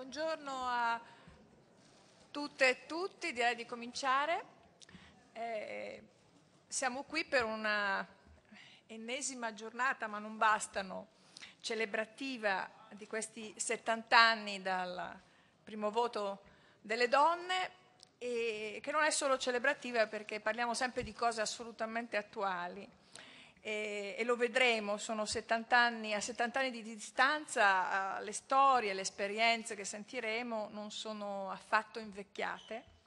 buongiorno a tutte e tutti, direi di cominciare. Eh, siamo qui per una ennesima giornata, ma non bastano, celebrativa di questi 70 anni dal primo voto delle donne, e che non è solo celebrativa perché parliamo sempre di cose assolutamente attuali e, e lo vedremo, sono 70 anni, a 70 anni di distanza eh, le storie, le esperienze che sentiremo non sono affatto invecchiate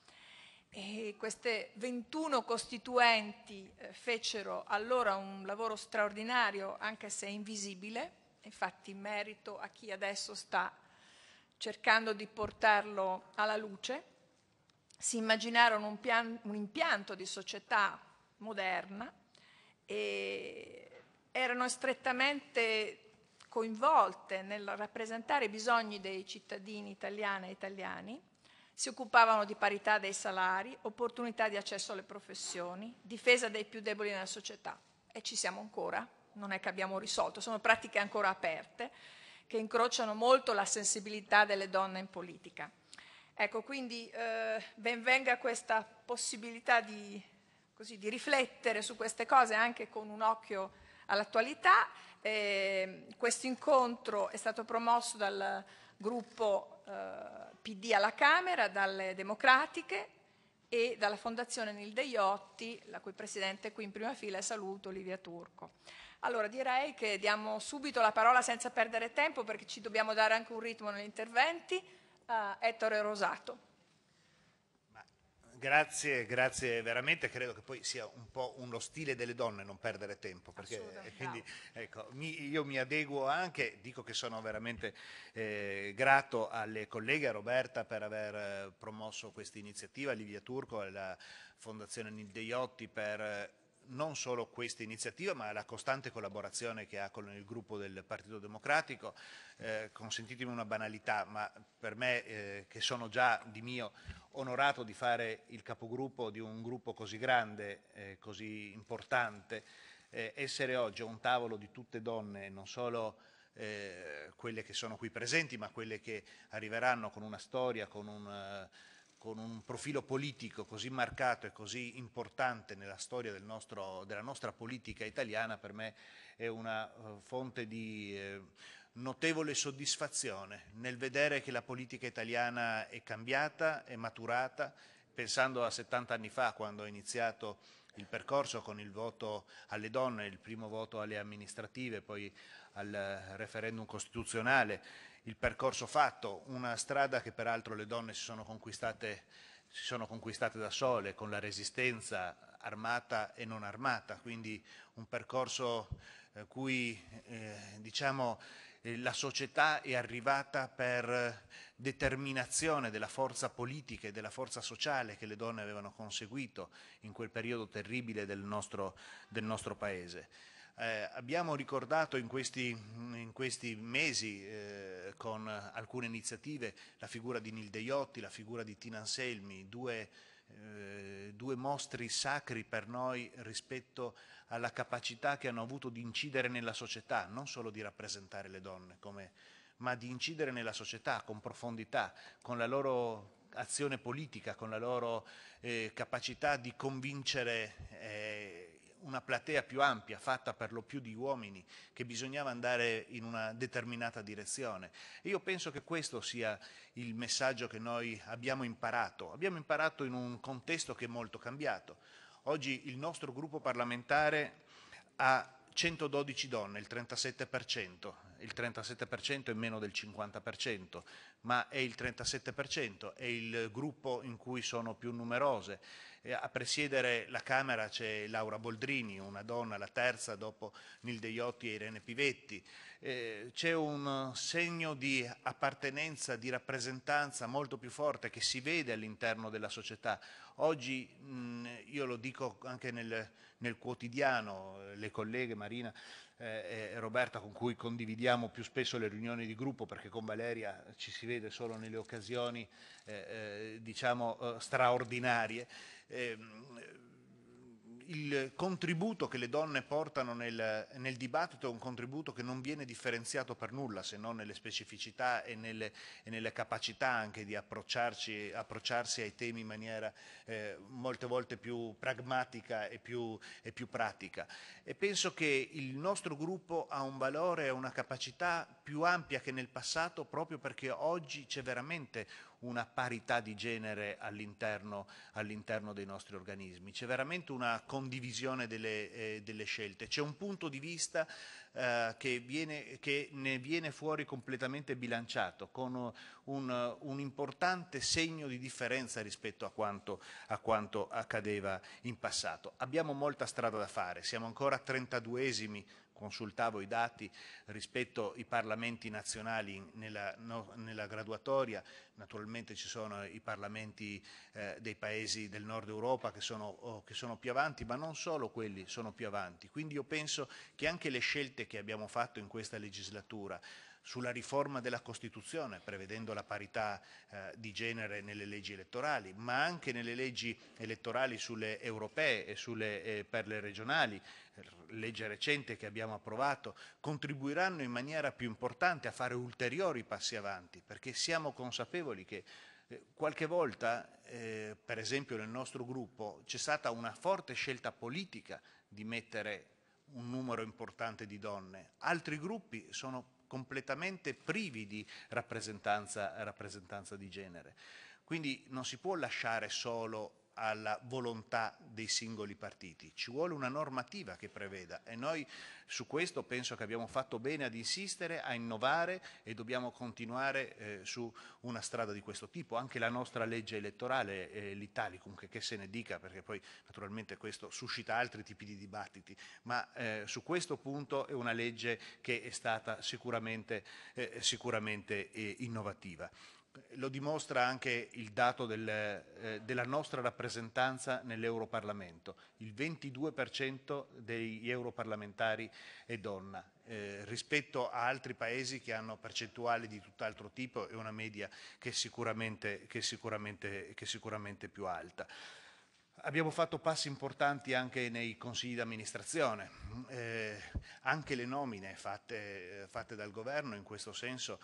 e queste 21 costituenti eh, fecero allora un lavoro straordinario anche se invisibile, infatti in merito a chi adesso sta cercando di portarlo alla luce, si immaginarono un, pian, un impianto di società moderna e erano strettamente coinvolte nel rappresentare i bisogni dei cittadini italiani e italiani, si occupavano di parità dei salari, opportunità di accesso alle professioni, difesa dei più deboli nella società. E ci siamo ancora, non è che abbiamo risolto, sono pratiche ancora aperte che incrociano molto la sensibilità delle donne in politica. Ecco, quindi eh, benvenga questa possibilità di così, di riflettere su queste cose anche con un occhio all'attualità. Eh, questo incontro è stato promosso dal gruppo eh, PD alla Camera, dalle Democratiche e dalla Fondazione Nil Deiotti, la cui presidente è qui in prima fila saluto Olivia Turco. Allora direi che diamo subito la parola senza perdere tempo perché ci dobbiamo dare anche un ritmo negli interventi a Ettore Rosato. Grazie, grazie veramente, credo che poi sia un po' uno stile delle donne non perdere tempo, perché eh, quindi, ecco, mi, io mi adeguo anche, dico che sono veramente eh, grato alle colleghe, a Roberta per aver eh, promosso questa iniziativa, a Livia Turco, alla Fondazione Nildeiotti per eh, non solo questa iniziativa ma la costante collaborazione che ha con il gruppo del Partito Democratico. Eh, consentitemi una banalità, ma per me eh, che sono già di mio onorato di fare il capogruppo di un gruppo così grande, eh, così importante, eh, essere oggi a un tavolo di tutte donne, non solo eh, quelle che sono qui presenti, ma quelle che arriveranno con una storia, con un, eh, con un profilo politico così marcato e così importante nella storia del nostro, della nostra politica italiana, per me è una eh, fonte di eh, notevole soddisfazione nel vedere che la politica italiana è cambiata, è maturata, pensando a 70 anni fa quando ho iniziato il percorso con il voto alle donne, il primo voto alle amministrative, poi al referendum costituzionale, il percorso fatto, una strada che peraltro le donne si sono conquistate, si sono conquistate da sole con la resistenza armata e non armata, quindi un percorso eh, cui eh, diciamo la società è arrivata per determinazione della forza politica e della forza sociale che le donne avevano conseguito in quel periodo terribile del nostro, del nostro Paese. Eh, abbiamo ricordato in questi, in questi mesi eh, con alcune iniziative la figura di Nilde Iotti, la figura di Tina Anselmi, due, eh, due mostri sacri per noi rispetto a alla capacità che hanno avuto di incidere nella società, non solo di rappresentare le donne, come, ma di incidere nella società con profondità, con la loro azione politica, con la loro eh, capacità di convincere eh, una platea più ampia, fatta per lo più di uomini, che bisognava andare in una determinata direzione. E io penso che questo sia il messaggio che noi abbiamo imparato. Abbiamo imparato in un contesto che è molto cambiato Oggi il nostro gruppo parlamentare ha 112 donne, il 37%, il 37% e meno del 50%, ma è il 37%, è il gruppo in cui sono più numerose. A presiedere la Camera c'è Laura Boldrini, una donna, la terza dopo Nil Deiotti e Irene Pivetti. Eh, c'è un segno di appartenenza, di rappresentanza molto più forte che si vede all'interno della società. Oggi, io lo dico anche nel, nel quotidiano, eh, le colleghe Marina eh, eh, Roberta con cui condividiamo più spesso le riunioni di gruppo perché con Valeria ci si vede solo nelle occasioni eh, eh diciamo eh, straordinarie. Ehm, il contributo che le donne portano nel, nel, dibattito è un contributo che non viene differenziato per nulla se non nelle specificità e nelle, e nelle capacità anche di approcciarci, approcciarsi ai temi in maniera eh, molte volte più pragmatica e più, e più pratica. E penso che il nostro gruppo ha un valore e una capacità più ampia che nel passato proprio perché oggi c'è veramente una parità di genere all'interno, all dei nostri organismi, c'è veramente una condivisione delle, eh, delle scelte, c'è un punto di vista eh, che, viene, che, ne viene fuori completamente bilanciato, con un, un importante segno di differenza rispetto a quanto, a quanto, accadeva in passato. Abbiamo molta strada da fare, siamo ancora 32esimi consultavo i dati rispetto ai parlamenti nazionali nella, no, nella graduatoria, naturalmente ci sono i parlamenti eh, dei paesi del nord Europa che sono, oh, che sono più avanti, ma non solo quelli sono più avanti. Quindi io penso che anche le scelte che abbiamo fatto in questa legislatura, sulla riforma della Costituzione, prevedendo la parità eh, di genere nelle leggi elettorali, ma anche nelle leggi elettorali sulle europee e sulle, eh, per le regionali, legge recente che abbiamo approvato, contribuiranno in maniera più importante a fare ulteriori passi avanti, perché siamo consapevoli che eh, Qualche volta, eh, per esempio nel nostro gruppo, c'è stata una forte scelta politica di mettere un numero importante di donne. Altri gruppi sono completamente privi di rappresentanza, rappresentanza di genere. Quindi non si può lasciare solo alla volontà dei singoli partiti, ci vuole una normativa che preveda e noi su questo penso che abbiamo fatto bene ad insistere, a innovare e dobbiamo continuare eh, su una strada di questo tipo. Anche la nostra legge elettorale, eh, l'Italicum, che, che, se ne dica, perché poi naturalmente questo suscita altri tipi di dibattiti, ma eh, su questo punto è una legge che è stata sicuramente, eh, sicuramente eh, innovativa lo dimostra anche il dato del, eh, della nostra rappresentanza nell'Europarlamento. Il 22% degli europarlamentari è donna, eh, rispetto a altri paesi che hanno percentuali di tutt'altro tipo e una media che è sicuramente, che è sicuramente, che è sicuramente più alta. Abbiamo fatto passi importanti anche nei consigli di amministrazione, eh, anche le nomine fatte, fatte, dal governo in questo senso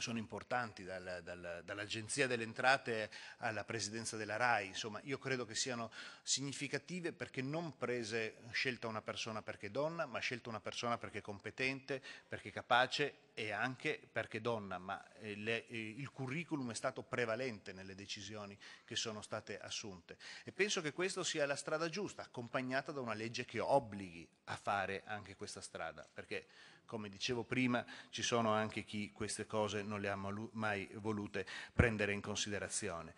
sono importanti dal, dal, dall'Agenzia delle Entrate alla Presidenza della RAI, insomma io credo che siano significative perché non prese scelta una persona perché donna, ma scelta una persona perché competente, perché capace e anche perché donna, ma eh, le, eh, il curriculum è stato prevalente nelle decisioni che sono state assunte e penso che questa sia la strada giusta, accompagnata da una legge che obblighi a fare anche questa strada, perché come dicevo prima, ci sono anche chi queste cose non le ha mai volute prendere in considerazione.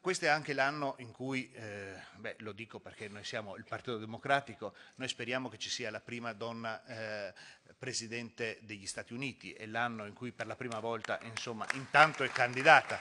Questo è anche l'anno in cui, eh, beh, lo dico perché noi siamo il Partito Democratico, noi speriamo che ci sia la prima donna eh, Presidente degli Stati Uniti, è l'anno in cui per la prima volta, insomma, intanto è candidata.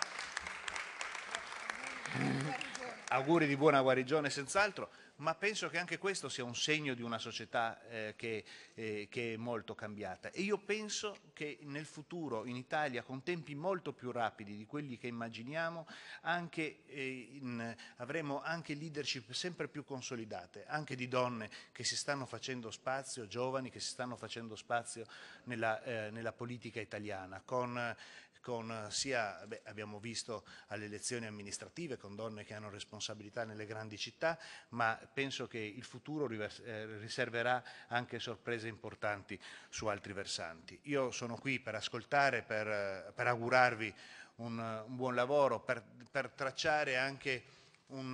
Auguri di buona guarigione senz'altro ma penso che anche questo sia un segno di una società eh, che, eh, che, è molto cambiata e io penso che nel futuro in Italia con tempi molto più rapidi di quelli che immaginiamo anche, eh, in, avremo anche leadership sempre più consolidate, anche di donne che si stanno facendo spazio, giovani che si stanno facendo spazio nella, eh, nella politica italiana, con, con sia, beh, abbiamo visto alle elezioni amministrative, con donne che hanno responsabilità nelle grandi città, ma penso che il futuro eh, riserverà anche sorprese importanti su altri versanti. Io sono qui per ascoltare, per, eh, per augurarvi un, eh, un, buon lavoro, per, per tracciare anche un,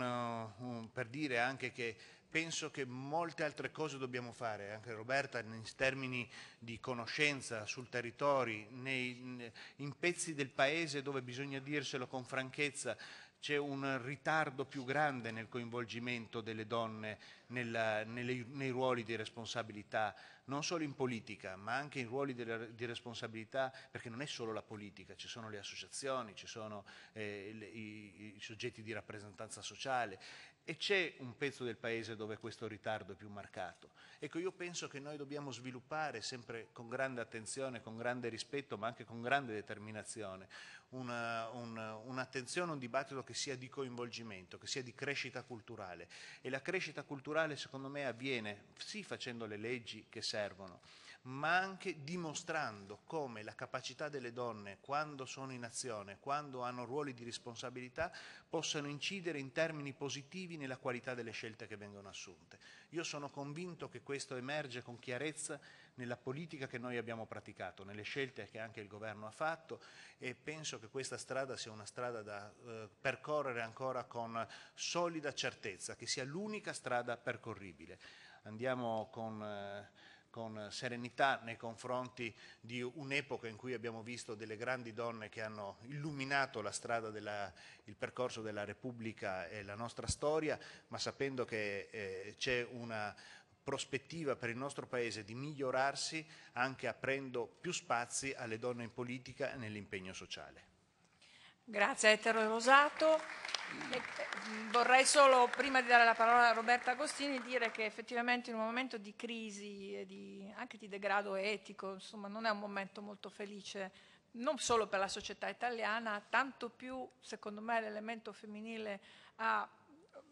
un, per dire anche che penso che molte altre cose dobbiamo fare, anche Roberta, in termini di conoscenza sul territorio, nei, in pezzi del paese dove bisogna dirselo con franchezza, c'è un ritardo più grande nel coinvolgimento delle donne nella, nelle, nei ruoli di responsabilità, non solo in politica, ma anche in ruoli di, di responsabilità, perché non è solo la politica, ci sono le associazioni, ci sono eh, le, i, i, soggetti di rappresentanza sociale, e c'è un pezzo del paese dove questo ritardo è più marcato. Ecco, io penso che noi dobbiamo sviluppare sempre con grande attenzione, con grande rispetto, ma anche con grande determinazione, una, un, un'attenzione, un dibattito che sia di coinvolgimento, che sia di crescita culturale. E la crescita culturale, secondo me, avviene sì facendo le leggi che servono, ma anche dimostrando come la capacità delle donne quando sono in azione, quando hanno ruoli di responsabilità, possano incidere in termini positivi nella qualità delle scelte che vengono assunte. Io sono convinto che questo emerge con chiarezza nella politica che noi abbiamo praticato, nelle scelte che anche il governo ha fatto e penso che questa strada sia una strada da eh, percorrere ancora con solida certezza, che sia l'unica strada percorribile. Andiamo con... Eh, con serenità nei confronti di un'epoca in cui abbiamo visto delle grandi donne che hanno illuminato la strada, della, il percorso della Repubblica e la nostra storia, ma sapendo che eh, c'è una prospettiva per il nostro Paese di migliorarsi anche aprendo più spazi alle donne in politica e nell'impegno sociale. Grazie Ettero Rosato. Mm, vorrei solo, prima di dare la parola a Roberta Agostini, dire che effettivamente in un momento di crisi e di, anche di degrado etico, insomma, non è un momento molto felice, non solo per la società italiana, tanto più, secondo me, l'elemento femminile ha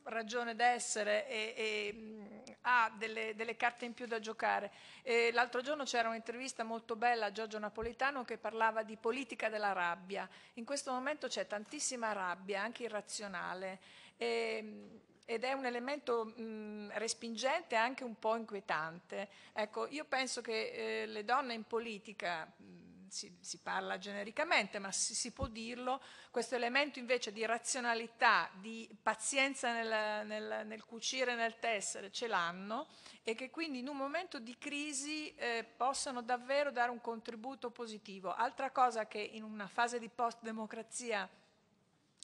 ragione d'essere e, e mm, ha delle, delle, carte in più da giocare. E l'altro giorno c'era un'intervista molto bella a Giorgio Napolitano che parlava di politica della rabbia. In questo momento c'è tantissima rabbia, anche irrazionale. E, mm, ed è un elemento mh, mm, respingente e anche un po' inquietante. Ecco, io penso che eh, le donne in politica, si, si, parla genericamente, ma si, si, può dirlo, questo elemento invece di razionalità, di pazienza nel, nel, nel cucire, nel tessere, ce l'hanno e che quindi in un momento di crisi eh, possano davvero dare un contributo positivo. Altra cosa che in una fase di post-democrazia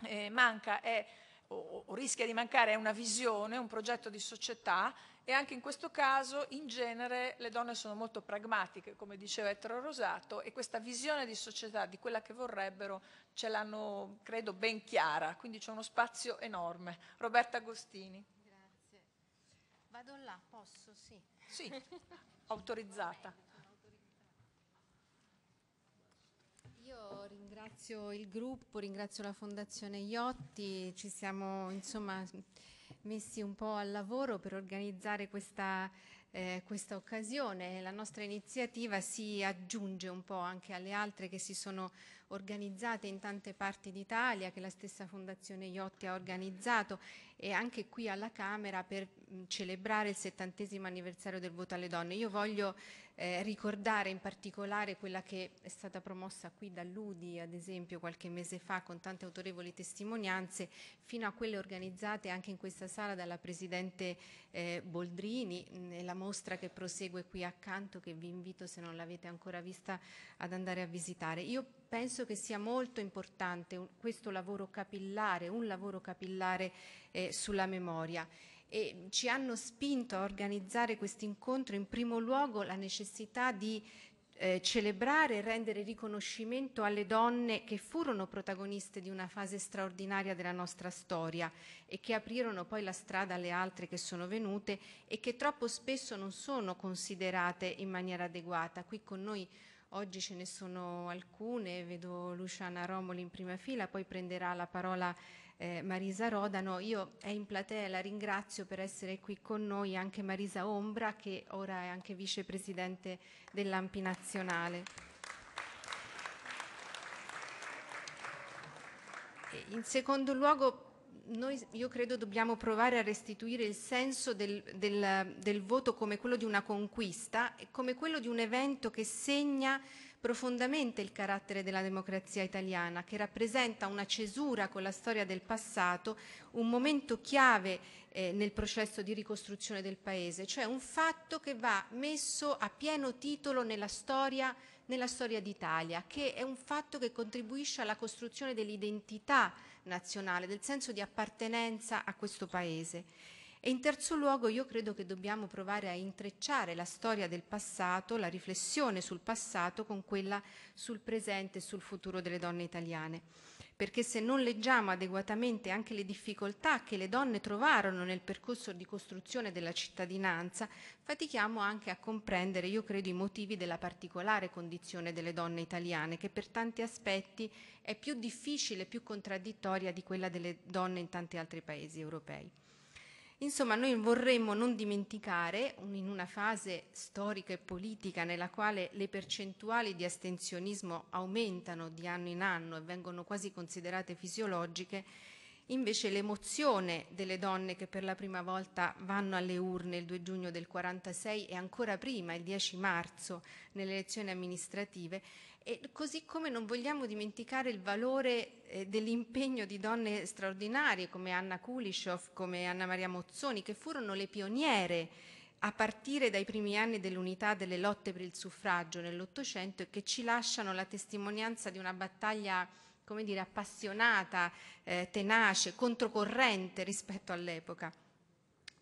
eh, manca è, o, o rischia di mancare è una visione, un progetto di società e anche in questo caso in genere le donne sono molto pragmatiche, come diceva Ettore Rosato, e questa visione di società, di quella che vorrebbero, ce l'hanno, credo, ben chiara, quindi c'è uno spazio enorme. Roberta Agostini. Grazie. Vado là, posso? Sì. Sì, autorizzata. Io ringrazio il gruppo, ringrazio la Fondazione Iotti, ci siamo insomma messi un po' al lavoro per organizzare questa, eh, questa occasione. La nostra iniziativa si aggiunge un po' anche alle altre che si sono organizzate in tante parti d'Italia, che la stessa Fondazione Iotti ha organizzato e anche qui alla Camera per mh, mm, celebrare il settantesimo anniversario del voto alle donne. Io voglio eh, ricordare in particolare quella che è stata promossa qui dall'Udi, ad esempio qualche mese fa con tante autorevoli testimonianze, fino a quelle organizzate anche in questa sala dalla Presidente eh, Boldrini, nella mostra che prosegue qui accanto che vi invito se non l'avete ancora vista ad andare a visitare. Io penso che sia molto importante un, questo lavoro capillare, un lavoro capillare eh, sulla memoria e ci hanno spinto a organizzare questo incontro in primo luogo la necessità di eh, celebrare e rendere riconoscimento alle donne che furono protagoniste di una fase straordinaria della nostra storia e che aprirono poi la strada alle altre che sono venute e che troppo spesso non sono considerate in maniera adeguata. Qui con noi oggi ce ne sono alcune, vedo Luciana Romoli in prima fila, poi prenderà la parola eh, Marisa Rodano. Io è in platea, la ringrazio per essere qui con noi, anche Marisa Ombra che ora è anche vicepresidente dell'Ampi Nazionale. in secondo luogo noi, io credo dobbiamo provare a restituire il senso del, del, del voto come quello di una conquista e come quello di un evento che segna profondamente il carattere della democrazia italiana, che rappresenta una cesura con la storia del passato, un momento chiave eh, nel processo di ricostruzione del Paese, cioè un fatto che va messo a pieno titolo nella storia, nella storia d'Italia, che è un fatto che contribuisce alla costruzione dell'identità nazionale, del senso di appartenenza a questo Paese. E in terzo luogo io credo che dobbiamo provare a intrecciare la storia del passato, la riflessione sul passato con quella sul presente e sul futuro delle donne italiane. Perché se non leggiamo adeguatamente anche le difficoltà che le donne trovarono nel percorso di costruzione della cittadinanza, fatichiamo anche a comprendere, io credo, i motivi della particolare condizione delle donne italiane, che per tanti aspetti è più difficile, più contraddittoria di quella delle donne in tanti altri paesi europei. Insomma, noi vorremmo non dimenticare, in una fase storica e politica nella quale le percentuali di astensionismo aumentano di anno in anno e vengono quasi considerate fisiologiche, invece l'emozione delle donne che per la prima volta vanno alle urne il 2 giugno del 1946 e ancora prima, il 10 marzo, nelle elezioni amministrative, e così come non vogliamo dimenticare il valore eh, dell'impegno di donne straordinarie come Anna Kulishov, come Anna Maria Mozzoni, che furono le pioniere a partire dai primi anni dell'unità delle lotte per il suffragio nell'Ottocento e che ci lasciano la testimonianza di una battaglia come dire, appassionata, eh, tenace, controcorrente rispetto all'epoca.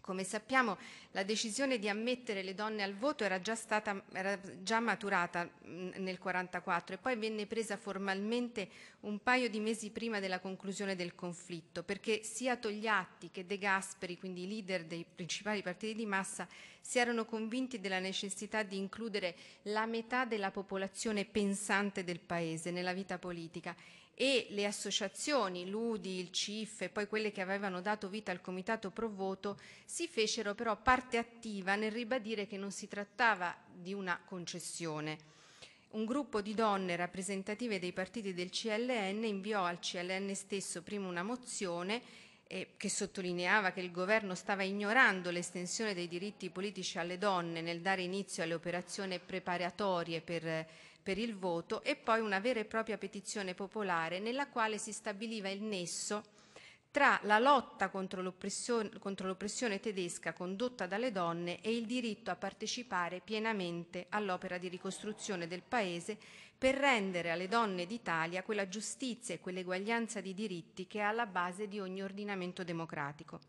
Come sappiamo, la decisione di ammettere le donne al voto era già, stata, era già maturata mm, nel 1944 e poi venne presa formalmente un paio di mesi prima della conclusione del conflitto, perché sia Togliatti che De Gasperi, quindi i leader dei principali partiti di massa, si erano convinti della necessità di includere la metà della popolazione pensante del Paese nella vita politica e le associazioni, l'UDI, il CIF e poi quelle che avevano dato vita al comitato pro voto, si fecero però parte attiva nel ribadire che non si trattava di una concessione. Un gruppo di donne rappresentative dei partiti del CLN inviò al CLN stesso prima una mozione eh, che sottolineava che il governo stava ignorando l'estensione dei diritti politici alle donne nel dare inizio alle operazioni preparatorie per per il voto e poi una vera e propria petizione popolare nella quale si stabiliva il nesso tra la lotta contro l'oppressione, tedesca condotta dalle donne e il diritto a partecipare pienamente all'opera di ricostruzione del paese per rendere alle donne d'Italia quella giustizia e quell'eguaglianza di diritti che è alla base di ogni ordinamento democratico.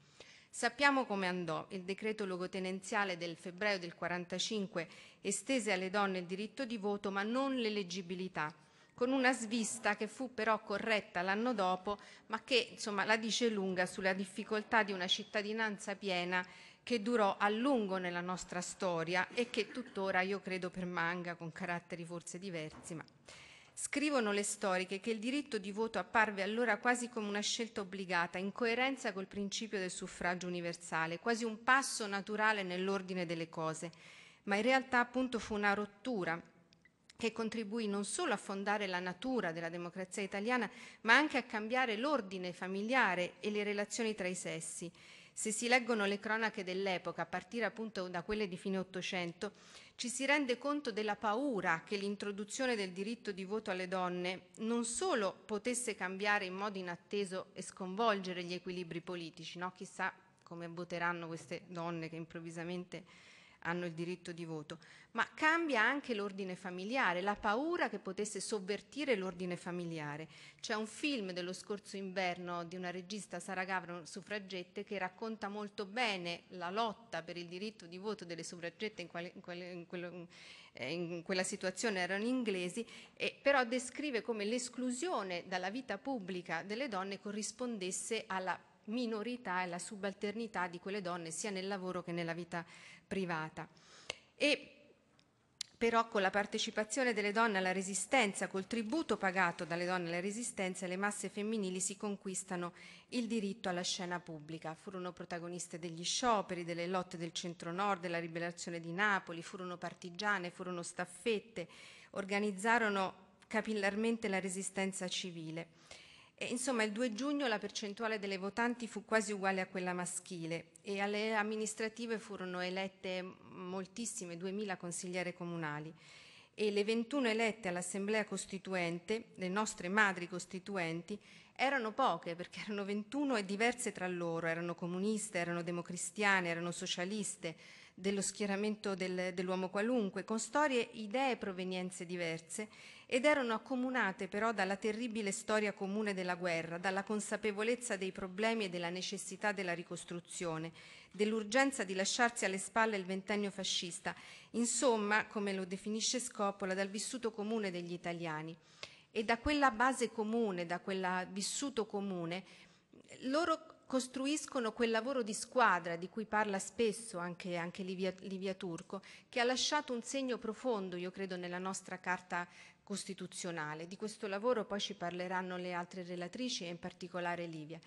Sappiamo come andò. Il decreto logotenenziale del febbraio del 1945 estese alle donne il diritto di voto ma non l'eleggibilità, con una svista che fu però corretta l'anno dopo ma che insomma, la dice lunga sulla difficoltà di una cittadinanza piena che durò a lungo nella nostra storia e che tuttora io credo permanga con caratteri forse diversi. Ma... Scrivono le storiche che il diritto di voto apparve allora quasi come una scelta obbligata, in coerenza col principio del suffragio universale, quasi un passo naturale nell'ordine delle cose, ma in realtà appunto fu una rottura che contribuì non solo a fondare la natura della democrazia italiana, ma anche a cambiare l'ordine familiare e le relazioni tra i sessi se si leggono le cronache dell'epoca, a partire appunto da quelle di fine Ottocento, ci si rende conto della paura che l'introduzione del diritto di voto alle donne non solo potesse cambiare in modo inatteso e sconvolgere gli equilibri politici, no? chissà come voteranno queste donne che improvvisamente hanno il diritto di voto, ma cambia anche l'ordine familiare, la paura che potesse sovvertire l'ordine familiare. C'è un film dello scorso inverno di una regista, Sara Gavron, suffragette, che racconta molto bene la lotta per il diritto di voto delle suffragette in, quale, in, quale, in, quello, eh, in quella situazione erano inglesi, e però descrive come l'esclusione dalla vita pubblica delle donne corrispondesse alla minorità e la subalternità di quelle donne sia nel lavoro che nella vita privata. E però con la partecipazione delle donne alla resistenza, col tributo pagato dalle donne alla resistenza, le masse femminili si conquistano il diritto alla scena pubblica. Furono protagoniste degli scioperi, delle lotte del centro-nord, della liberazione di Napoli, furono partigiane, furono staffette, organizzarono capillarmente la resistenza civile. E, insomma, il 2 giugno la percentuale delle votanti fu quasi uguale a quella maschile e alle amministrative furono elette moltissime, 2.000 consigliere comunali e le 21 elette all'Assemblea Costituente, le nostre madri costituenti, erano poche perché erano 21 e diverse tra loro, erano comuniste, erano democristiane, erano socialiste, dello schieramento del, dell'uomo qualunque, con storie, idee e provenienze diverse, ed erano accomunate però dalla terribile storia comune della guerra, dalla consapevolezza dei problemi e della necessità della ricostruzione, dell'urgenza di lasciarsi alle spalle il ventennio fascista, insomma, come lo definisce Scopola, dal vissuto comune degli italiani. E da quella base comune, da quel vissuto comune, loro costruiscono quel lavoro di squadra di cui parla spesso anche, anche Livia, Livia Turco, che ha lasciato un segno profondo, io credo, nella nostra Carta Costituzionale. Di questo lavoro poi ci parleranno le altre relatrici e in particolare Livia.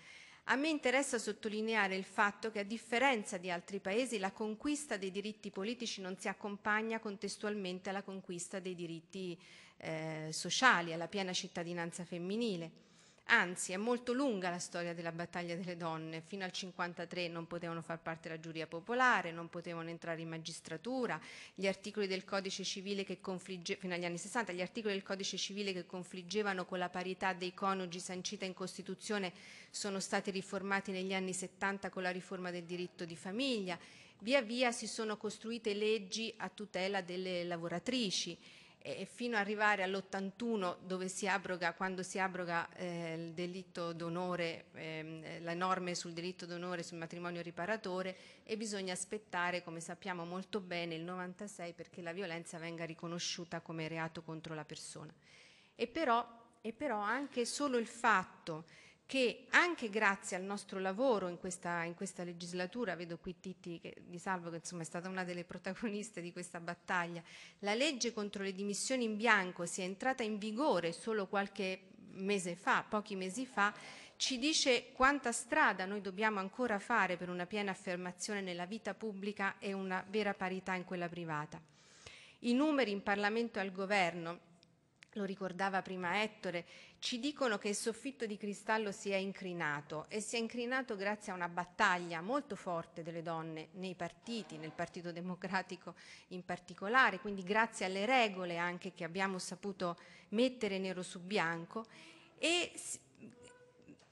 A me interessa sottolineare il fatto che a differenza di altri paesi la conquista dei diritti politici non si accompagna contestualmente alla conquista dei diritti eh, sociali, alla piena cittadinanza femminile. Anzi, è molto lunga la storia della battaglia delle donne. Fino al 1953 non potevano far parte della giuria popolare, non potevano entrare in magistratura. Gli articoli del codice civile che confligge, fino agli anni 60, gli articoli del codice civile che confliggevano con la parità dei coniugi sancita in Costituzione sono stati riformati negli anni 70 con la riforma del diritto di famiglia. Via via si sono costruite leggi a tutela delle lavoratrici e fino ad arrivare all'81 dove si abroga, quando si abroga eh, il delitto d'onore, eh, la norma sul delitto d'onore sul matrimonio riparatore e bisogna aspettare, come sappiamo molto bene, il 96 perché la violenza venga riconosciuta come reato contro la persona. E però, e però anche solo il fatto che anche grazie al nostro lavoro in questa, in questa legislatura, vedo qui Titti che, di Salvo che insomma, è stata una delle protagoniste di questa battaglia, la legge contro le dimissioni in bianco sia entrata in vigore solo qualche mese fa, pochi mesi fa, ci dice quanta strada noi dobbiamo ancora fare per una piena affermazione nella vita pubblica e una vera parità in quella privata. I numeri in Parlamento e al Governo lo ricordava prima Ettore, ci dicono che il soffitto di cristallo si è incrinato e si è incrinato grazie a una battaglia molto forte delle donne nei partiti, nel Partito Democratico in particolare, quindi grazie alle regole anche che abbiamo saputo mettere nero su bianco. E,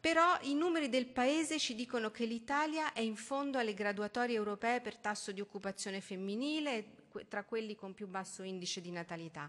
però i numeri del Paese ci dicono che l'Italia è in fondo alle graduatorie europee per tasso di occupazione femminile, tra quelli con più basso indice di natalità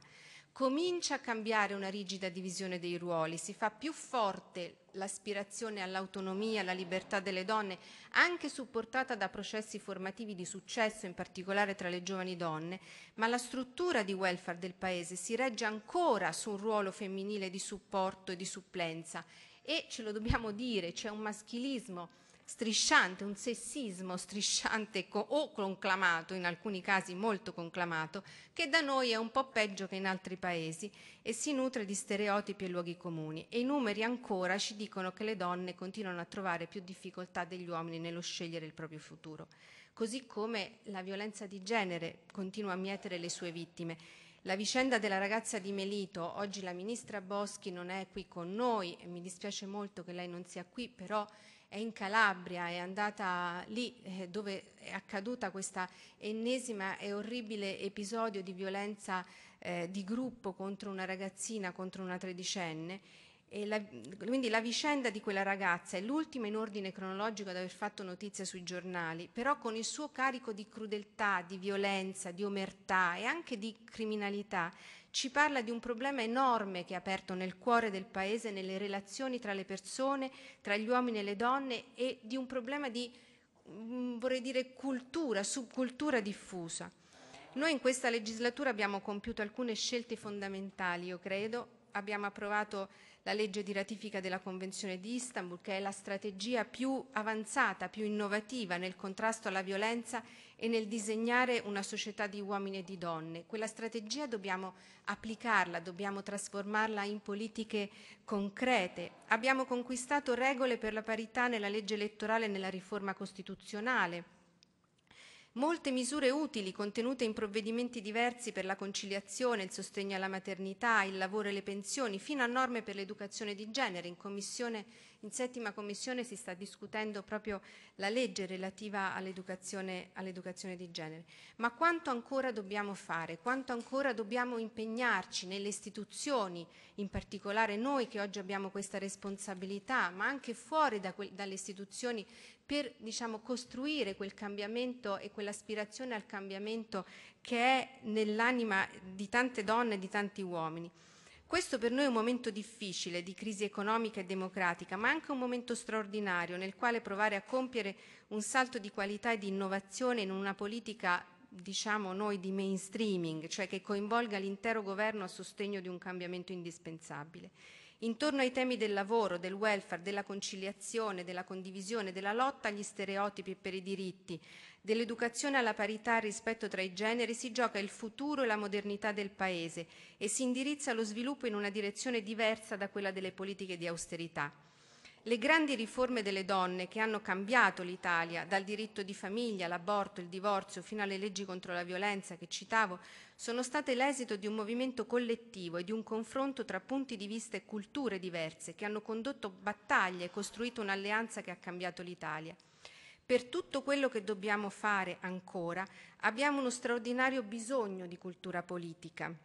comincia a cambiare una rigida divisione dei ruoli, si fa più forte l'aspirazione all'autonomia, alla libertà delle donne, anche supportata da processi formativi di successo, in particolare tra le giovani donne, ma la struttura di welfare del Paese si regge ancora su un ruolo femminile di supporto e di supplenza e ce lo dobbiamo dire, c'è un maschilismo strisciante, un sessismo strisciante co- o conclamato, in alcuni casi molto conclamato, che da noi è un po' peggio che in altri paesi e si nutre di stereotipi e luoghi comuni. E i numeri ancora ci dicono che le donne continuano a trovare più difficoltà degli uomini nello scegliere il proprio futuro. Così come la violenza di genere continua a mietere le sue vittime. La vicenda della ragazza di Melito, oggi la ministra Boschi non è qui con noi e mi dispiace molto che lei non sia qui, però è in Calabria, è andata lì eh, dove è accaduta questa ennesima e orribile episodio di violenza eh, di gruppo contro una ragazzina, contro una tredicenne. La, quindi la vicenda di quella ragazza è l'ultima in ordine cronologico ad aver fatto notizia sui giornali, però con il suo carico di crudeltà, di violenza, di omertà e anche di criminalità ci parla di un problema enorme che è aperto nel cuore del paese, nelle relazioni tra le persone, tra gli uomini e le donne e di un problema di, mm, vorrei dire, cultura, subcultura diffusa. Noi in questa legislatura abbiamo compiuto alcune scelte fondamentali, io credo. Abbiamo approvato la legge di ratifica della Convenzione di Istanbul, che è la strategia più avanzata, più innovativa nel contrasto alla violenza e nel disegnare una società di uomini e di donne. Quella strategia dobbiamo applicarla, dobbiamo trasformarla in politiche concrete. Abbiamo conquistato regole per la parità nella legge elettorale e nella riforma costituzionale molte misure utili contenute in provvedimenti diversi per la conciliazione, il sostegno alla maternità, il lavoro e le pensioni, fino a norme per l'educazione di genere. In, in settima commissione si sta discutendo proprio la legge relativa all'educazione all di genere. Ma quanto ancora dobbiamo fare? Quanto ancora dobbiamo impegnarci nelle istituzioni, in particolare noi che oggi abbiamo questa responsabilità, ma anche fuori da dalle istituzioni per diciamo, costruire quel cambiamento e quell'aspirazione al cambiamento che è nell'anima di tante donne e di tanti uomini. Questo per noi è un momento difficile di crisi economica e democratica, ma anche un momento straordinario nel quale provare a compiere un salto di qualità e di innovazione in una politica diciamo noi di mainstreaming, cioè che coinvolga l'intero governo a sostegno di un cambiamento indispensabile intorno ai temi del lavoro, del welfare, della conciliazione, della condivisione, della lotta agli stereotipi per i diritti, dell'educazione alla parità e rispetto tra i generi si gioca il futuro e la modernità del Paese e si indirizza lo sviluppo in una direzione diversa da quella delle politiche di austerità. Le grandi riforme delle donne che hanno cambiato l'Italia, dal diritto di famiglia, l'aborto, il divorzio, fino alle leggi contro la violenza che citavo, sono state l'esito di un movimento collettivo e di un confronto tra punti di vista e culture diverse che hanno condotto battaglie e costruito un'alleanza che ha cambiato l'Italia. Per tutto quello che dobbiamo fare ancora abbiamo uno straordinario bisogno di cultura politica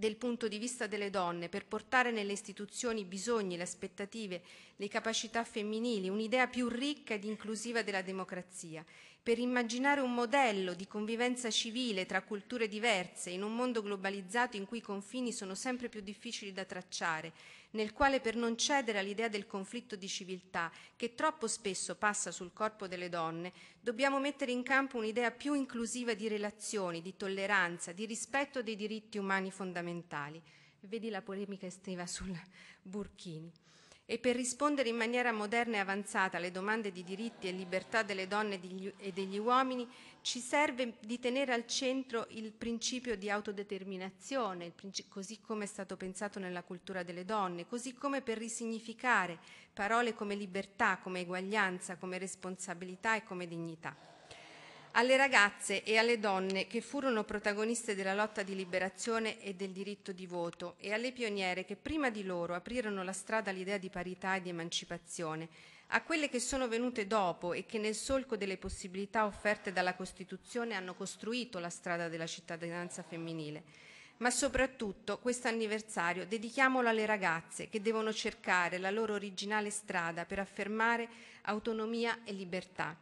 del punto di vista delle donne per portare nelle istituzioni i bisogni, le aspettative, le capacità femminili, un'idea più ricca ed inclusiva della democrazia, per immaginare un modello di convivenza civile tra culture diverse in un mondo globalizzato in cui i confini sono sempre più difficili da tracciare nel quale per non cedere all'idea del conflitto di civiltà che troppo spesso passa sul corpo delle donne, dobbiamo mettere in campo un'idea più inclusiva di relazioni, di tolleranza, di rispetto dei diritti umani fondamentali. Vedi la polemica estiva sul Burkini e per rispondere in maniera moderna e avanzata alle domande di diritti e libertà delle donne e degli uomini ci serve di tenere al centro il principio di autodeterminazione, così come è stato pensato nella cultura delle donne, così come per risignificare parole come libertà, come eguaglianza, come responsabilità e come dignità alle ragazze e alle donne che furono protagoniste della lotta di liberazione e del diritto di voto e alle pioniere che prima di loro aprirono la strada all'idea di parità e di emancipazione, a quelle che sono venute dopo e che nel solco delle possibilità offerte dalla Costituzione hanno costruito la strada della cittadinanza femminile. Ma soprattutto questo anniversario dedichiamolo alle ragazze che devono cercare la loro originale strada per affermare autonomia e libertà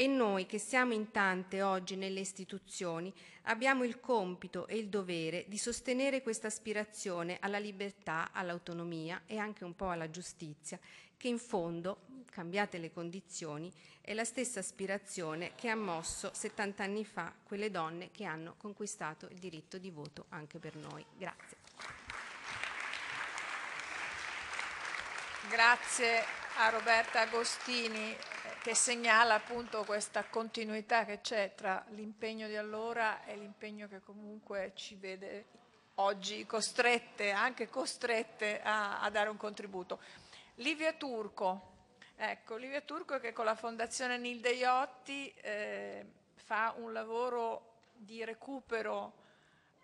e noi, che siamo in tante oggi nelle istituzioni, abbiamo il compito e il dovere di sostenere questa aspirazione alla libertà, all'autonomia e anche un po' alla giustizia, che in fondo, cambiate le condizioni, è la stessa aspirazione che ha mosso 70 anni fa quelle donne che hanno conquistato il diritto di voto anche per noi. Grazie. Grazie a Roberta Agostini che segnala appunto questa continuità che c'è tra l'impegno di allora e l'impegno che comunque ci vede oggi costrette, anche costrette a, a dare un contributo. Livia Turco, ecco, Livia Turco che con la Fondazione Nilde Iotti eh, fa un lavoro di recupero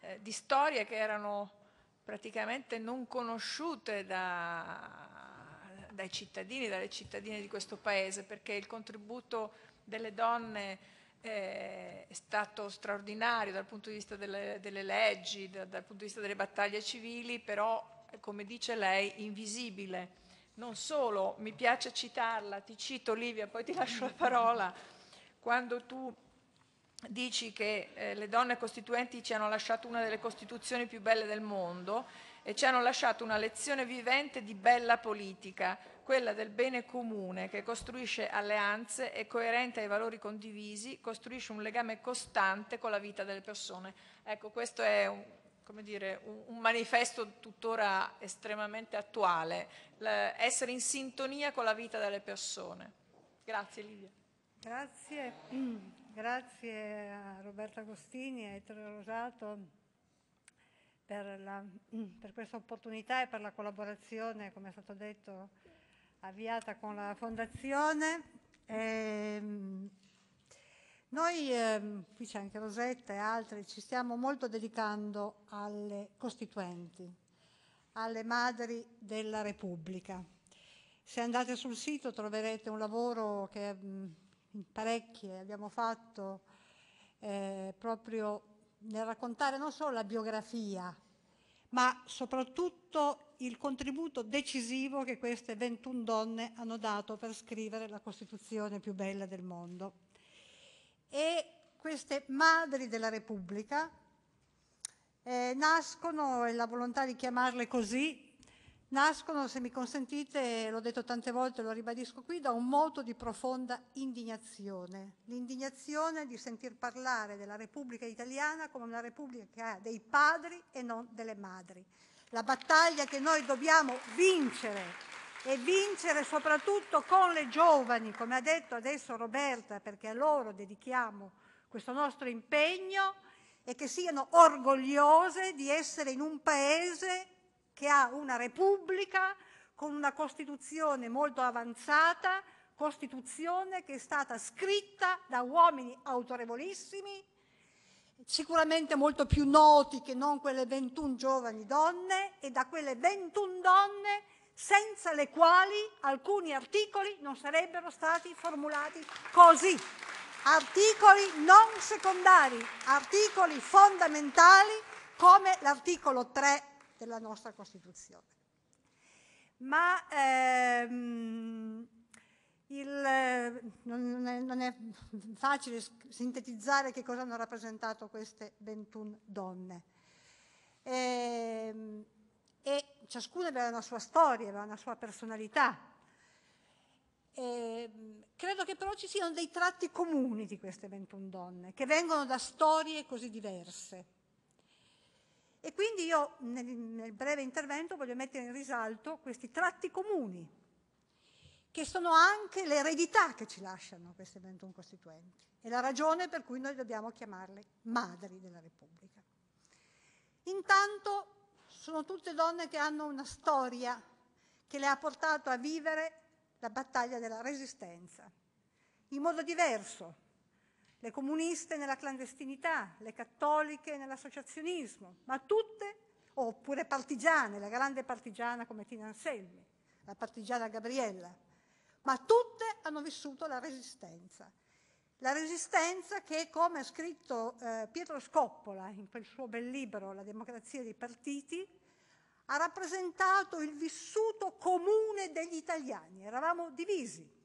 eh, di storie che erano praticamente non conosciute da, dai cittadini e dalle cittadine di questo Paese, perché il contributo delle donne eh, è stato straordinario dal punto di vista delle, delle leggi, da, dal punto di vista delle battaglie civili, però, come dice lei, invisibile. Non solo, mi piace citarla, ti cito Livia, poi ti lascio la parola, quando tu dici che eh, le donne costituenti ci hanno lasciato una delle costituzioni più belle del mondo, e ci hanno lasciato una lezione vivente di bella politica, quella del bene comune che costruisce alleanze, e coerente ai valori condivisi, costruisce un legame costante con la vita delle persone. Ecco, questo è un, dire, un, un manifesto tuttora estremamente attuale, essere in sintonia con la vita delle persone. Grazie Livia. Grazie, mm, grazie a Roberta Agostini e a Ettore Rosato per, la, mm, per questa opportunità e per la collaborazione, come è stato detto, avviata con la Fondazione. E, ehm, noi, ehm, qui c'è anche Rosetta e altri, ci stiamo molto dedicando alle costituenti, alle madri della Repubblica. Se andate sul sito troverete un lavoro che mh, mm, parecchie abbiamo fatto eh, proprio nel raccontare non solo la biografia, ma soprattutto il contributo decisivo che queste 21 donne hanno dato per scrivere la Costituzione più bella del mondo. E queste madri della Repubblica eh, nascono, e la volontà di chiamarle così, nascono, se mi consentite, l'ho detto tante volte, lo ribadisco qui, da un moto di profonda indignazione. L'indignazione di sentir parlare della Repubblica italiana come una Repubblica che ha dei padri e non delle madri. La battaglia che noi dobbiamo vincere e vincere soprattutto con le giovani, come ha detto adesso Roberta, perché a loro dedichiamo questo nostro impegno e che siano orgogliose di essere in un paese che ha una repubblica con una Costituzione molto avanzata, Costituzione che è stata scritta da uomini autorevolissimi, sicuramente molto più noti che non quelle 21 giovani donne e da quelle 21 donne senza le quali alcuni articoli non sarebbero stati formulati così. Articoli non secondari, articoli fondamentali come l'articolo 3 della nostra Costituzione. Ma ehm, il, non, è, non, è, facile sintetizzare che cosa hanno rappresentato queste 21 donne. E, ehm, e ciascuna aveva una sua storia, aveva una sua personalità. E, ehm, credo che però ci siano dei tratti comuni di queste 21 donne, che vengono da storie così diverse e quindi io nel, nel breve intervento voglio mettere in risalto questi tratti comuni, che sono anche l'eredità che ci lasciano queste 21 Costituenti e la ragione per cui noi dobbiamo chiamarle madri della Repubblica. Intanto sono tutte donne che hanno una storia che le ha portato a vivere la battaglia della resistenza, in modo diverso le comuniste nella clandestinità, le cattoliche nell'associazionismo, ma tutte, oppure partigiane, la grande partigiana come Tina Anselmi, la partigiana Gabriella, ma tutte hanno vissuto la resistenza. La resistenza che, come ha scritto eh, Pietro Scoppola in quel suo bel libro La democrazia dei partiti, ha rappresentato il vissuto comune degli italiani. Eravamo divisi,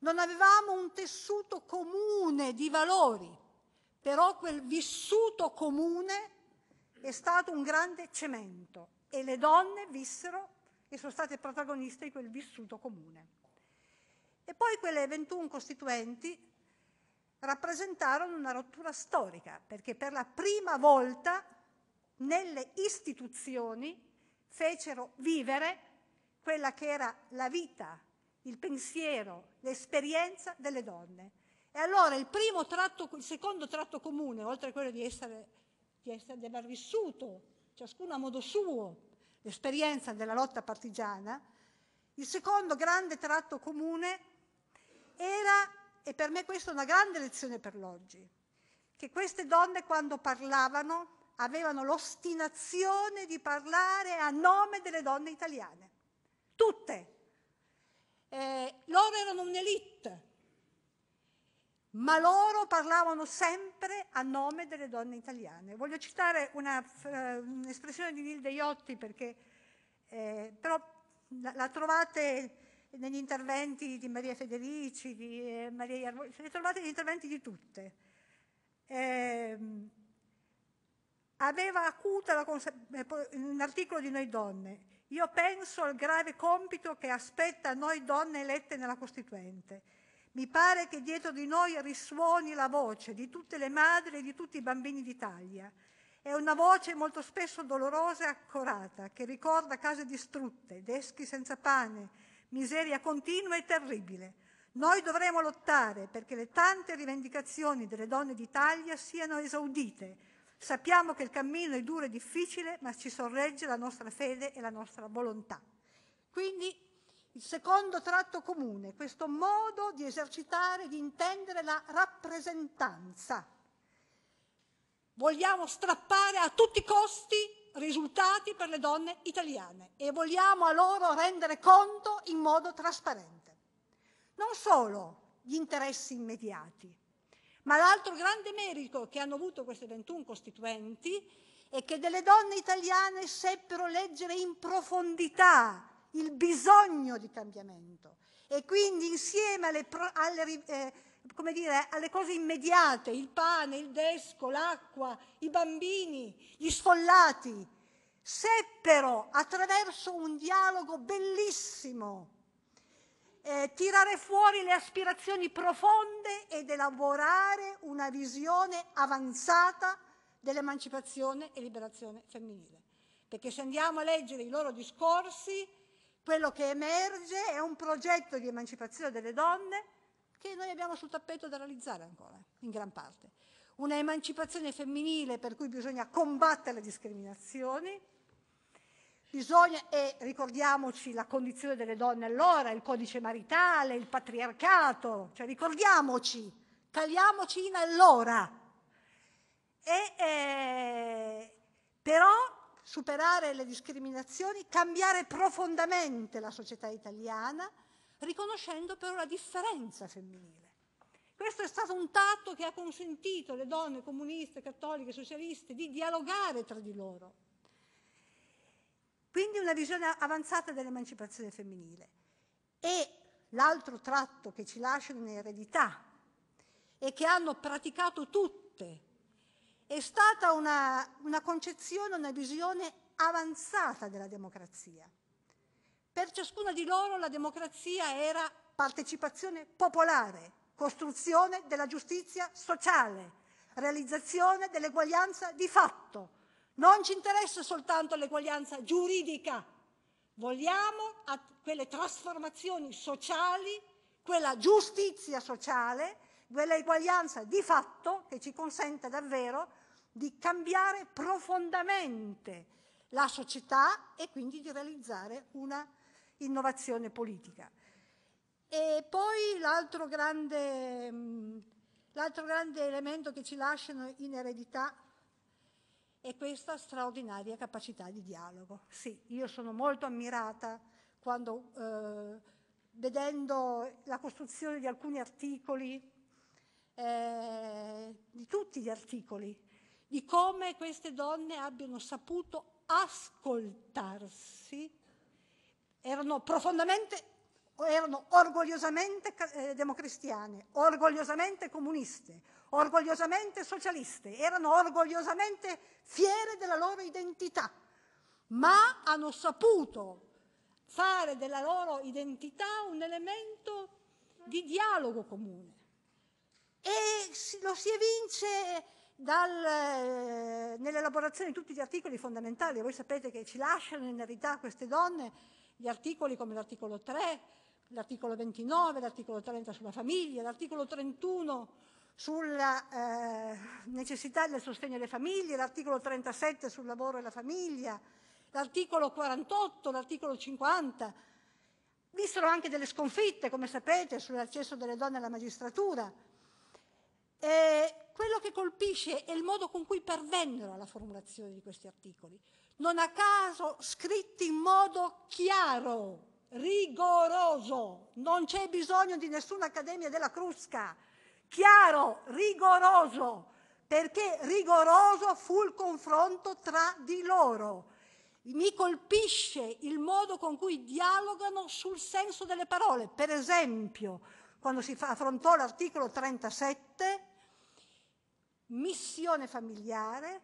non avevamo un tessuto comune di valori, però quel vissuto comune è stato un grande cemento e le donne vissero e sono state protagoniste di quel vissuto comune. E poi quelle 21 costituenti rappresentarono una rottura storica, perché per la prima volta nelle istituzioni fecero vivere quella che era la vita il pensiero, l'esperienza delle donne. E allora il, primo tratto, il secondo tratto comune, oltre a quello di, essere, di, essere, di aver vissuto, ciascuno a modo suo, l'esperienza della lotta partigiana, il secondo grande tratto comune era, e per me questa è una grande lezione per l'oggi, che queste donne quando parlavano avevano l'ostinazione di parlare a nome delle donne italiane. Tutte, eh, loro erano un'elite, ma loro parlavano sempre a nome delle donne italiane. Voglio citare una, eh, un'espressione di Nilde Iotti perché eh, però la, la, trovate negli interventi di Maria Federici, di eh, Maria Iarvoli, le trovate negli interventi di tutte. Eh, aveva acuta la consa- eh, un articolo di Noi Donne, io penso al grave compito che aspetta a noi donne elette nella Costituente. Mi pare che dietro di noi risuoni la voce di tutte le madri e di tutti i bambini d'Italia. È una voce molto spesso dolorosa e accorata, che ricorda case distrutte, deschi senza pane, miseria continua e terribile. Noi dovremo lottare perché le tante rivendicazioni delle donne d'Italia siano esaudite Sappiamo che il cammino è duro e difficile, ma ci sorregge la nostra fede e la nostra volontà. Quindi il secondo tratto comune, questo modo di esercitare, di intendere la rappresentanza. Vogliamo strappare a tutti i costi risultati per le donne italiane e vogliamo a loro rendere conto in modo trasparente. Non solo gli interessi immediati, ma l'altro grande merito che hanno avuto queste 21 costituenti è che delle donne italiane seppero leggere in profondità il bisogno di cambiamento e quindi insieme alle, alle, eh, dire, alle cose immediate, il pane, il desco, l'acqua, i bambini, gli sfollati, seppero attraverso un dialogo bellissimo eh, tirare fuori le aspirazioni profonde ed elaborare una visione avanzata dell'emancipazione e liberazione femminile. Perché se andiamo a leggere i loro discorsi, quello che emerge è un progetto di emancipazione delle donne che noi abbiamo sul tappeto da realizzare ancora, in gran parte. Una emancipazione femminile per cui bisogna combattere le discriminazioni, Bisogna, e ricordiamoci la condizione delle donne allora, il codice maritale, il patriarcato, cioè ricordiamoci, caliamoci in allora. E, eh, però superare le discriminazioni, cambiare profondamente la società italiana, riconoscendo però la differenza femminile. Questo è stato un tatto che ha consentito alle donne comuniste, cattoliche, socialiste di dialogare tra di loro quindi una visione avanzata dell'emancipazione femminile. E l'altro tratto che ci lasciano in eredità e che hanno praticato tutte è stata una, una concezione, una visione avanzata della democrazia. Per ciascuna di loro la democrazia era partecipazione popolare, costruzione della giustizia sociale, realizzazione dell'eguaglianza di fatto, non ci interessa soltanto l'eguaglianza giuridica, vogliamo quelle trasformazioni sociali, quella giustizia sociale, quella eguaglianza di fatto che ci consente davvero di cambiare profondamente la società e quindi di realizzare una innovazione politica. E poi l'altro grande, grande elemento che ci lasciano in eredità e questa straordinaria capacità di dialogo. Sì, io sono molto ammirata quando, eh, vedendo la costruzione di alcuni articoli, eh, di tutti gli articoli, di come queste donne abbiano saputo ascoltarsi, erano profondamente erano orgogliosamente eh, democristiane, orgogliosamente comuniste, orgogliosamente socialiste, erano orgogliosamente fiere della loro identità, ma hanno saputo fare della loro identità un elemento di dialogo comune. E lo si evince dal, eh, nell'elaborazione di tutti gli articoli fondamentali. Voi sapete che ci lasciano in eredità queste donne gli articoli come l'articolo 3, l'articolo 29, l'articolo 30 sulla famiglia, l'articolo 31 sulla eh, necessità del sostegno alle famiglie, l'articolo 37 sul lavoro e la famiglia, l'articolo 48, l'articolo 50. Vissero anche delle sconfitte, come sapete, sull'accesso delle donne alla magistratura. E quello che colpisce è il modo con cui pervennero alla formulazione di questi articoli. Non a caso scritti in modo chiaro, rigoroso. Non c'è bisogno di nessuna accademia della Crusca chiaro, rigoroso, perché rigoroso fu il confronto tra di loro. Mi colpisce il modo con cui dialogano sul senso delle parole. Per esempio, quando si affrontò l'articolo 37, missione familiare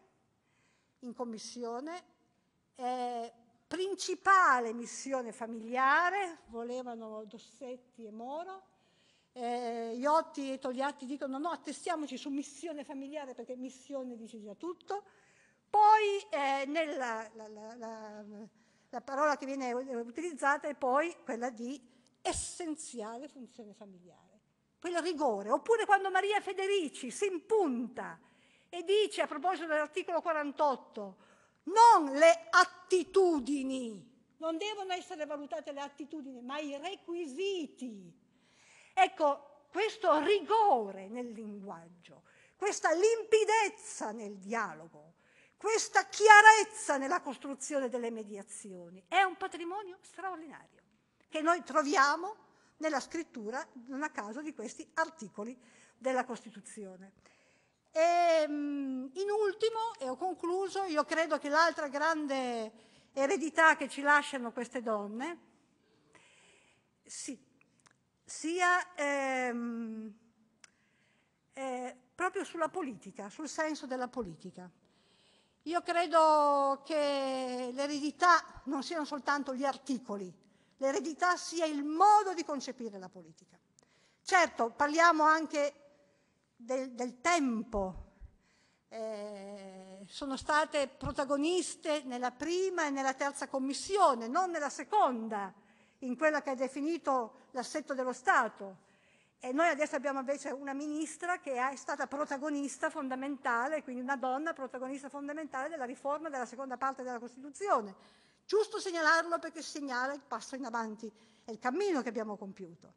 in commissione, eh, principale missione familiare, volevano Dossetti e Moro, eh, Iotti e Togliatti dicono no, attestiamoci su missione familiare perché missione dice già tutto. Poi eh, nella, la, la, la, la, parola che viene utilizzata è poi quella di essenziale funzione familiare, quel rigore. Oppure quando Maria Federici si impunta e dice a proposito dell'articolo 48, non le attitudini, non devono essere valutate le attitudini, ma i requisiti Ecco, questo rigore nel linguaggio, questa limpidezza nel dialogo, questa chiarezza nella costruzione delle mediazioni è un patrimonio straordinario che noi troviamo nella scrittura, non a caso, di questi articoli della Costituzione. E, ehm, in ultimo, e ho concluso, io credo che l'altra grande eredità che ci lasciano queste donne, sì, sia ehm, eh, proprio sulla politica, sul senso della politica. Io credo che l'eredità non siano soltanto gli articoli, l'eredità sia il modo di concepire la politica. Certo, parliamo anche del, del tempo. Eh, sono state protagoniste nella prima e nella terza commissione, non nella seconda in quella che ha definito l'assetto dello Stato. E noi adesso abbiamo invece una ministra che è stata protagonista fondamentale, quindi una donna protagonista fondamentale della riforma della seconda parte della Costituzione. Giusto segnalarlo perché segnala il passo in avanti e il cammino che abbiamo compiuto.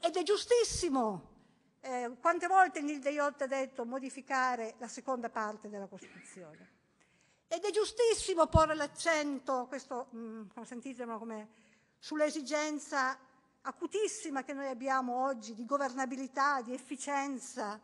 Ed è giustissimo, eh, quante volte Nil De Jot ha detto modificare la seconda parte della Costituzione. Ed è giustissimo porre l'accento, questo mh, mm, consentitemelo come sull'esigenza acutissima che noi abbiamo oggi di governabilità, di efficienza,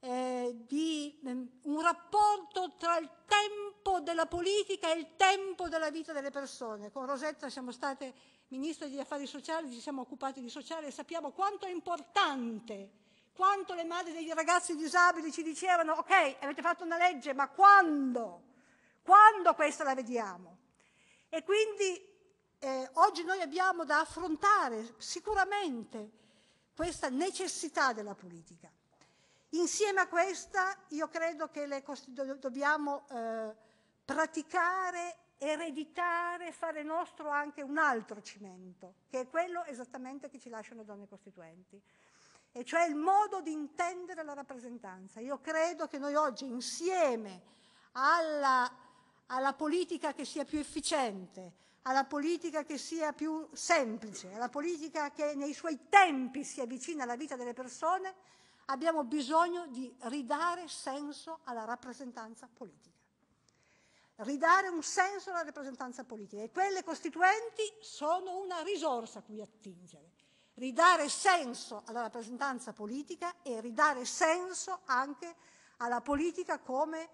eh, di eh, un rapporto tra il tempo della politica e il tempo della vita delle persone. Con Rosetta siamo state ministre degli affari sociali, ci siamo occupati di sociale e sappiamo quanto è importante quanto le madri dei ragazzi disabili ci dicevano, ok, avete fatto una legge, ma quando? Quando questa la vediamo? E quindi eh, oggi noi abbiamo da affrontare sicuramente questa necessità della politica. Insieme a questa io credo che le, dobbiamo eh, praticare, ereditare, fare nostro anche un altro cimento, che è quello esattamente che ci lasciano le donne costituenti, e cioè il modo di intendere la rappresentanza. Io credo che noi oggi insieme alla, alla politica che sia più efficiente, alla politica che sia più semplice, alla politica che nei suoi tempi si avvicina alla vita delle persone, abbiamo bisogno di ridare senso alla rappresentanza politica. Ridare un senso alla rappresentanza politica e quelle costituenti sono una risorsa a cui attingere. Ridare senso alla rappresentanza politica e ridare senso anche alla politica come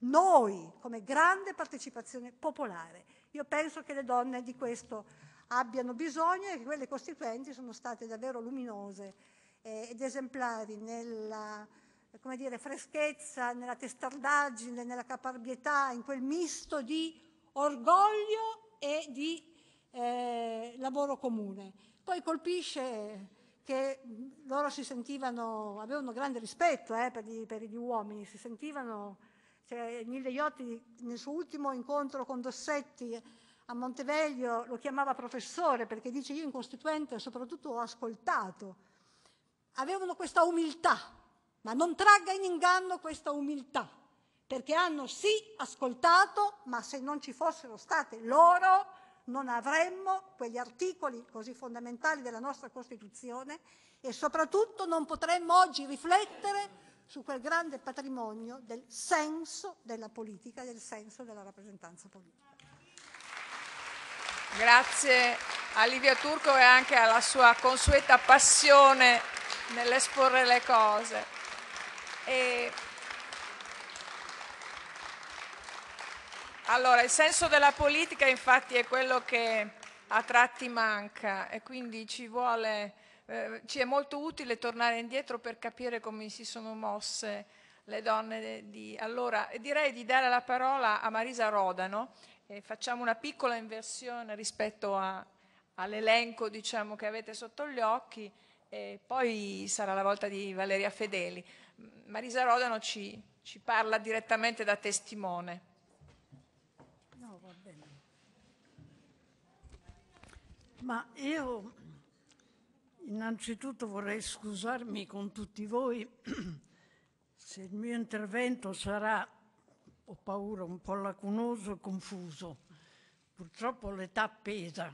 noi, come grande partecipazione popolare io penso che le donne di questo abbiano bisogno e che quelle costituenti sono state davvero luminose eh, ed esemplari nella dire, freschezza, nella testardaggine, nella caparbietà, in quel misto di orgoglio e di eh, lavoro comune. Poi colpisce che loro si sentivano, avevano grande rispetto eh, per, gli, per gli uomini, si sentivano cioè Emilio Iotti nel suo ultimo incontro con Dossetti a Monteveglio lo chiamava professore perché dice io in Costituente soprattutto ho ascoltato, avevano questa umiltà, ma non tragga in inganno questa umiltà, perché hanno sì ascoltato, ma se non ci fossero state loro non avremmo quegli articoli così fondamentali della nostra Costituzione e soprattutto non potremmo oggi riflettere su quel grande patrimonio del senso della politica, del senso della rappresentanza politica. Grazie a Livia Turco e anche alla sua consueta passione nell'esporre le cose. E... Allora, il senso della politica infatti è quello che a tratti manca e quindi ci vuole eh, ci è molto utile tornare indietro per capire come si sono mosse le donne di allora. Direi di dare la parola a Marisa Rodano e facciamo una piccola inversione rispetto all'elenco diciamo, che avete sotto gli occhi e poi sarà la volta di Valeria Fedeli. Marisa Rodano ci, ci parla direttamente da testimone. No, va bene. Ma io Innanzitutto vorrei scusarmi con tutti voi se il mio intervento sarà, ho paura, un po' lacunoso e confuso. Purtroppo l'età pesa,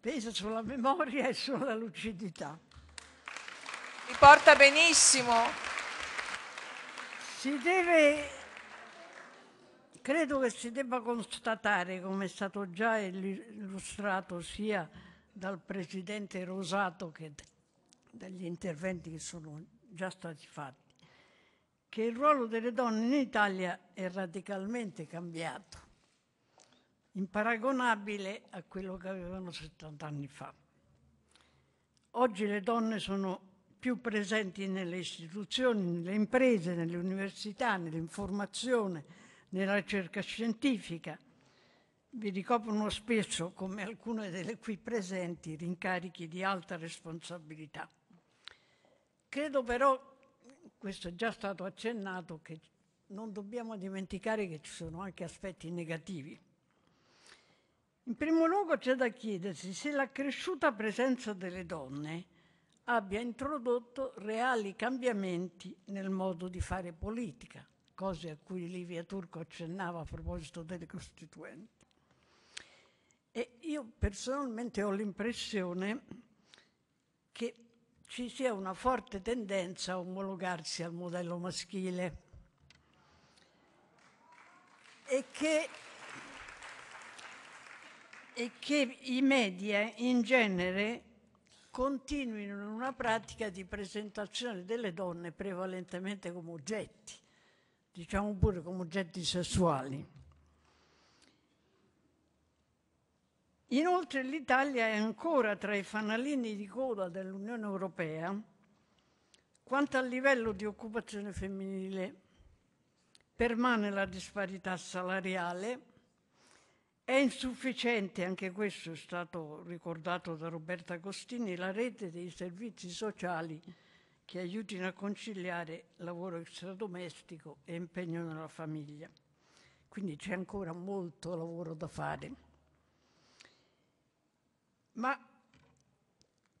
pesa sulla memoria e sulla lucidità. Mi porta benissimo. Si deve, credo che si debba constatare, come è stato già illustrato sia dal presidente Rosato che dagli interventi che sono già stati fatti, che il ruolo delle donne in Italia è radicalmente cambiato, imparagonabile a quello che avevano 70 anni fa. Oggi le donne sono più presenti nelle istituzioni, nelle imprese, nelle università, nell'informazione, nella ricerca scientifica, vi ricoprono spesso, come alcune delle qui presenti, rincarichi di alta responsabilità. Credo però, questo è già stato accennato, che non dobbiamo dimenticare che ci sono anche aspetti negativi. In primo luogo c'è da chiedersi se la cresciuta presenza delle donne abbia introdotto reali cambiamenti nel modo di fare politica, cose a cui Livia Turco accennava a proposito delle Costituenti. E io personalmente ho l'impressione che ci sia una forte tendenza a omologarsi al modello maschile e che, e che i media in genere continuino una pratica di presentazione delle donne prevalentemente come oggetti, diciamo pure come oggetti sessuali. Inoltre l'Italia è ancora tra i fanalini di coda dell'Unione Europea quanto al livello di occupazione femminile. Permane la disparità salariale, è insufficiente, anche questo è stato ricordato da Roberta Agostini, la rete dei servizi sociali che aiutino a conciliare lavoro extradomestico e impegno nella famiglia. Quindi c'è ancora molto lavoro da fare. Ma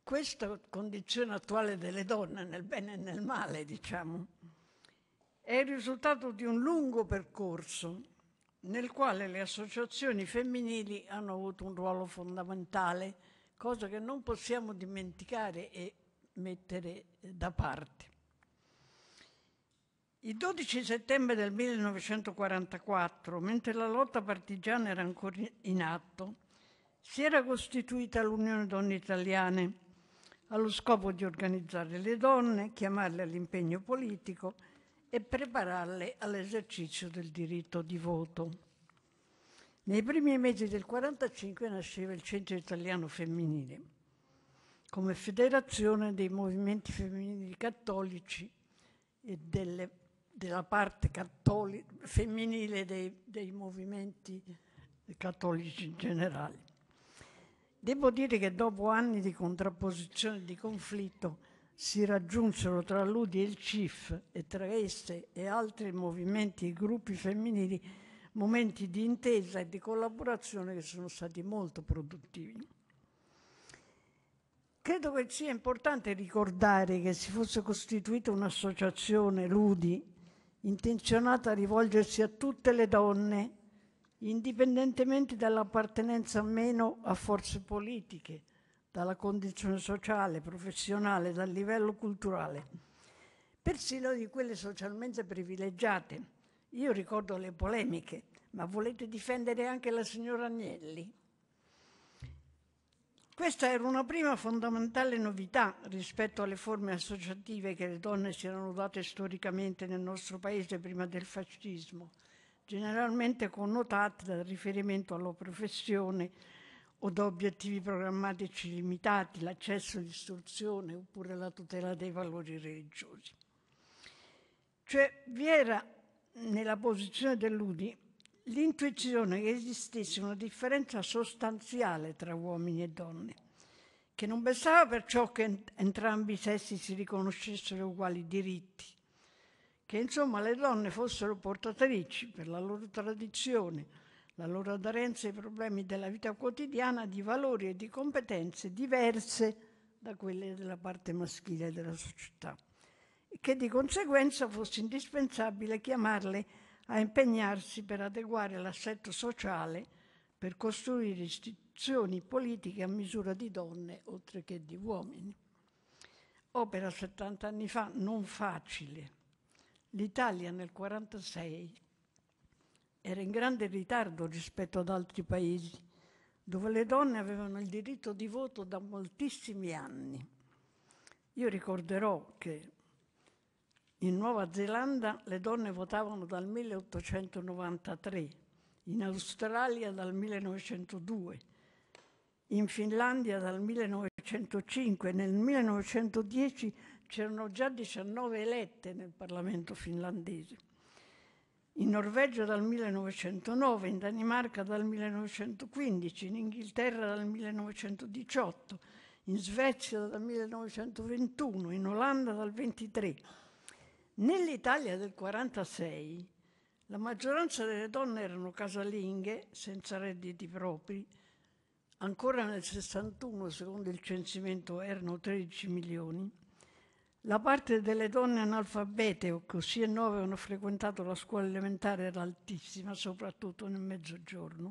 questa condizione attuale delle donne, nel bene e nel male, diciamo, è il risultato di un lungo percorso nel quale le associazioni femminili hanno avuto un ruolo fondamentale, cosa che non possiamo dimenticare e mettere eh, da parte. Il 12 settembre del 1944, mentre la lotta partigiana era ancora in atto, si era costituita l'Unione Donne Italiane allo scopo di organizzare le donne, chiamarle all'impegno politico e prepararle all'esercizio del diritto di voto. Nei primi mesi del 1945 nasceva il Centro Italiano Femminile come federazione dei movimenti femminili cattolici e delle, della parte cattoli, femminile dei, dei movimenti cattolici in generale. Devo dire che dopo anni di contrapposizione e di conflitto si raggiunsero tra l'UDI e il CIF e tra esse e altri movimenti e gruppi femminili momenti di intesa e di collaborazione che sono stati molto produttivi. Credo che sia importante ricordare che si fosse costituita un'associazione, l'UDI, intenzionata a rivolgersi a tutte le donne indipendentemente dall'appartenenza o meno a forze politiche, dalla condizione sociale, professionale, dal livello culturale, persino di quelle socialmente privilegiate. Io ricordo le polemiche, ma volete difendere anche la signora Agnelli? Questa era una prima fondamentale novità rispetto alle forme associative che le donne si erano date storicamente nel nostro paese prima del fascismo generalmente connotati dal riferimento alla professione o da obiettivi programmatici limitati, l'accesso all'istruzione oppure la tutela dei valori religiosi. Cioè vi era nella posizione dell'Udi l'intuizione che esistesse una differenza sostanziale tra uomini e donne, che non pensava perciò che entrambi i sessi si riconoscessero uguali diritti, che insomma le donne fossero portatrici per la loro tradizione, la loro aderenza ai problemi della vita quotidiana di valori e di competenze diverse da quelle della parte maschile della società e che di conseguenza fosse indispensabile chiamarle a impegnarsi per adeguare l'assetto sociale, per costruire istituzioni politiche a misura di donne oltre che di uomini. Opera 70 anni fa non facile, L'Italia nel 1946 era in grande ritardo rispetto ad altri paesi, dove le donne avevano il diritto di voto da moltissimi anni. Io ricorderò che in Nuova Zelanda le donne votavano dal 1893, in Australia dal 1902, in Finlandia dal 1905, nel 1910 c'erano già 19 elette nel Parlamento finlandese. In Norvegia dal 1909, in Danimarca dal 1915, in Inghilterra dal 1918, in Svezia dal 1921, in Olanda dal 23. Nell'Italia del 1946 la maggioranza delle donne erano casalinghe, senza redditi propri. Ancora nel 61, secondo il censimento, erano 13 milioni. La parte delle donne analfabete o così e non hanno frequentato la scuola elementare era altissima, soprattutto nel mezzogiorno,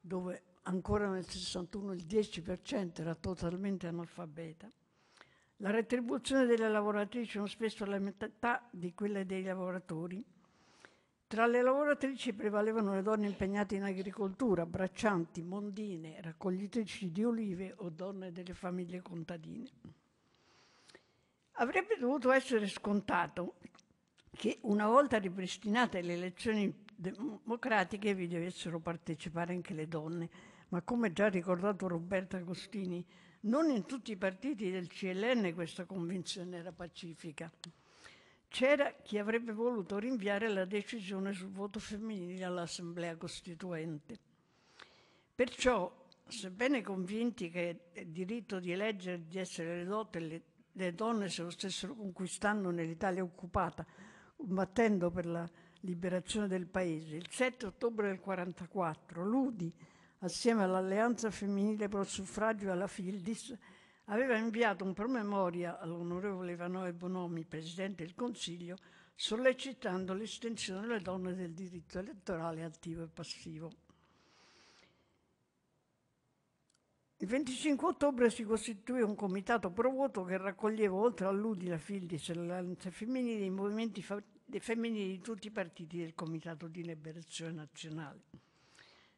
dove ancora nel 61 il 10% era totalmente analfabeta. La retribuzione delle lavoratrici non spesso la metà di quella dei lavoratori. Tra le lavoratrici prevalevano le donne impegnate in agricoltura, braccianti, mondine, raccoglitrici di olive o donne delle famiglie contadine. Avrebbe dovuto essere scontato che una volta ripristinate le elezioni democratiche vi dovessero partecipare anche le donne, ma come già ricordato Roberto Agostini, non in tutti i partiti del CLN questa convinzione era pacifica. C'era chi avrebbe voluto rinviare la decisione sul voto femminile all'Assemblea Costituente. Perciò, sebbene convinti che il diritto di eleggere e di essere ridotte le donne se lo stessero conquistando nell'Italia occupata, combattendo per la liberazione del paese. Il 7 ottobre del 1944 l'Udi, assieme all'Alleanza Femminile Pro Suffragio e alla Fildis, aveva inviato un promemoria all'onorevole Vanoe Bonomi, presidente del Consiglio, sollecitando l'estensione alle donne del diritto elettorale attivo e passivo. Il 25 ottobre si costituì un comitato provoto che raccoglieva oltre all'Udine, Fildic e l'Alleanza Femminile i movimenti fa- femminili di tutti i partiti del Comitato di Liberazione Nazionale.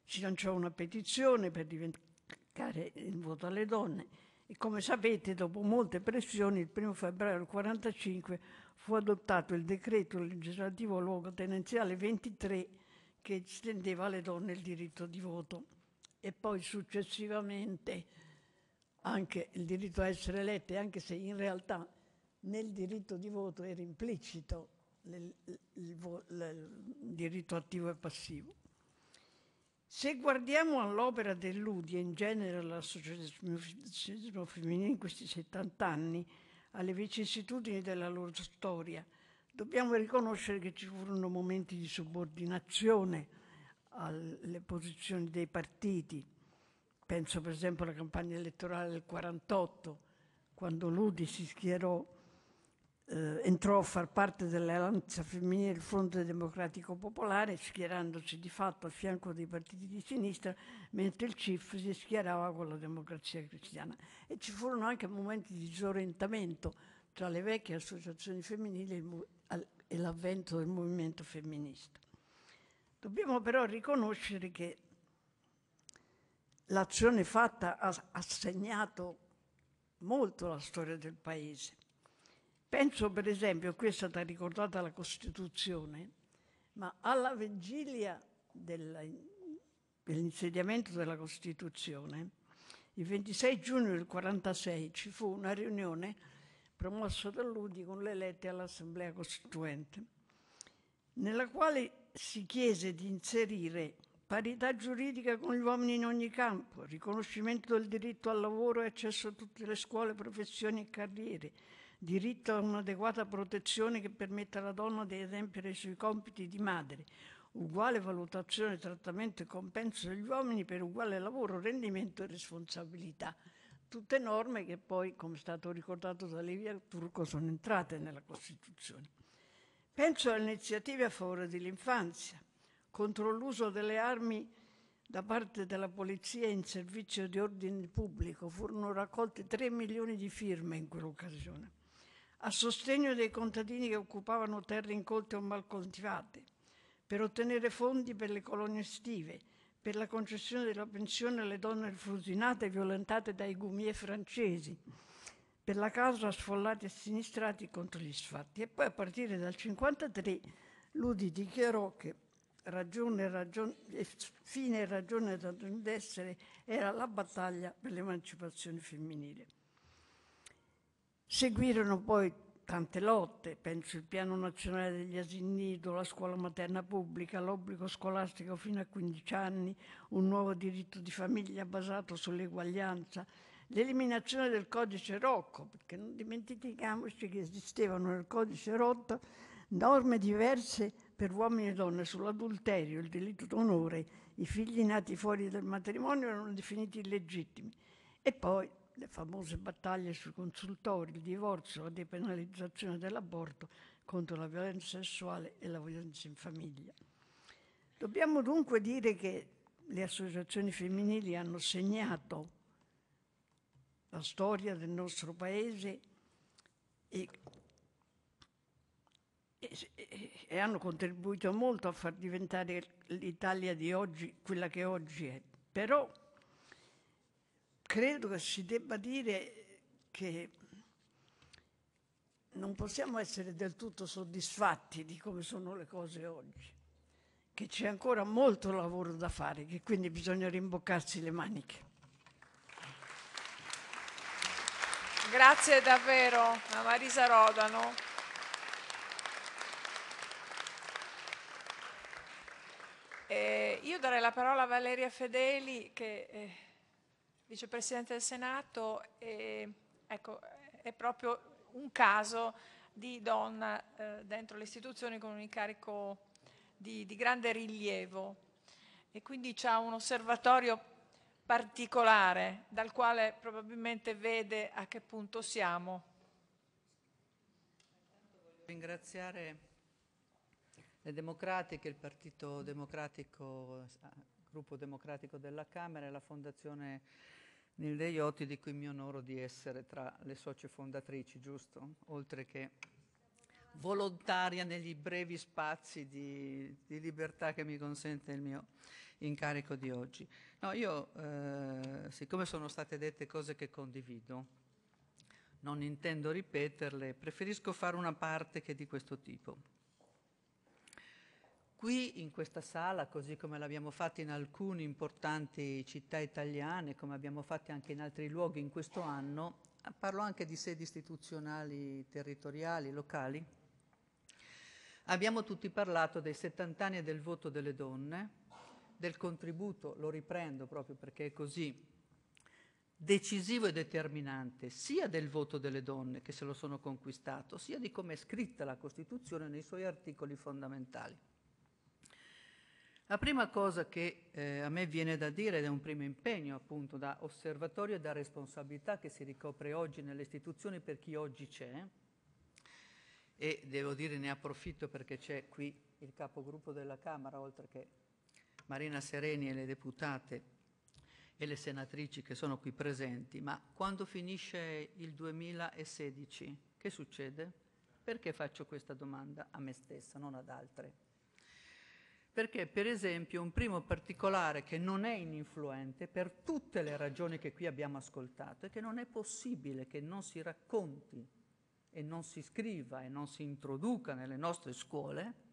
Si lanciò una petizione per diventare il voto alle donne e come sapete dopo molte pressioni il 1 febbraio 1945 fu adottato il decreto legislativo luogotenenziale 23 che estendeva alle donne il diritto di voto e poi successivamente anche il diritto a essere elette, anche se in realtà nel diritto di voto era implicito il, diritto attivo e passivo. Se guardiamo all'opera dell'Udi e in genere all'associazionismo femminile in questi 70 anni, alle vicissitudini della loro storia, dobbiamo riconoscere che ci furono momenti di subordinazione alle posizioni dei partiti. Penso per esempio alla campagna elettorale del 48, quando Ludi si schierò, eh, entrò a far parte dell'alleanza femminile del Fronte Democratico Popolare, schierandosi di fatto a fianco dei partiti di sinistra, mentre il CIF si schierava con la democrazia cristiana. E ci furono anche momenti di disorientamento tra le vecchie associazioni femminili e l'avvento del movimento femminista. Dobbiamo però riconoscere che l'azione fatta ha, segnato molto la storia del Paese. Penso per esempio, qui è stata ricordata la Costituzione, ma alla vigilia dell'insediamento della Costituzione, il 26 giugno del 1946 ci fu una riunione promossa dall'Udi con le elette all'Assemblea Costituente, nella quale si chiese di inserire parità giuridica con gli uomini in ogni campo, riconoscimento del diritto al lavoro e accesso a tutte le scuole, professioni e carriere, diritto a un'adeguata protezione che permetta alla donna di adempiere i suoi compiti di madre, uguale valutazione, trattamento e compenso degli uomini per uguale lavoro, rendimento e responsabilità. Tutte norme che poi, come è stato ricordato da Livia Turco, sono entrate nella Costituzione. Penso alle iniziative a favore dell'infanzia, contro l'uso delle armi da parte della polizia in servizio di ordine pubblico. Furono raccolte 3 milioni di firme in quell'occasione, a sostegno dei contadini che occupavano terre incolte o mal coltivate, per ottenere fondi per le colonie estive, per la concessione della pensione alle donne frusinate e violentate dai gumier francesi per la causa sfollati e sinistrati contro gli sfatti. E poi a partire dal 1953 Ludi dichiarò che ragione, ragione, fine e ragione d'essere era la battaglia per l'emancipazione femminile. Seguirono poi tante lotte, penso il piano nazionale degli asili nido, la scuola materna pubblica, l'obbligo scolastico fino a 15 anni, un nuovo diritto di famiglia basato sull'eguaglianza, l'eliminazione del codice Rocco, perché non dimentichiamoci che esistevano nel codice Rotto norme diverse per uomini e donne sull'adulterio, il delitto d'onore, i figli nati fuori dal matrimonio erano definiti illegittimi e poi le famose battaglie sui consultori, il divorzio, la depenalizzazione dell'aborto contro la violenza sessuale e la violenza in famiglia. Dobbiamo dunque dire che le associazioni femminili hanno segnato la storia del nostro paese e, e, e hanno contribuito molto a far diventare l'Italia di oggi quella che oggi è. Però credo che si debba dire che non possiamo essere del tutto soddisfatti di come sono le cose oggi, che c'è ancora molto lavoro da fare, che quindi bisogna rimboccarsi le maniche. Grazie davvero a Marisa Rodano. Eh, io darei la parola a Valeria Fedeli, che è vicepresidente del Senato, e, ecco, è proprio un caso di donna eh, dentro le istituzioni con un incarico di, di grande rilievo e quindi c'è un osservatorio particolare dal quale probabilmente vede a che punto siamo. Ringraziare le democratiche, il Partito Democratico, Gruppo Democratico della Camera e la Fondazione Nilde Iotti di cui mi onoro di essere tra le socie fondatrici, giusto? Oltre che volontaria negli brevi spazi di, di libertà che mi consente il mio incarico di oggi. No, io, eh, siccome sono state dette cose che condivido, non intendo ripeterle, preferisco fare una parte che è di questo tipo. Qui in questa sala, così come l'abbiamo fatto in alcune importanti città italiane, come abbiamo fatto anche in altri luoghi in questo anno, parlo anche di sedi istituzionali territoriali, locali, abbiamo tutti parlato dei 70 anni del voto delle donne, del contributo, lo riprendo proprio perché è così, decisivo e determinante sia del voto delle donne che se lo sono conquistato, sia di come è scritta la Costituzione nei suoi articoli fondamentali. La prima cosa che eh, a me viene da dire, ed è un primo impegno appunto da osservatorio e da responsabilità che si ricopre oggi nelle istituzioni per chi oggi c'è, e devo dire ne approfitto perché c'è qui il capogruppo della Camera, oltre che Marina Sereni e le deputate e le senatrici che sono qui presenti, ma quando finisce il 2016 che succede? Perché faccio questa domanda a me stessa, non ad altre? Perché per esempio un primo particolare che non è ininfluente per tutte le ragioni che qui abbiamo ascoltato è che non è possibile che non si racconti e non si scriva e non si introduca nelle nostre scuole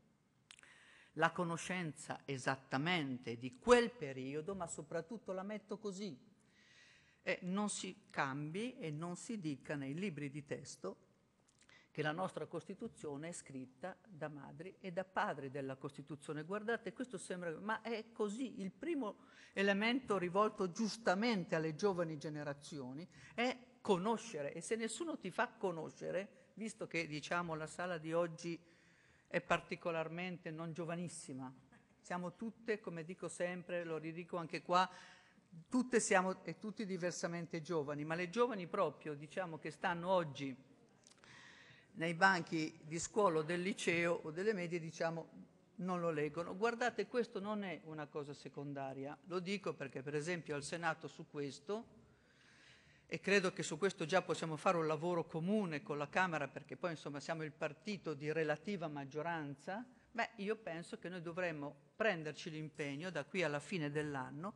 la conoscenza esattamente di quel periodo, ma soprattutto la metto così. E non si cambi e non si dica nei libri di testo che la nostra Costituzione è scritta da madri e da padri della Costituzione. Guardate, questo sembra, ma è così. Il primo elemento rivolto giustamente alle giovani generazioni è conoscere e se nessuno ti fa conoscere, visto che diciamo la sala di oggi è particolarmente non giovanissima. Siamo tutte, come dico sempre, lo ridico anche qua, tutte siamo e tutti diversamente giovani, ma le giovani proprio, diciamo che stanno oggi nei banchi di scuola o del liceo o delle medie, diciamo, non lo leggono. Guardate, questo non è una cosa secondaria, lo dico perché per esempio al Senato su questo e credo che su questo già possiamo fare un lavoro comune con la Camera perché poi insomma siamo il partito di relativa maggioranza, beh io penso che noi dovremmo prenderci l'impegno da qui alla fine dell'anno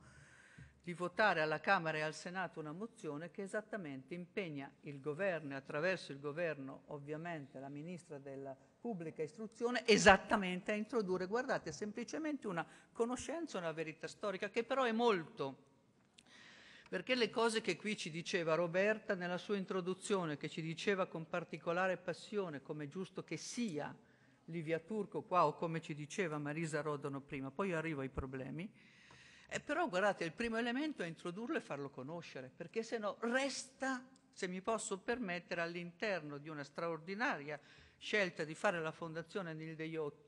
di votare alla Camera e al Senato una mozione che esattamente impegna il governo e attraverso il governo ovviamente la ministra della pubblica istruzione esattamente a introdurre, guardate, semplicemente una conoscenza, una verità storica che però è molto perché le cose che qui ci diceva Roberta nella sua introduzione, che ci diceva con particolare passione come è giusto che sia Livia Turco qua o come ci diceva Marisa Rodono prima, poi arrivo ai problemi, eh, però guardate, il primo elemento è introdurlo e farlo conoscere, perché se no resta, se mi posso permettere, all'interno di una straordinaria scelta di fare la fondazione Nilde Iotti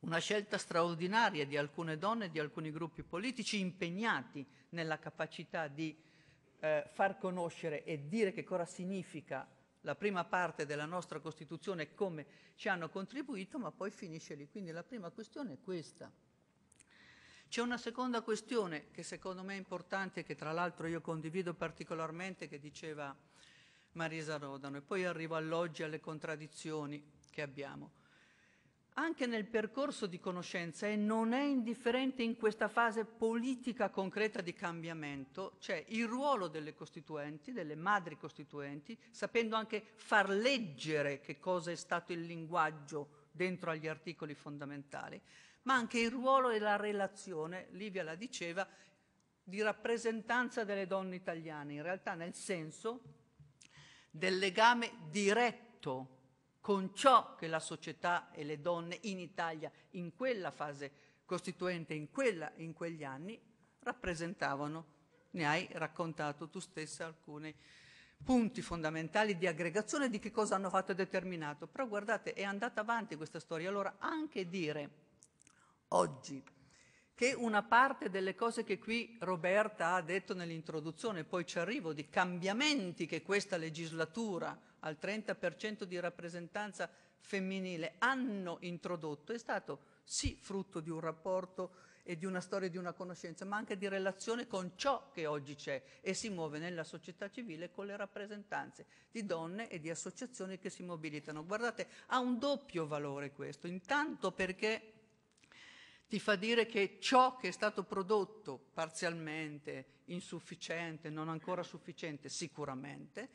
una scelta straordinaria di alcune donne e di alcuni gruppi politici impegnati nella capacità di eh, far conoscere e dire che cosa significa la prima parte della nostra Costituzione e come ci hanno contribuito, ma poi finisce lì. Quindi la prima questione è questa. C'è una seconda questione che secondo me è importante, che tra l'altro io condivido particolarmente, che diceva Marisa Rodano, e poi arrivo all'oggi alle contraddizioni che abbiamo anche nel percorso di conoscenza e non è indifferente in questa fase politica concreta di cambiamento, c'è cioè il ruolo delle costituenti, delle madri costituenti, sapendo anche far leggere che cosa è stato il linguaggio dentro agli articoli fondamentali, ma anche il ruolo e la relazione, Livia la diceva, di rappresentanza delle donne italiane, in realtà nel senso del legame diretto con ciò che la società e le donne in Italia in quella fase costituente, in, quella, in quegli anni, rappresentavano. Ne hai raccontato tu stessa alcuni punti fondamentali di aggregazione di che cosa hanno fatto e determinato. Però guardate, è andata avanti questa storia. Allora anche dire oggi che una parte delle cose che qui Roberta ha detto nell'introduzione, poi ci arrivo, di cambiamenti che questa legislatura al 30% di rappresentanza femminile hanno introdotto, è stato sì frutto di un rapporto e di una storia e di una conoscenza, ma anche di relazione con ciò che oggi c'è e si muove nella società civile con le rappresentanze di donne e di associazioni che si mobilitano. Guardate, ha un doppio valore questo, intanto perché ti fa dire che ciò che è stato prodotto parzialmente, insufficiente, non ancora sufficiente sicuramente,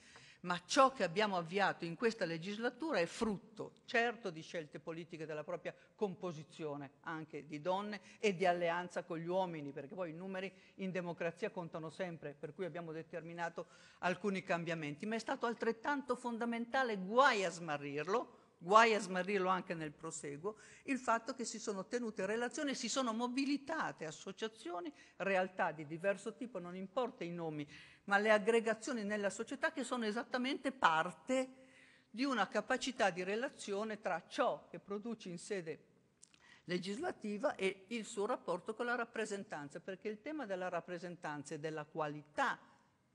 ma ciò che abbiamo avviato in questa legislatura è frutto, certo, di scelte politiche della propria composizione, anche di donne e di alleanza con gli uomini, perché poi i numeri in democrazia contano sempre, per cui abbiamo determinato alcuni cambiamenti, ma è stato altrettanto fondamentale, guai a smarrirlo, guai a smarrirlo anche nel proseguo, il fatto che si sono tenute relazioni, si sono mobilitate associazioni, realtà di diverso tipo, non importa i nomi, ma le aggregazioni nella società che sono esattamente parte di una capacità di relazione tra ciò che produce in sede legislativa e il suo rapporto con la rappresentanza, perché il tema della rappresentanza e della qualità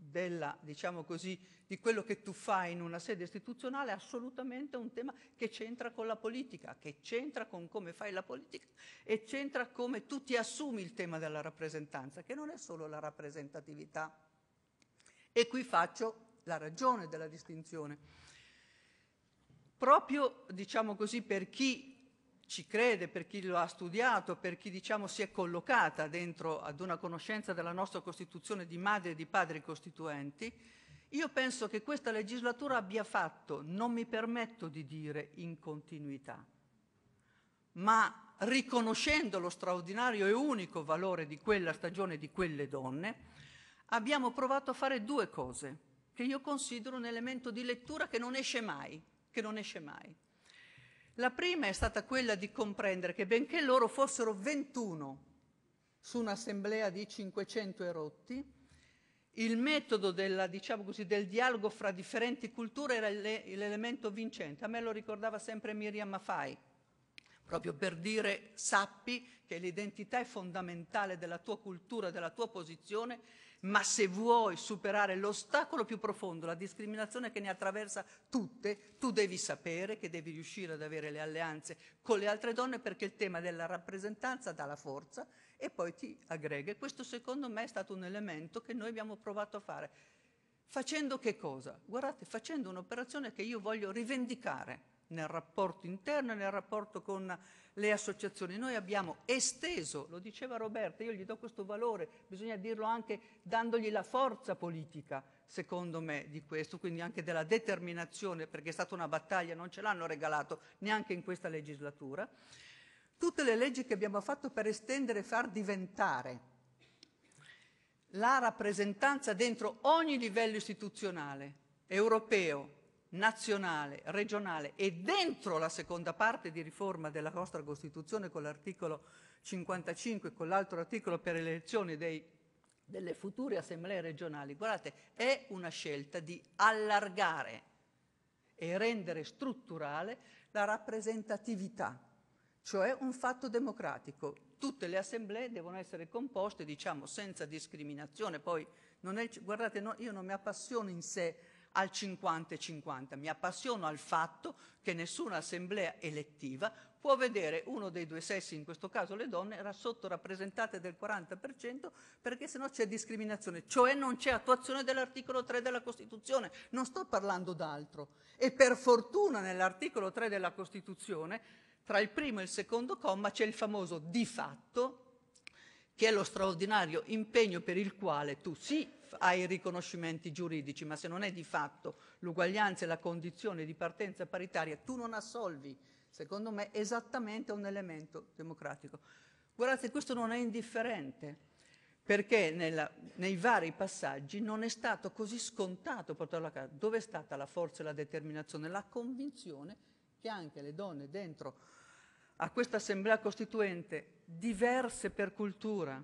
della, diciamo così, di quello che tu fai in una sede istituzionale è assolutamente un tema che c'entra con la politica, che c'entra con come fai la politica e c'entra come tu ti assumi il tema della rappresentanza, che non è solo la rappresentatività. E qui faccio la ragione della distinzione. Proprio, diciamo così, per chi ci crede, per chi lo ha studiato, per chi diciamo si è collocata dentro ad una conoscenza della nostra Costituzione di madre e di padri costituenti, io penso che questa legislatura abbia fatto, non mi permetto di dire in continuità, ma riconoscendo lo straordinario e unico valore di quella stagione e di quelle donne, abbiamo provato a fare due cose che io considero un elemento di lettura che non esce mai, che non esce mai. La prima è stata quella di comprendere che benché loro fossero 21 su un'assemblea di 500 erotti, il metodo della, diciamo così, del dialogo fra differenti culture era l'elemento vincente. A me lo ricordava sempre Miriam Mafai, proprio per dire sappi che l'identità è fondamentale della tua cultura, della tua posizione ma se vuoi superare l'ostacolo più profondo, la discriminazione che ne attraversa tutte, tu devi sapere che devi riuscire ad avere le alleanze con le altre donne perché il tema della rappresentanza dà la forza e poi ti aggrega. E questo secondo me è stato un elemento che noi abbiamo provato a fare. Facendo che cosa? Guardate, facendo un'operazione che io voglio rivendicare nel rapporto interno e nel rapporto con le associazioni. Noi abbiamo esteso, lo diceva Roberta, io gli do questo valore, bisogna dirlo anche dandogli la forza politica, secondo me, di questo, quindi anche della determinazione, perché è stata una battaglia, non ce l'hanno regalato neanche in questa legislatura. Tutte le leggi che abbiamo fatto per estendere e far diventare la rappresentanza dentro ogni livello istituzionale, europeo, nazionale, regionale e dentro la seconda parte di riforma della nostra Costituzione con l'articolo 55 e con l'altro articolo per l'elezione delle future assemblee regionali, guardate, è una scelta di allargare e rendere strutturale la rappresentatività, cioè un fatto democratico. Tutte le assemblee devono essere composte, diciamo, senza discriminazione. Poi, non è, guardate, no, io non mi appassiono in sé al 50-50. Mi appassiono al fatto che nessuna assemblea elettiva può vedere uno dei due sessi, in questo caso le donne, sottorappresentate del 40% perché sennò c'è discriminazione, cioè non c'è attuazione dell'articolo 3 della Costituzione. Non sto parlando d'altro. E per fortuna nell'articolo 3 della Costituzione, tra il primo e il secondo comma, c'è il famoso di fatto che è lo straordinario impegno per il quale tu sì hai riconoscimenti giuridici, ma se non è di fatto l'uguaglianza e la condizione di partenza paritaria, tu non assolvi, secondo me, esattamente un elemento democratico. Guardate, questo non è indifferente, perché nella, nei vari passaggi non è stato così scontato portarlo a casa. Dove è stata la forza e la determinazione? La convinzione che anche le donne dentro a questa assemblea costituente diverse per cultura,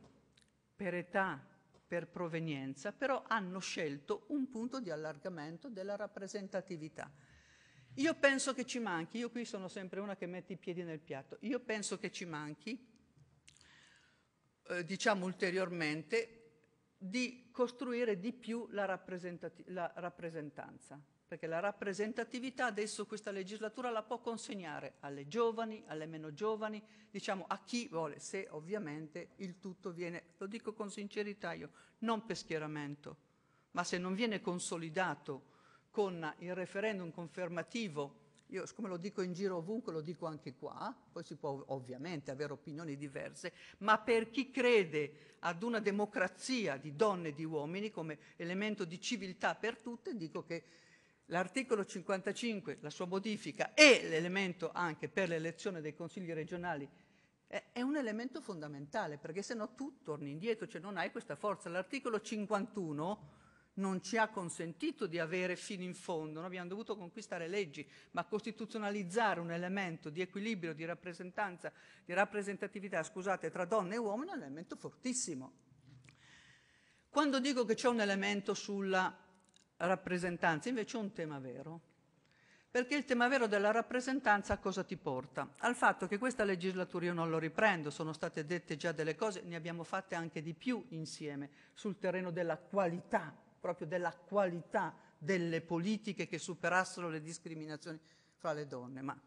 per età, per provenienza, però hanno scelto un punto di allargamento della rappresentatività. Io penso che ci manchi, io qui sono sempre una che mette i piedi nel piatto, io penso che ci manchi, eh, diciamo ulteriormente, di costruire di più la, la rappresentanza perché la rappresentatività adesso questa legislatura la può consegnare alle giovani, alle meno giovani, diciamo a chi vuole, se ovviamente il tutto viene, lo dico con sincerità io, non per schieramento, ma se non viene consolidato con il referendum confermativo, io siccome lo dico in giro ovunque, lo dico anche qua, poi si può ovviamente avere opinioni diverse, ma per chi crede ad una democrazia di donne e di uomini come elemento di civiltà per tutte, dico che L'articolo 55, la sua modifica e l'elemento anche per l'elezione dei consigli regionali è un elemento fondamentale perché se no tu torni indietro, cioè non hai questa forza. L'articolo 51 non ci ha consentito di avere fino in fondo, noi abbiamo dovuto conquistare leggi, ma costituzionalizzare un elemento di equilibrio, di rappresentanza, di rappresentatività, scusate, tra donne e uomini è un elemento fortissimo. Quando dico che c'è un elemento sulla rappresentanza, invece è un tema vero. Perché il tema vero della rappresentanza a cosa ti porta? Al fatto che questa legislatura, io non lo riprendo, sono state dette già delle cose, ne abbiamo fatte anche di più insieme sul terreno della qualità, proprio della qualità delle politiche che superassero le discriminazioni fra le donne, ma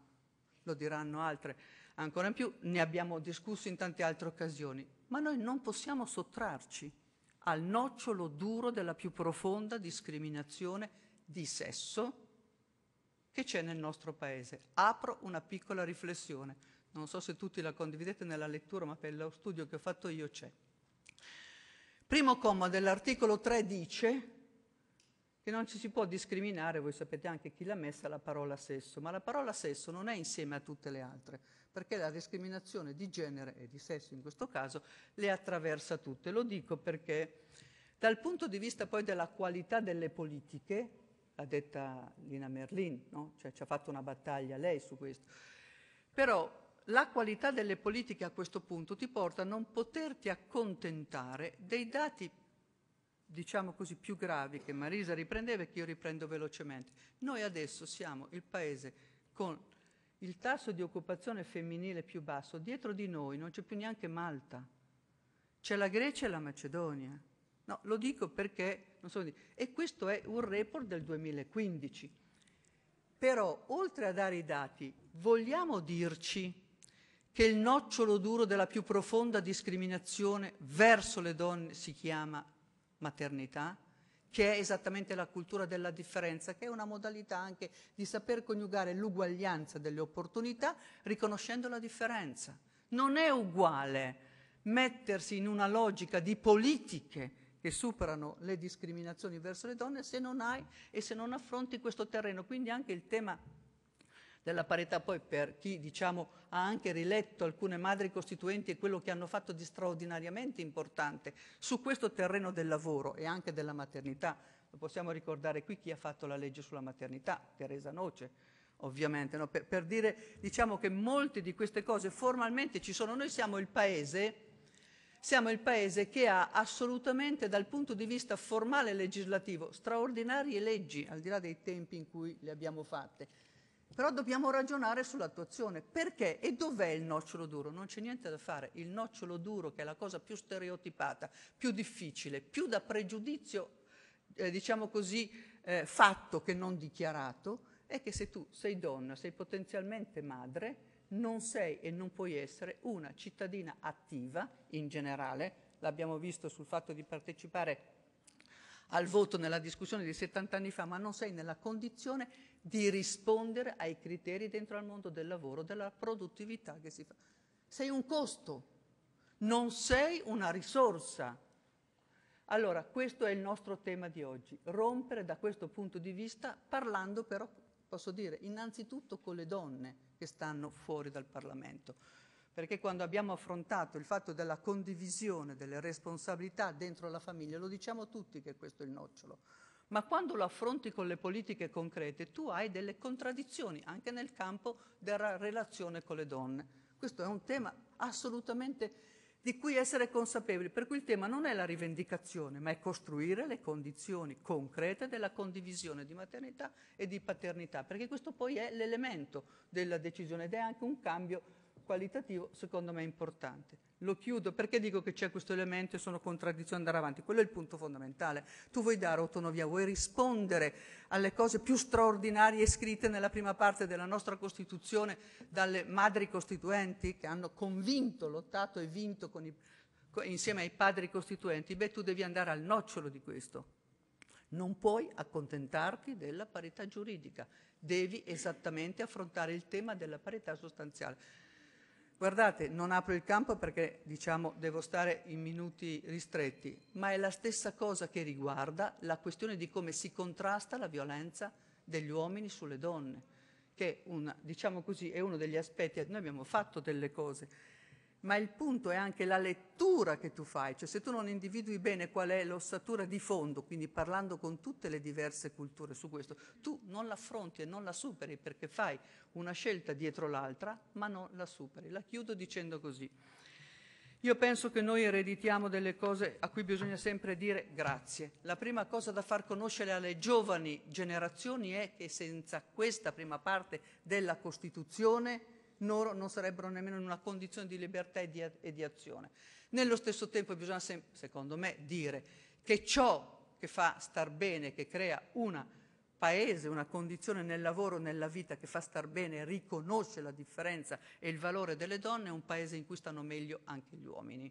lo diranno altre ancora in più, ne abbiamo discusso in tante altre occasioni, ma noi non possiamo sottrarci al nocciolo duro della più profonda discriminazione di sesso che c'è nel nostro paese. Apro una piccola riflessione, non so se tutti la condividete nella lettura, ma per lo studio che ho fatto io c'è. Primo comma dell'articolo 3 dice che non ci si può discriminare, voi sapete anche chi l'ha messa, la parola sesso, ma la parola sesso non è insieme a tutte le altre, perché la discriminazione di genere e di sesso in questo caso le attraversa tutte. Lo dico perché dal punto di vista poi della qualità delle politiche, l'ha detta Lina Merlin, no? cioè, ci ha fatto una battaglia lei su questo, però la qualità delle politiche a questo punto ti porta a non poterti accontentare dei dati diciamo così, più gravi che Marisa riprendeva e che io riprendo velocemente. Noi adesso siamo il paese con il tasso di occupazione femminile più basso, dietro di noi non c'è più neanche Malta, c'è la Grecia e la Macedonia. No, lo dico perché, non so, e questo è un report del 2015. Però, oltre a dare i dati, vogliamo dirci che il nocciolo duro della più profonda discriminazione verso le donne si chiama maternità? che è esattamente la cultura della differenza, che è una modalità anche di saper coniugare l'uguaglianza delle opportunità riconoscendo la differenza. Non è uguale mettersi in una logica di politiche che superano le discriminazioni verso le donne se non hai e se non affronti questo terreno. Quindi anche il tema della parità poi per chi diciamo, ha anche riletto alcune madri costituenti e quello che hanno fatto di straordinariamente importante su questo terreno del lavoro e anche della maternità. Lo possiamo ricordare qui chi ha fatto la legge sulla maternità, Teresa Noce, ovviamente, no? per, per, dire diciamo, che molte di queste cose formalmente ci sono. Noi siamo il paese siamo il paese che ha assolutamente dal punto di vista formale e legislativo straordinarie leggi, al di là dei tempi in cui le abbiamo fatte, però dobbiamo ragionare sull'attuazione. Perché? E dov'è il nocciolo duro? Non c'è niente da fare. Il nocciolo duro, che è la cosa più stereotipata, più difficile, più da pregiudizio, eh, diciamo così, eh, fatto che non dichiarato, è che se tu sei donna, sei potenzialmente madre, non sei e non puoi essere una cittadina attiva in generale, l'abbiamo visto sul fatto di partecipare al voto nella discussione di 70 anni fa, ma non sei nella condizione di rispondere ai criteri dentro al mondo del lavoro, della produttività che si fa. Sei un costo, non sei una risorsa. Allora, questo è il nostro tema di oggi, rompere da questo punto di vista parlando però, posso dire, innanzitutto con le donne che stanno fuori dal Parlamento perché quando abbiamo affrontato il fatto della condivisione delle responsabilità dentro la famiglia, lo diciamo tutti che questo è il nocciolo, ma quando lo affronti con le politiche concrete tu hai delle contraddizioni anche nel campo della relazione con le donne. Questo è un tema assolutamente di cui essere consapevoli, per cui il tema non è la rivendicazione, ma è costruire le condizioni concrete della condivisione di maternità e di paternità, perché questo poi è l'elemento della decisione ed è anche un cambio qualitativo secondo me è importante. Lo chiudo perché dico che c'è questo elemento e sono contraddizione andare avanti. Quello è il punto fondamentale. Tu vuoi dare autonomia, vuoi rispondere alle cose più straordinarie scritte nella prima parte della nostra Costituzione dalle madri costituenti che hanno convinto, lottato e vinto i, insieme ai padri costituenti. Beh, tu devi andare al nocciolo di questo. Non puoi accontentarti della parità giuridica, devi esattamente affrontare il tema della parità sostanziale. Guardate, non apro il campo perché diciamo, devo stare in minuti ristretti, ma è la stessa cosa che riguarda la questione di come si contrasta la violenza degli uomini sulle donne, che una, diciamo così, è uno degli aspetti, noi abbiamo fatto delle cose, ma il punto è anche la lettura che tu fai, cioè se tu non individui bene qual è l'ossatura di fondo, quindi parlando con tutte le diverse culture su questo, tu non l'affronti e non la superi perché fai una scelta dietro l'altra, ma non la superi. La chiudo dicendo così. Io penso che noi ereditiamo delle cose a cui bisogna sempre dire grazie. La prima cosa da far conoscere alle giovani generazioni è che senza questa prima parte della Costituzione loro non sarebbero nemmeno in una condizione di libertà e di, e di azione. Nello stesso tempo bisogna, se, secondo me, dire che ciò che fa star bene, che crea un paese, una condizione nel lavoro, nella vita, che fa star bene, riconosce la differenza e il valore delle donne, è un paese in cui stanno meglio anche gli uomini.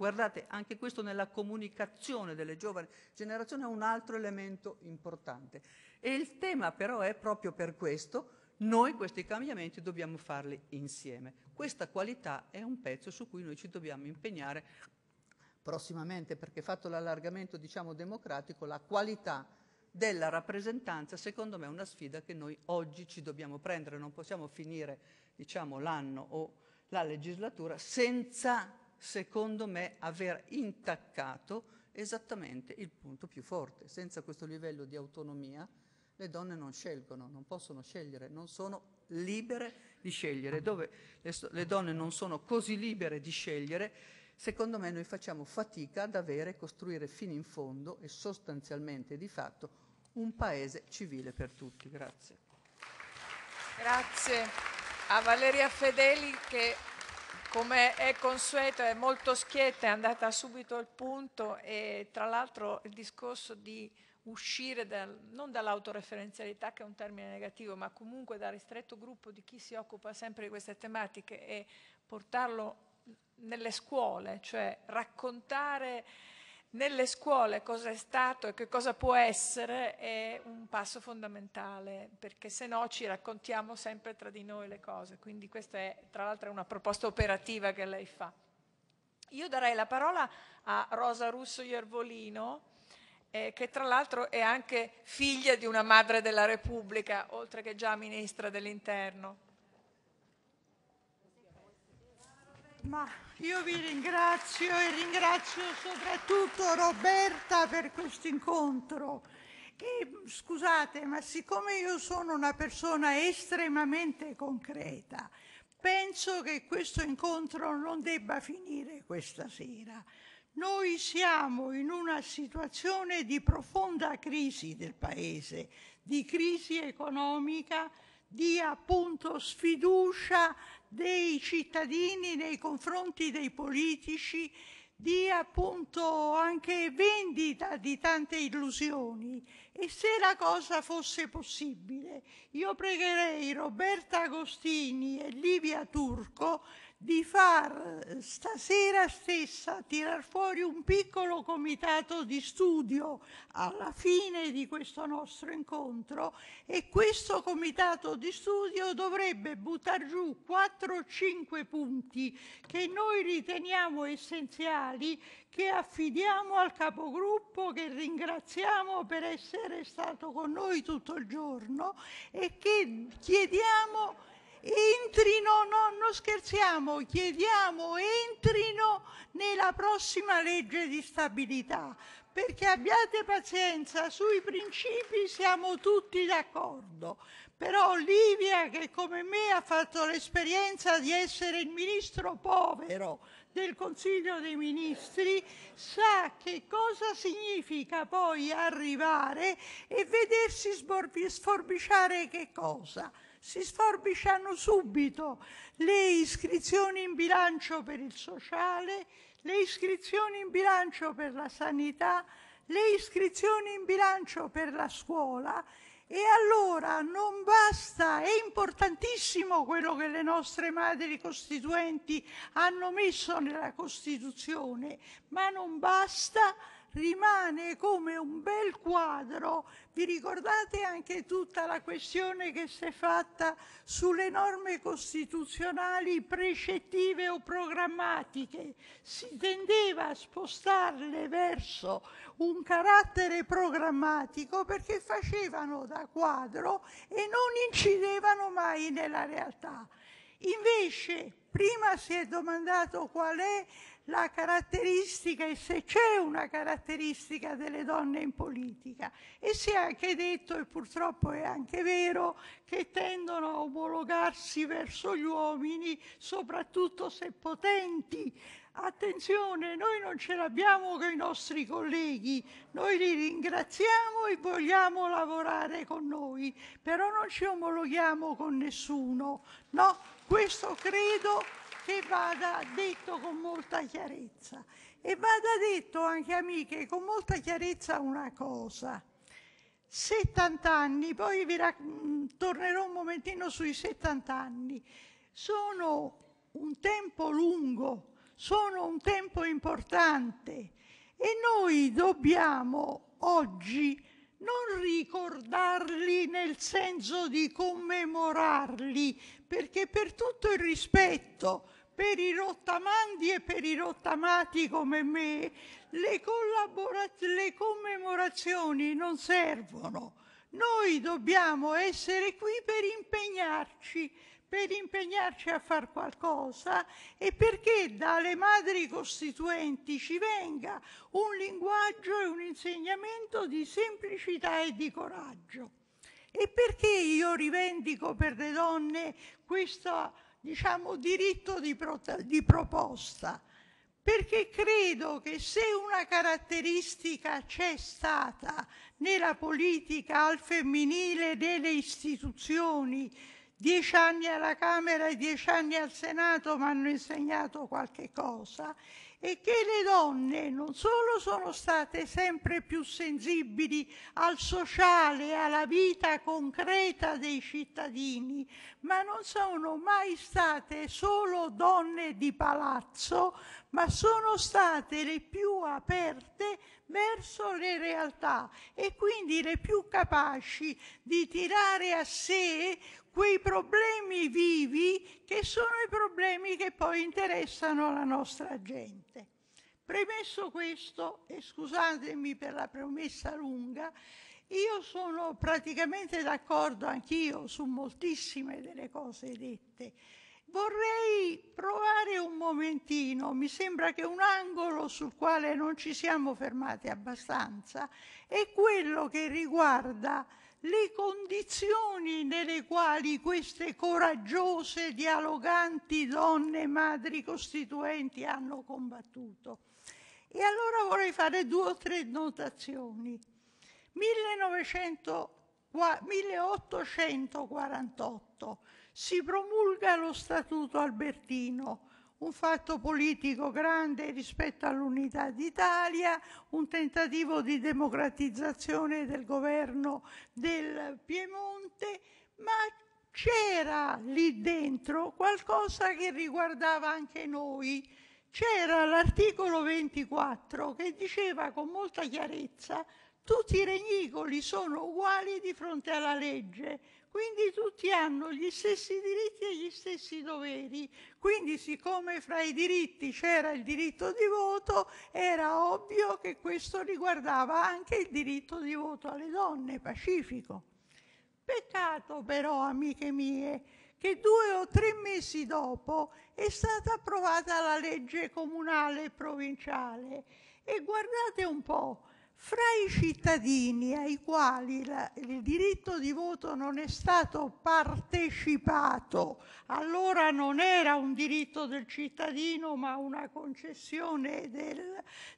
Guardate, anche questo nella comunicazione delle giovani generazioni è un altro elemento importante. E il tema però è proprio per questo noi questi cambiamenti dobbiamo farli insieme. Questa qualità è un pezzo su cui noi ci dobbiamo impegnare prossimamente, perché fatto l'allargamento diciamo, democratico, la qualità della rappresentanza secondo me è una sfida che noi oggi ci dobbiamo prendere, non possiamo finire diciamo, l'anno o la legislatura senza secondo me aver intaccato esattamente il punto più forte, senza questo livello di autonomia le donne non scelgono, non possono scegliere, non sono libere di scegliere. Dove le, le donne non sono così libere di scegliere, secondo me noi facciamo fatica ad avere, costruire fino in fondo e sostanzialmente di fatto un paese civile per tutti. Grazie. Grazie a Valeria Fedeli che come è consueto è molto schietta, è andata subito al punto e tra l'altro il discorso di uscire dal, non dall'autoreferenzialità che è un termine negativo, ma comunque dal ristretto gruppo di chi si occupa sempre di queste tematiche e portarlo nelle scuole, cioè raccontare nelle scuole cosa è stato e che cosa può essere è un passo fondamentale, perché se no ci raccontiamo sempre tra di noi le cose. Quindi questa è tra l'altro una proposta operativa che lei fa. Io darei la parola a Rosa Russo Iervolino eh, che tra l'altro è anche figlia di una madre della Repubblica, oltre che già ministra dell'Interno. Ma io vi ringrazio e ringrazio soprattutto Roberta per questo incontro. E, scusate, ma siccome io sono una persona estremamente concreta, penso che questo incontro non debba finire questa sera. Noi siamo in una situazione di profonda crisi del Paese, di crisi economica, di appunto sfiducia dei cittadini nei confronti dei politici, di appunto anche vendita di tante illusioni. E se la cosa fosse possibile, io pregherei Roberta Agostini e Livia Turco di far eh, stasera stessa tirar fuori un piccolo comitato di studio alla fine di questo nostro incontro e questo comitato di studio dovrebbe buttare giù 4 o 5 punti che noi riteniamo essenziali, che affidiamo al capogruppo, che ringraziamo per essere stato con noi tutto il giorno e che chiediamo entrino, no, non scherziamo, chiediamo entrino nella prossima legge di stabilità, perché abbiate pazienza, sui principi siamo tutti d'accordo. Però Livia, che come me ha fatto l'esperienza di essere il ministro povero del Consiglio dei Ministri, sa che cosa significa poi arrivare e vedersi sforbiciare che cosa si sforbiciano subito le iscrizioni in bilancio per il sociale, le iscrizioni in bilancio per la sanità, le iscrizioni in bilancio per la scuola e allora non basta, è importantissimo quello che le nostre madri costituenti hanno messo nella Costituzione, ma non basta rimane come un bel quadro. Vi ricordate anche tutta la questione che si è fatta sulle norme costituzionali precettive o programmatiche? Si tendeva a spostarle verso un carattere programmatico perché facevano da quadro e non incidevano mai nella realtà. Invece, prima si è domandato qual è la caratteristica e se c'è una caratteristica delle donne in politica e si è anche detto e purtroppo è anche vero che tendono a omologarsi verso gli uomini soprattutto se potenti attenzione, noi non ce l'abbiamo con i nostri colleghi, noi li ringraziamo e vogliamo lavorare con noi, però non ci omologhiamo con nessuno, no? Questo credo che vada detto con molta chiarezza. E vada detto anche, amiche, con molta chiarezza una cosa. 70 anni, poi vi mm, tornerò un momentino sui 70 anni, sono un tempo lungo, sono un tempo importante e noi dobbiamo oggi non ricordarli nel senso di commemorarli, perché per tutto il rispetto per i rottamandi e per i rottamati come me, le, le commemorazioni non servono. Noi dobbiamo essere qui per impegnarci, per impegnarci a far qualcosa e perché dalle madri costituenti ci venga un linguaggio e un insegnamento di semplicità e di coraggio. E perché io rivendico per le donne questo diciamo, diritto di, di proposta, perché credo che se una caratteristica c'è stata nella politica al femminile delle istituzioni, dieci anni alla Camera e dieci anni al Senato mi hanno insegnato qualche cosa, e che le donne non solo sono state sempre più sensibili al sociale, alla vita concreta dei cittadini, ma non sono mai state solo donne di palazzo, ma sono state le più aperte verso le realtà e quindi le più capaci di tirare a sé quei problemi vivi che sono i problemi che poi interessano la nostra gente. Premesso questo, e scusatemi per la promessa lunga, io sono praticamente d'accordo anch'io su moltissime delle cose dette, Vorrei provare un momentino, mi sembra che un angolo sul quale non ci siamo fermati abbastanza è quello che riguarda le condizioni nelle quali queste coraggiose, dialoganti donne madri costituenti hanno combattuto. E allora vorrei fare due o tre notazioni. 1900, 1848 si promulga lo Statuto Albertino, un fatto politico grande rispetto all'unità d'Italia, un tentativo di democratizzazione del governo del Piemonte, ma c'era lì dentro qualcosa che riguardava anche noi. C'era l'articolo 24 che diceva con molta chiarezza tutti i regnicoli sono uguali di fronte alla legge, quindi tutti hanno gli stessi diritti e gli stessi doveri. Quindi siccome fra i diritti c'era il diritto di voto, era ovvio che questo riguardava anche il diritto di voto alle donne, pacifico. Peccato però, amiche mie, che due o tre mesi dopo è stata approvata la legge comunale e provinciale. E guardate un po', fra i cittadini ai quali la, il diritto di voto non è stato partecipato, allora non era un diritto del cittadino ma una concessione del,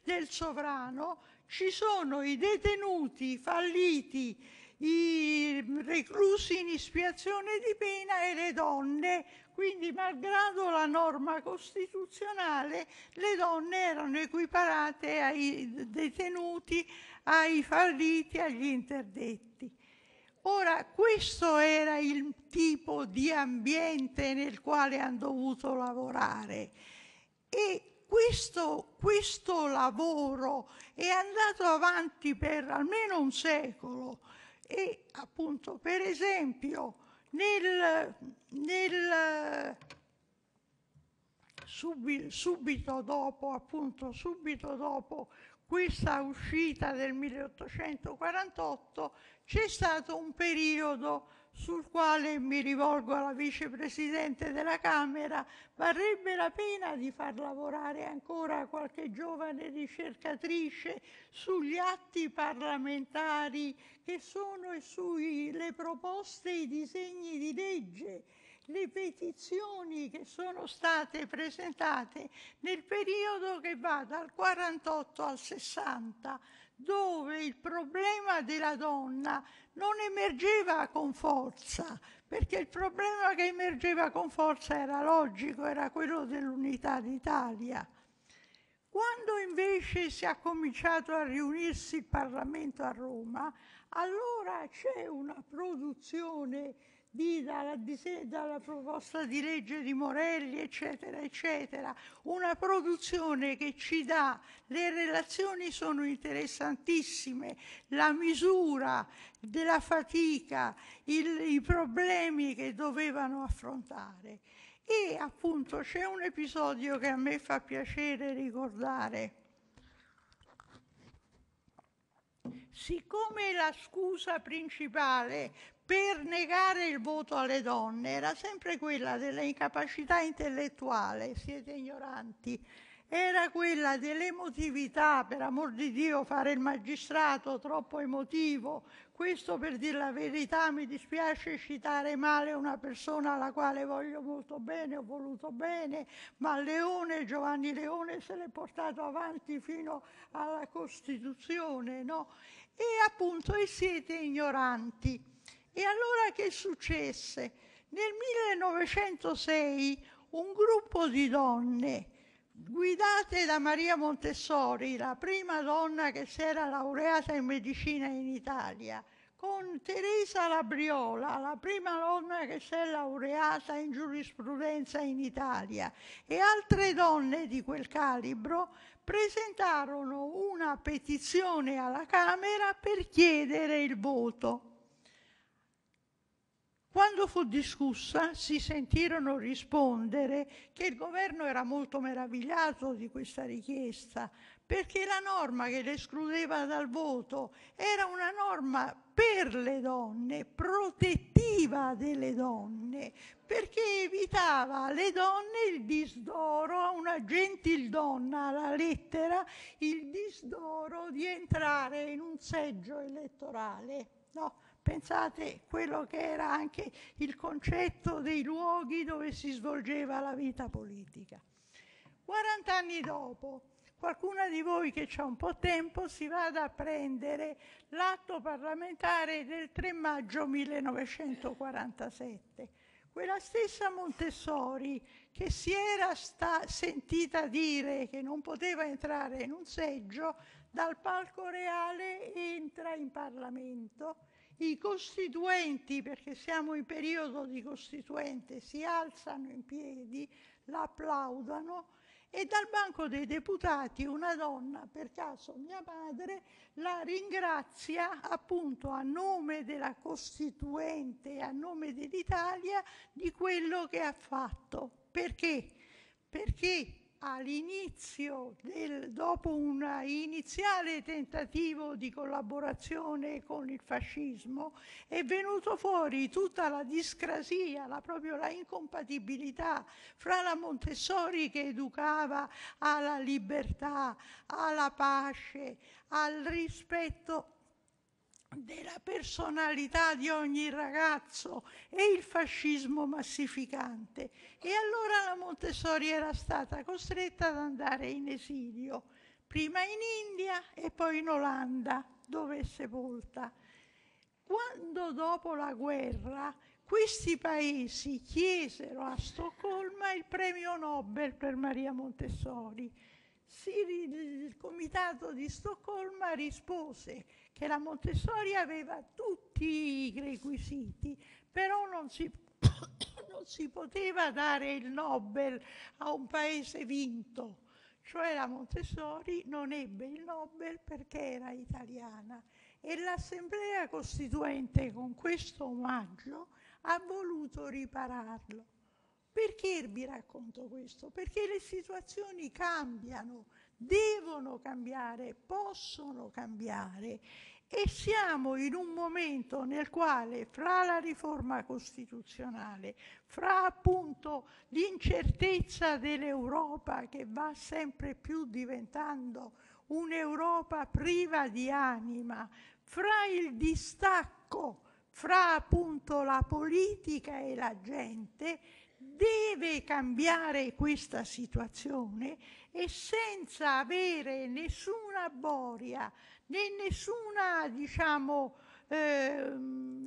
del sovrano, ci sono i detenuti falliti i reclusi in espiazione di pena e le donne. Quindi, malgrado la norma costituzionale, le donne erano equiparate ai detenuti, ai falliti, agli interdetti. Ora, questo era il tipo di ambiente nel quale hanno dovuto lavorare e questo, questo lavoro è andato avanti per almeno un secolo e appunto per esempio nel, nel subi, subito dopo appunto subito dopo questa uscita del 1848 c'è stato un periodo sul quale mi rivolgo alla vicepresidente della Camera, varrebbe la pena di far lavorare ancora qualche giovane ricercatrice sugli atti parlamentari che sono e sulle proposte e i disegni di legge le petizioni che sono state presentate nel periodo che va dal 48 al 60, dove il problema della donna non emergeva con forza, perché il problema che emergeva con forza era logico, era quello dell'unità d'Italia. Quando invece si è cominciato a riunirsi il Parlamento a Roma, allora c'è una produzione di, dalla, di, dalla proposta di legge di Morelli, eccetera, eccetera. Una produzione che ci dà, le relazioni sono interessantissime, la misura della fatica, il, i problemi che dovevano affrontare. E appunto c'è un episodio che a me fa piacere ricordare. Siccome la scusa principale per negare il voto alle donne era sempre quella della incapacità intellettuale, siete ignoranti, era quella dell'emotività, per amor di Dio fare il magistrato troppo emotivo, questo per dire la verità mi dispiace citare male una persona alla quale voglio molto bene, ho voluto bene, ma Leone, Giovanni Leone se l'è portato avanti fino alla Costituzione, no? E appunto e siete ignoranti. E allora che successe? Nel 1906 un gruppo di donne, guidate da Maria Montessori, la prima donna che si era laureata in medicina in Italia, con Teresa Labriola, la prima donna che si è laureata in giurisprudenza in Italia, e altre donne di quel calibro presentarono una petizione alla Camera per chiedere il voto. Quando fu discussa si sentirono rispondere che il governo era molto meravigliato di questa richiesta, perché la norma che le escludeva dal voto era una norma per le donne, protettiva delle donne, perché evitava alle donne il disdoro, a una gentildonna alla lettera, il disdoro di entrare in un seggio elettorale. No. Pensate quello che era anche il concetto dei luoghi dove si svolgeva la vita politica. 40 anni dopo, qualcuna di voi che ha un po' tempo si vada a prendere l'atto parlamentare del 3 maggio 1947. Quella stessa Montessori che si era sentita dire che non poteva entrare in un seggio, dal palco reale entra in Parlamento i costituenti, perché siamo in periodo di costituente, si alzano in piedi, l'applaudano e dal banco dei deputati una donna, per caso mia madre, la ringrazia appunto a nome della costituente, a nome dell'Italia, di quello che ha fatto. Perché? Perché all'inizio, del, dopo un iniziale tentativo di collaborazione con il fascismo, è venuto fuori tutta la discrasia, la, proprio la incompatibilità fra la Montessori che educava alla libertà, alla pace, al rispetto della personalità di ogni ragazzo e il fascismo massificante. E allora la Montessori era stata costretta ad andare in esilio, prima in India e poi in Olanda, dove è sepolta. Quando dopo la guerra questi paesi chiesero a Stoccolma il premio Nobel per Maria Montessori, il comitato di Stoccolma rispose che la Montessori aveva tutti i requisiti, però non si, non si poteva dare il Nobel a un paese vinto, cioè la Montessori non ebbe il Nobel perché era italiana e l'Assemblea Costituente con questo omaggio ha voluto ripararlo. Perché vi racconto questo? Perché le situazioni cambiano, devono cambiare, possono cambiare e siamo in un momento nel quale fra la riforma costituzionale, fra appunto l'incertezza dell'Europa che va sempre più diventando un'Europa priva di anima, fra il distacco fra appunto la politica e la gente, deve cambiare questa situazione e senza avere nessuna boria né nessuna, diciamo, eh,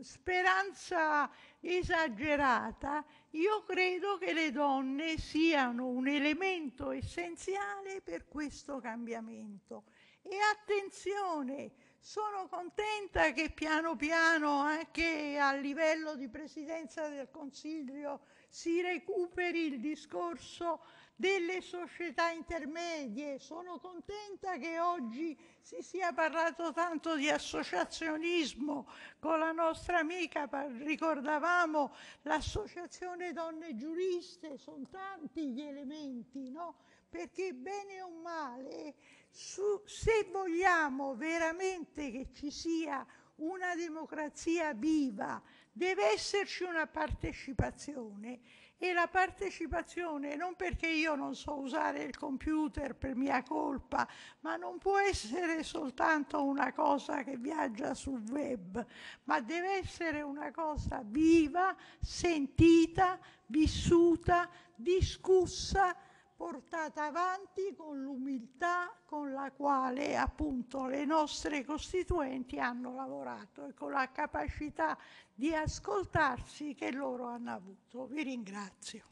speranza esagerata, io credo che le donne siano un elemento essenziale per questo cambiamento. E attenzione, sono contenta che piano piano anche a livello di presidenza del Consiglio si recuperi il discorso delle società intermedie. Sono contenta che oggi si sia parlato tanto di associazionismo. Con la nostra amica ricordavamo l'associazione donne giuriste, sono tanti gli elementi, no? Perché bene o male, su, se vogliamo veramente che ci sia una democrazia viva, deve esserci una partecipazione e la partecipazione non perché io non so usare il computer per mia colpa, ma non può essere soltanto una cosa che viaggia sul web, ma deve essere una cosa viva, sentita, vissuta, discussa, portata avanti con l'umiltà con la quale appunto le nostre costituenti hanno lavorato e con la capacità di ascoltarsi che loro hanno avuto. Vi ringrazio.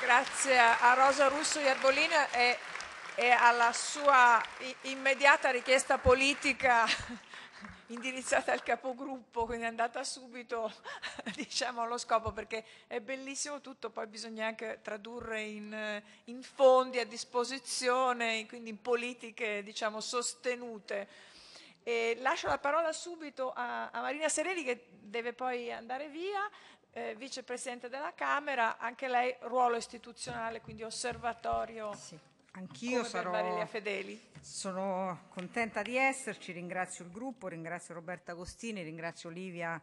Grazie a Rosa Russo Iarbolino e, e alla sua immediata richiesta politica indirizzata al capogruppo, quindi è andata subito diciamo, allo scopo perché è bellissimo tutto, poi bisogna anche tradurre in, eh, in fondi a disposizione, quindi in politiche diciamo, sostenute. E lascio la parola subito a, a Marina Sereni che deve poi andare via. Eh, vicepresidente della Camera, anche lei ruolo istituzionale, quindi osservatorio. Sì. Anch'io sarò sono contenta di esserci, ringrazio il gruppo, ringrazio Roberta Agostini, ringrazio Olivia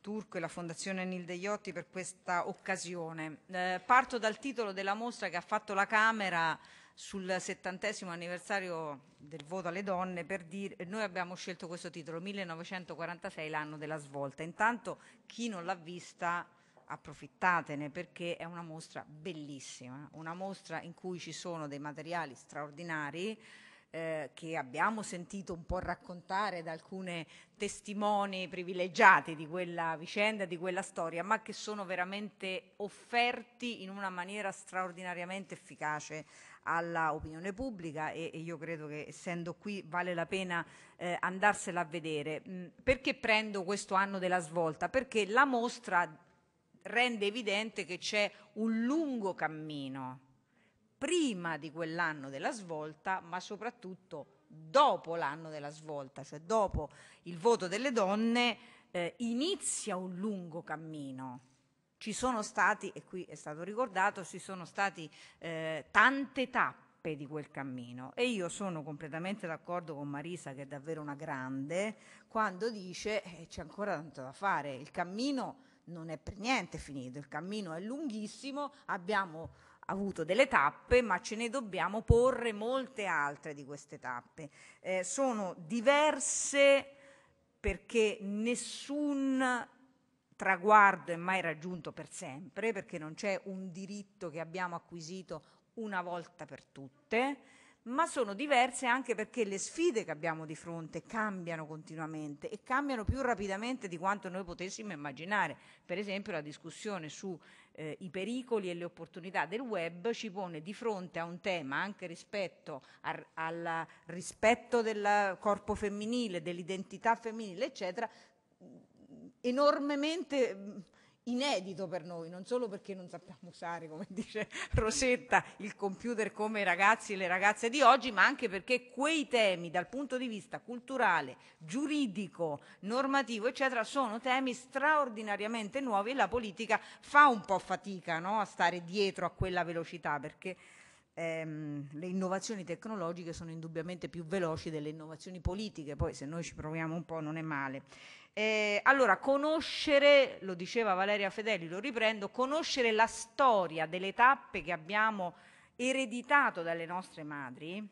Turco e la Fondazione Nil De Iotti per questa occasione. Eh, parto dal titolo della mostra che ha fatto la Camera sul settantesimo anniversario del voto alle donne per dire noi abbiamo scelto questo titolo 1946 l'anno della svolta intanto chi non l'ha vista approfittatene perché è una mostra bellissima, una mostra in cui ci sono dei materiali straordinari eh, che abbiamo sentito un po' raccontare da alcune testimoni privilegiati di quella vicenda, di quella storia, ma che sono veramente offerti in una maniera straordinariamente efficace alla opinione pubblica e, e, io credo che essendo qui vale la pena eh, andarsela a vedere. Mh, mm, perché prendo questo anno della svolta? Perché la mostra rende evidente che c'è un lungo cammino prima di quell'anno della svolta, ma soprattutto dopo l'anno della svolta, cioè dopo il voto delle donne, eh, inizia un lungo cammino. Ci sono stati, e qui è stato ricordato, ci sono state eh, tante tappe di quel cammino e io sono completamente d'accordo con Marisa che è davvero una grande quando dice eh, c'è ancora tanto da fare, il cammino non è per niente finito, il cammino è lunghissimo, abbiamo avuto delle tappe, ma ce ne dobbiamo porre molte altre di queste tappe. Eh, sono diverse perché nessun traguardo è mai raggiunto per sempre, perché non c'è un diritto che abbiamo acquisito una volta per tutte ma sono diverse anche perché le sfide che abbiamo di fronte cambiano continuamente e cambiano più rapidamente di quanto noi potessimo immaginare. Per esempio la discussione sui eh, pericoli e le opportunità del web ci pone di fronte a un tema anche rispetto a, al rispetto del corpo femminile, dell'identità femminile, eccetera, enormemente inedito per noi, non solo perché non sappiamo usare, come dice Rosetta, il computer come i ragazzi e le ragazze di oggi, ma anche perché quei temi dal punto di vista culturale, giuridico, normativo, eccetera, sono temi straordinariamente nuovi e la politica fa un po' fatica no? a stare dietro a quella velocità perché ehm, le innovazioni tecnologiche sono indubbiamente più veloci delle innovazioni politiche, poi se noi ci proviamo un po' non è male. Eh, allora, conoscere, lo diceva Valeria Fedeli, lo riprendo, conoscere la storia delle tappe che abbiamo ereditato dalle nostre madri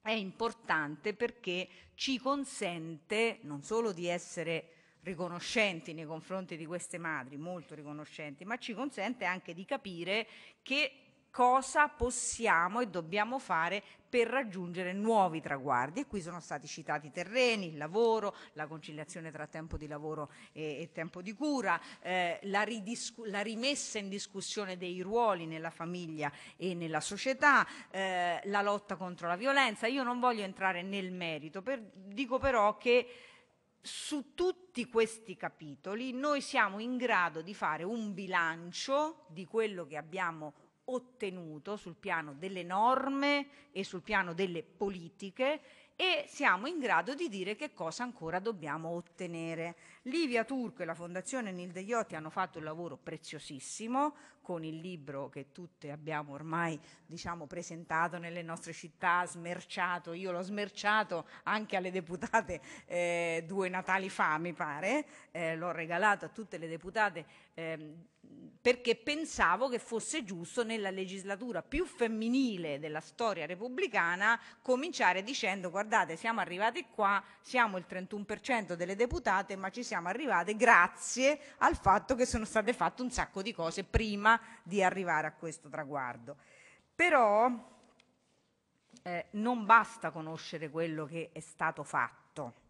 è importante perché ci consente non solo di essere riconoscenti nei confronti di queste madri, molto riconoscenti, ma ci consente anche di capire che cosa possiamo e dobbiamo fare per raggiungere nuovi traguardi e qui sono stati citati i terreni, il lavoro, la conciliazione tra tempo di lavoro e, e tempo di cura, eh, la, la, rimessa in discussione dei ruoli nella famiglia e nella società, eh, la lotta contro la violenza. Io non voglio entrare nel merito, per, dico però che su tutti questi capitoli noi siamo in grado di fare un bilancio di quello che abbiamo ottenuto sul piano delle norme e sul piano delle politiche e siamo in grado di dire che cosa ancora dobbiamo ottenere. Livia Turco e la Fondazione Nil Degliotti hanno fatto un lavoro preziosissimo con il libro che tutte abbiamo ormai diciamo, presentato nelle nostre città, smerciato, io l'ho smerciato anche alle deputate eh, due Natali fa mi pare, eh, l'ho regalato a tutte le deputate eh, perché pensavo che fosse giusto nella legislatura più femminile della storia repubblicana cominciare dicendo guardate siamo arrivati qua, siamo il 31% delle deputate ma ci siamo siamo arrivate grazie al fatto che sono state fatte un sacco di cose prima di arrivare a questo traguardo. Però eh, non basta conoscere quello che è stato fatto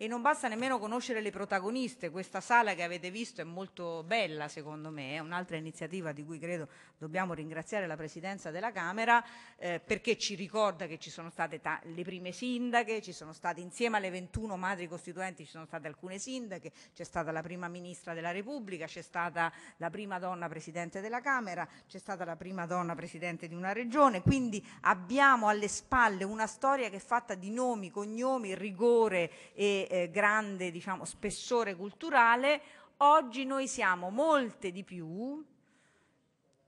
e non basta nemmeno conoscere le protagoniste. Questa sala che avete visto è molto bella, secondo me, è un'altra iniziativa di cui credo dobbiamo ringraziare la Presidenza della Camera eh, perché ci ricorda che ci sono state le prime sindache, ci sono state insieme alle 21 madri costituenti, ci sono state alcune sindache, c'è stata la prima Ministra della Repubblica, c'è stata la prima donna Presidente della Camera, c'è stata la prima donna Presidente di una Regione, quindi abbiamo alle spalle una storia che è fatta di nomi, cognomi, rigore e, e eh, grande diciamo, spessore culturale, oggi noi siamo molte di più,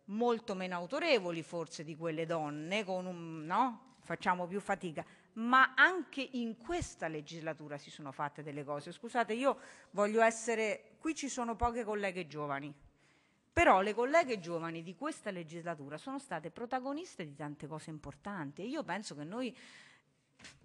molto meno autorevoli forse di quelle donne, un, no? facciamo più fatica, ma anche in questa legislatura si sono fatte delle cose. Scusate, io voglio essere, qui ci sono poche colleghe giovani, però le colleghe giovani di questa legislatura sono state protagoniste di tante cose importanti e io penso che noi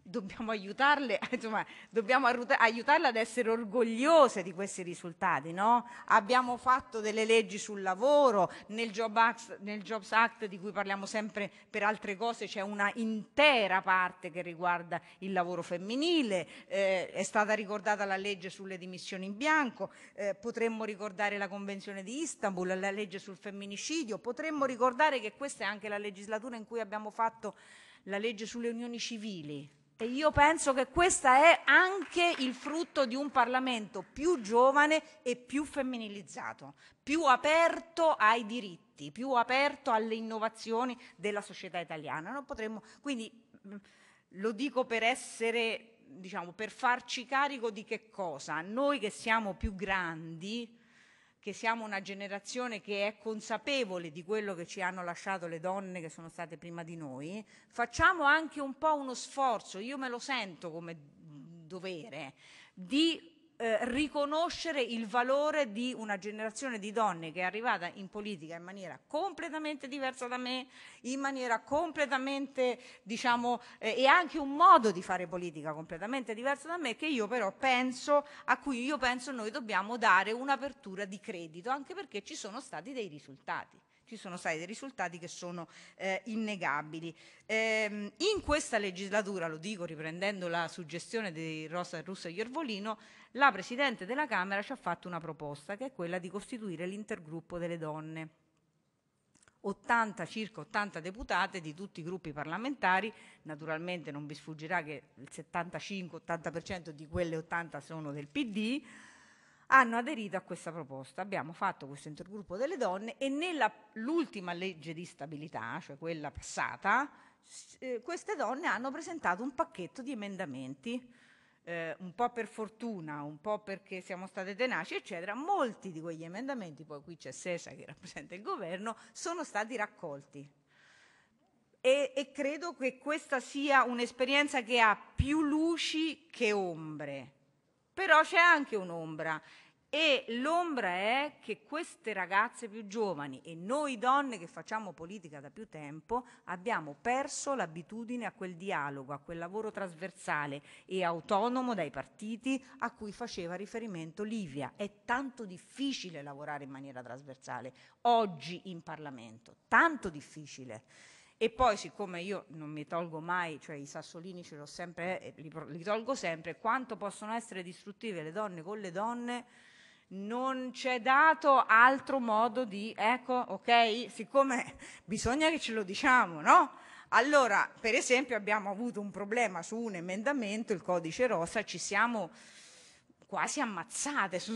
dobbiamo aiutarle, insomma, dobbiamo aiutarle ad essere orgogliose di questi risultati, no? Abbiamo fatto delle leggi sul lavoro, nel, Job Act, nel Jobs Act di cui parliamo sempre per altre cose c'è una intera parte che riguarda il lavoro femminile, eh, è stata ricordata la legge sulle dimissioni in bianco, eh, potremmo ricordare la Convenzione di Istanbul, la legge sul femminicidio, potremmo ricordare che questa è anche la legislatura in cui abbiamo fatto la legge sulle unioni civili e io penso che questo è anche il frutto di un Parlamento più giovane e più femminilizzato, più aperto ai diritti, più aperto alle innovazioni della società italiana. Potremmo, quindi mm, lo dico per essere, diciamo, per farci carico di che cosa? Noi che siamo più grandi, che siamo una generazione che è consapevole di quello che ci hanno lasciato le donne che sono state prima di noi, facciamo anche un po' uno sforzo, io me lo sento come dovere, di eh, riconoscere il valore di una generazione di donne che è arrivata in politica in maniera completamente diversa da me, in maniera completamente, diciamo, eh, e anche un modo di fare politica completamente diverso da me, che io però penso, a cui io penso noi dobbiamo dare un'apertura di credito, anche perché ci sono stati dei risultati ci sono stati dei risultati che sono eh, innegabili. Ehm, in questa legislatura, lo dico riprendendo la suggestione di Rosa Russo e Iervolino, la Presidente della Camera ci ha fatto una proposta che è quella di costituire l'intergruppo delle donne. 80, circa 80 deputate di tutti i gruppi parlamentari, naturalmente non vi sfuggirà che il 75-80% di quelle 80 sono del PD, hanno aderito a questa proposta. Abbiamo fatto questo intergruppo delle donne e nell'ultima legge di stabilità, cioè quella passata, eh, queste donne hanno presentato un pacchetto di emendamenti, eh, un po' per fortuna, un po' perché siamo state tenaci, eccetera. Molti di quegli emendamenti, poi qui c'è Sesa che rappresenta il governo, sono stati raccolti. E, e credo che questa sia un'esperienza che ha più luci che ombre però c'è anche un'ombra e l'ombra è che queste ragazze più giovani e noi donne che facciamo politica da più tempo abbiamo perso l'abitudine a quel dialogo, a quel lavoro trasversale e autonomo dai partiti a cui faceva riferimento Livia. È tanto difficile lavorare in maniera trasversale oggi in Parlamento, tanto difficile. E poi, siccome io non mi tolgo mai, cioè i sassolini ce l'ho sempre, eh, li, li tolgo sempre, quanto possono essere distruttive le donne con le donne, non c'è dato altro modo di, ecco, ok, siccome bisogna che ce lo diciamo, no? Allora, per esempio, abbiamo avuto un problema su un emendamento, il codice rosa, ci siamo quasi ammazzate su,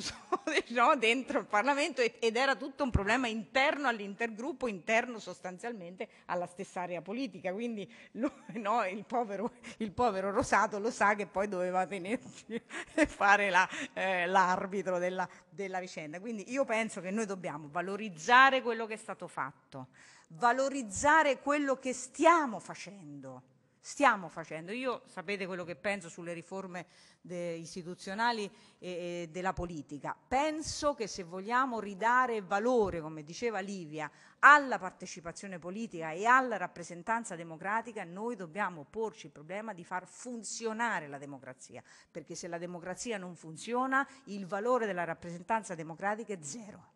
no, dentro il Parlamento ed era tutto un problema interno all'intergruppo, interno sostanzialmente alla stessa area politica, quindi lui, no, il, povero, il, povero, Rosato lo sa che poi doveva tenersi e fare la, eh, l'arbitro della, della vicenda. Quindi io penso che noi dobbiamo valorizzare quello che è stato fatto, valorizzare quello che stiamo facendo stiamo facendo. Io sapete quello che penso sulle riforme istituzionali e, e della politica. Penso che se vogliamo ridare valore, come diceva Livia, alla partecipazione politica e alla rappresentanza democratica, noi dobbiamo porci il problema di far funzionare la democrazia, perché se la democrazia non funziona, il valore della rappresentanza democratica è zero.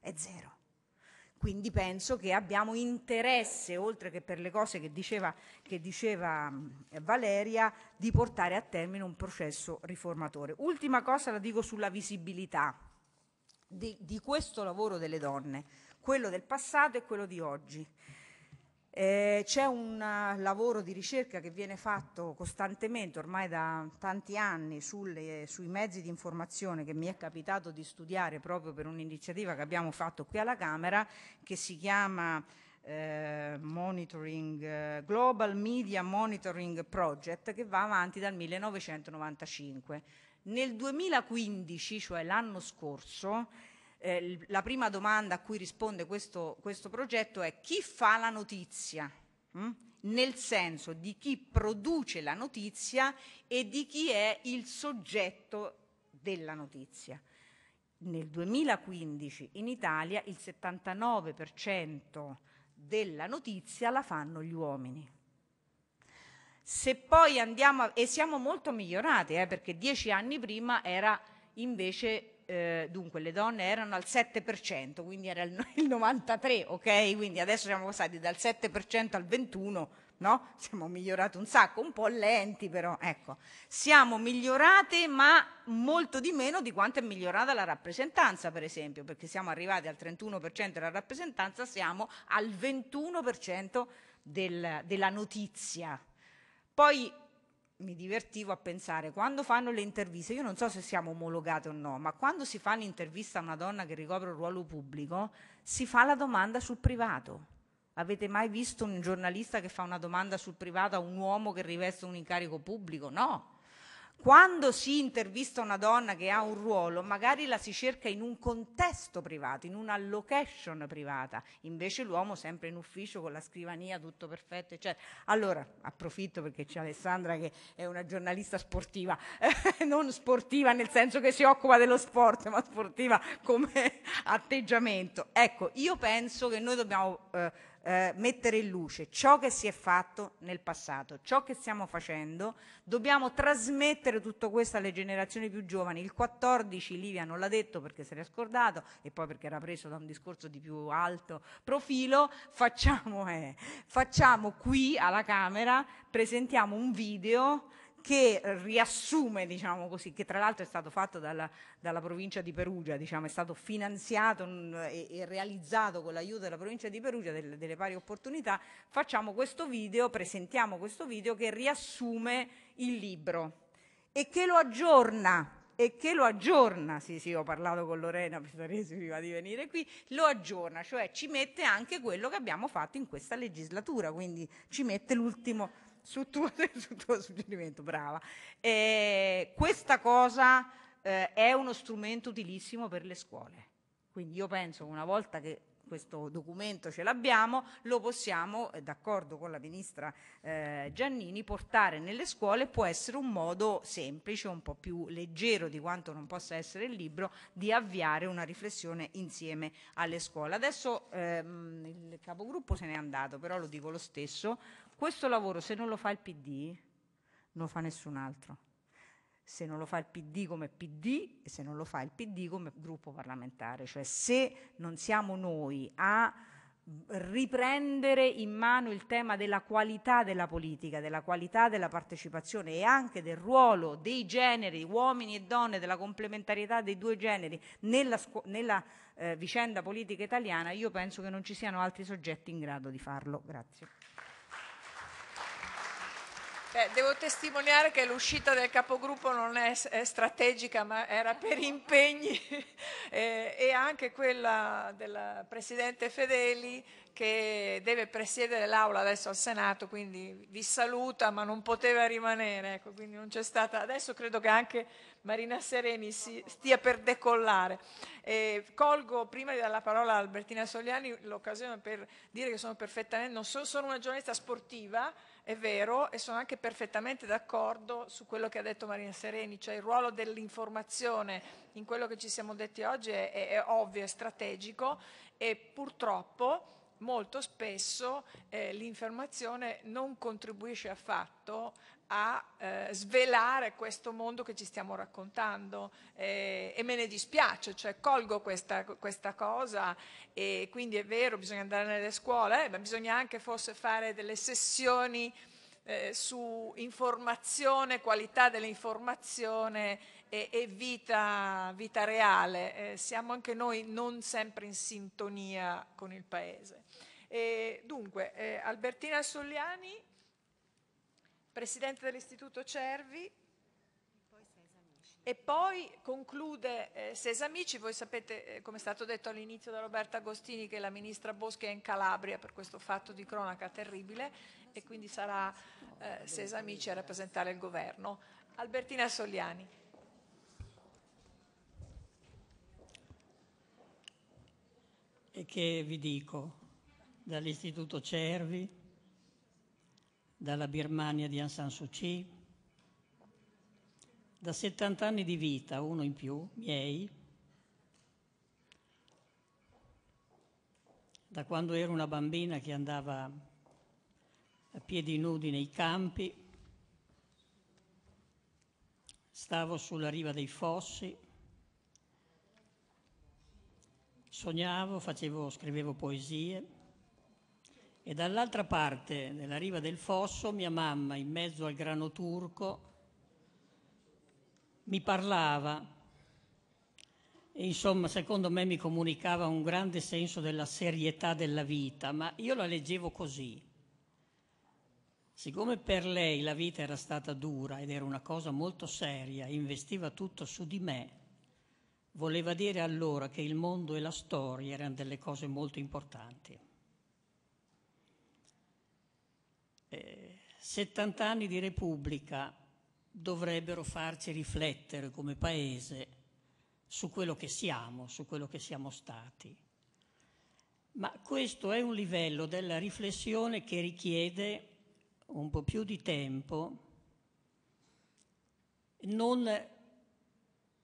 È zero. Quindi penso che abbiamo interesse, oltre che per le cose che diceva, che diceva eh, Valeria, di portare a termine un processo riformatore. Ultima cosa la dico sulla visibilità di, di questo lavoro delle donne, quello del passato e quello di oggi. Eh, c'è un uh, lavoro di ricerca che viene fatto costantemente ormai da tanti anni sulle, sui mezzi di informazione che mi è capitato di studiare proprio per un'iniziativa che abbiamo fatto qui alla Camera che si chiama eh, monitoring, eh, Global Media Monitoring Project che va avanti dal 1995. Nel 2015, cioè l'anno scorso, eh, la prima domanda a cui risponde questo, questo progetto è chi fa la notizia? Mm? nel senso di chi produce la notizia e di chi è il soggetto della notizia. Nel 2015 in Italia il 79% della notizia la fanno gli uomini. Se poi andiamo a, e siamo molto migliorati, eh, perché dieci anni prima era invece eh, dunque le donne erano al 7%, quindi era il, il 93%, ok? Quindi adesso siamo passati dal 7% al 21%, no? Siamo migliorati un sacco, un po' lenti però, ecco. Siamo migliorate ma molto di meno di quanto è migliorata la rappresentanza, per esempio, perché siamo arrivati al 31% della rappresentanza, siamo al 21% del, della notizia. Poi mi divertivo a pensare quando fanno le interviste, io non so se siamo omologate o no, ma quando si fa l'intervista a una donna che ricopre un ruolo pubblico, si fa la domanda sul privato. Avete mai visto un giornalista che fa una domanda sul privato a un uomo che riveste un incarico pubblico? No quando si intervista una donna che ha un ruolo, magari la si cerca in un contesto privato, in una location privata, invece l'uomo sempre in ufficio con la scrivania tutto perfetto, eccetera. Allora, approfitto perché c'è Alessandra che è una giornalista sportiva, eh, non sportiva nel senso che si occupa dello sport, ma sportiva come atteggiamento. Ecco, io penso che noi dobbiamo eh, eh, mettere in luce ciò che si è fatto nel passato, ciò che stiamo facendo, dobbiamo trasmettere tutto questo alle generazioni più giovani. Il 14 Livia non l'ha detto perché se l'è scordato e poi perché era preso da un discorso di più alto profilo, facciamo, eh, facciamo qui alla Camera, presentiamo un video che riassume, diciamo così, che tra l'altro è stato fatto dalla, dalla provincia di Perugia, diciamo, è stato finanziato e, e realizzato con l'aiuto della provincia di Perugia del, delle pari opportunità, facciamo questo video, presentiamo questo video che riassume il libro e che lo aggiorna e che lo aggiorna, sì sì ho parlato con Lorena Pisaresi prima di venire qui, lo aggiorna, cioè ci mette anche quello che abbiamo fatto in questa legislatura, quindi ci mette l'ultimo sul tuo, sul tuo suggerimento, brava. Eh, questa cosa eh, è uno strumento utilissimo per le scuole. Quindi io penso che una volta che questo documento ce l'abbiamo, lo possiamo, eh, d'accordo con la ministra eh, Giannini, portare nelle scuole, può essere un modo semplice, un po' più leggero di quanto non possa essere il libro, di avviare una riflessione insieme alle scuole. Adesso ehm, il capogruppo se n'è andato, però lo dico lo stesso, questo lavoro, se non lo fa il PD, non lo fa nessun altro. Se non lo fa il PD come PD e se non lo fa il PD come gruppo parlamentare, cioè se non siamo noi a riprendere in mano il tema della qualità della politica, della qualità della partecipazione e anche del ruolo dei generi, uomini e donne, della complementarietà dei due generi nella, nella eh, vicenda politica italiana, io penso che non ci siano altri soggetti in grado di farlo. Grazie. Beh, devo testimoniare che l'uscita del capogruppo non è, è strategica, ma era per impegni e, e anche quella del Presidente Fedeli che deve presiedere l'Aula adesso al Senato, quindi vi saluta, ma non poteva rimanere. Ecco, quindi non c'è stata. Adesso credo che anche Marina Sereni si, stia per decollare. E colgo prima di dare la parola a Albertina Soliani l'occasione per dire che sono perfettamente, non sono, sono una giornalista sportiva è vero e sono anche perfettamente d'accordo su quello che ha detto Marina Sereni, cioè il ruolo dell'informazione in quello che ci siamo detti oggi è, è, è ovvio, è strategico e purtroppo molto spesso eh, l'informazione non contribuisce affatto a eh, svelare questo mondo che ci stiamo raccontando eh, e me ne dispiace, cioè colgo questa, questa, cosa e quindi è vero, bisogna andare nelle scuole, eh, ma bisogna anche forse fare delle sessioni eh, su informazione, qualità dell'informazione e, e vita, vita reale. Eh, siamo anche noi non sempre in sintonia con il Paese. E, dunque, eh, Albertina Soliani presidente dell'Istituto Cervi e poi conclude eh, Sesamici, voi sapete eh, come è stato detto all'inizio da Roberta Agostini che la ministra Boschi è in Calabria per questo fatto di cronaca terribile e quindi sarà eh, Sesamici a rappresentare il governo. Albertina Soliani. E che vi dico? Dall'Istituto Cervi dalla Birmania di Aung San Suu Kyi. Da 70 anni di vita, uno in più, miei, da quando ero una bambina che andava a piedi nudi nei campi, stavo sulla riva dei fossi, sognavo, facevo, scrivevo poesie, e dall'altra parte, nella riva del fosso, mia mamma, in mezzo al grano turco, mi parlava e insomma, secondo me mi comunicava un grande senso della serietà della vita, ma io la leggevo così. Siccome per lei la vita era stata dura ed era una cosa molto seria, investiva tutto su di me, voleva dire allora che il mondo e la storia erano delle cose molto importanti. 70 anni di Repubblica dovrebbero farci riflettere come Paese su quello che siamo, su quello che siamo stati. Ma questo è un livello della riflessione che richiede un po' più di tempo, non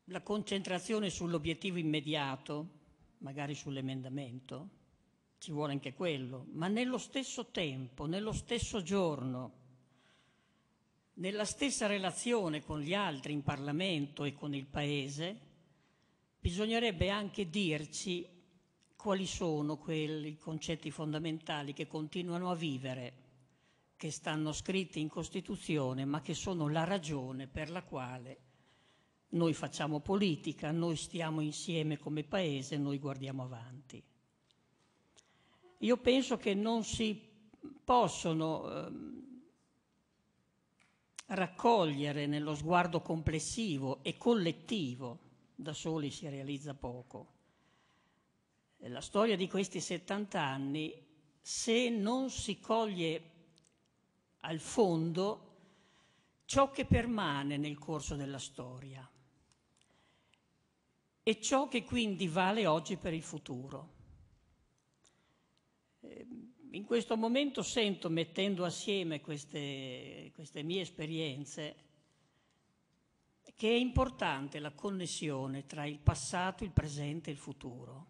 la concentrazione sull'obiettivo immediato, magari sull'emendamento, ci vuole anche quello, ma nello stesso tempo, nello stesso giorno, nella stessa relazione con gli altri in Parlamento e con il Paese, bisognerebbe anche dirci quali sono quei concetti fondamentali che continuano a vivere, che stanno scritti in Costituzione, ma che sono la ragione per la quale noi facciamo politica, noi stiamo insieme come Paese, noi guardiamo avanti. Io penso che non si possono ehm, raccogliere nello sguardo complessivo e collettivo, da soli si realizza poco. La storia di questi 70 anni, se non si coglie al fondo ciò che permane nel corso della storia e ciò che quindi vale oggi per il futuro. Ehm, in questo momento sento, mettendo assieme queste, queste mie esperienze, che è importante la connessione tra il passato, il presente e il futuro.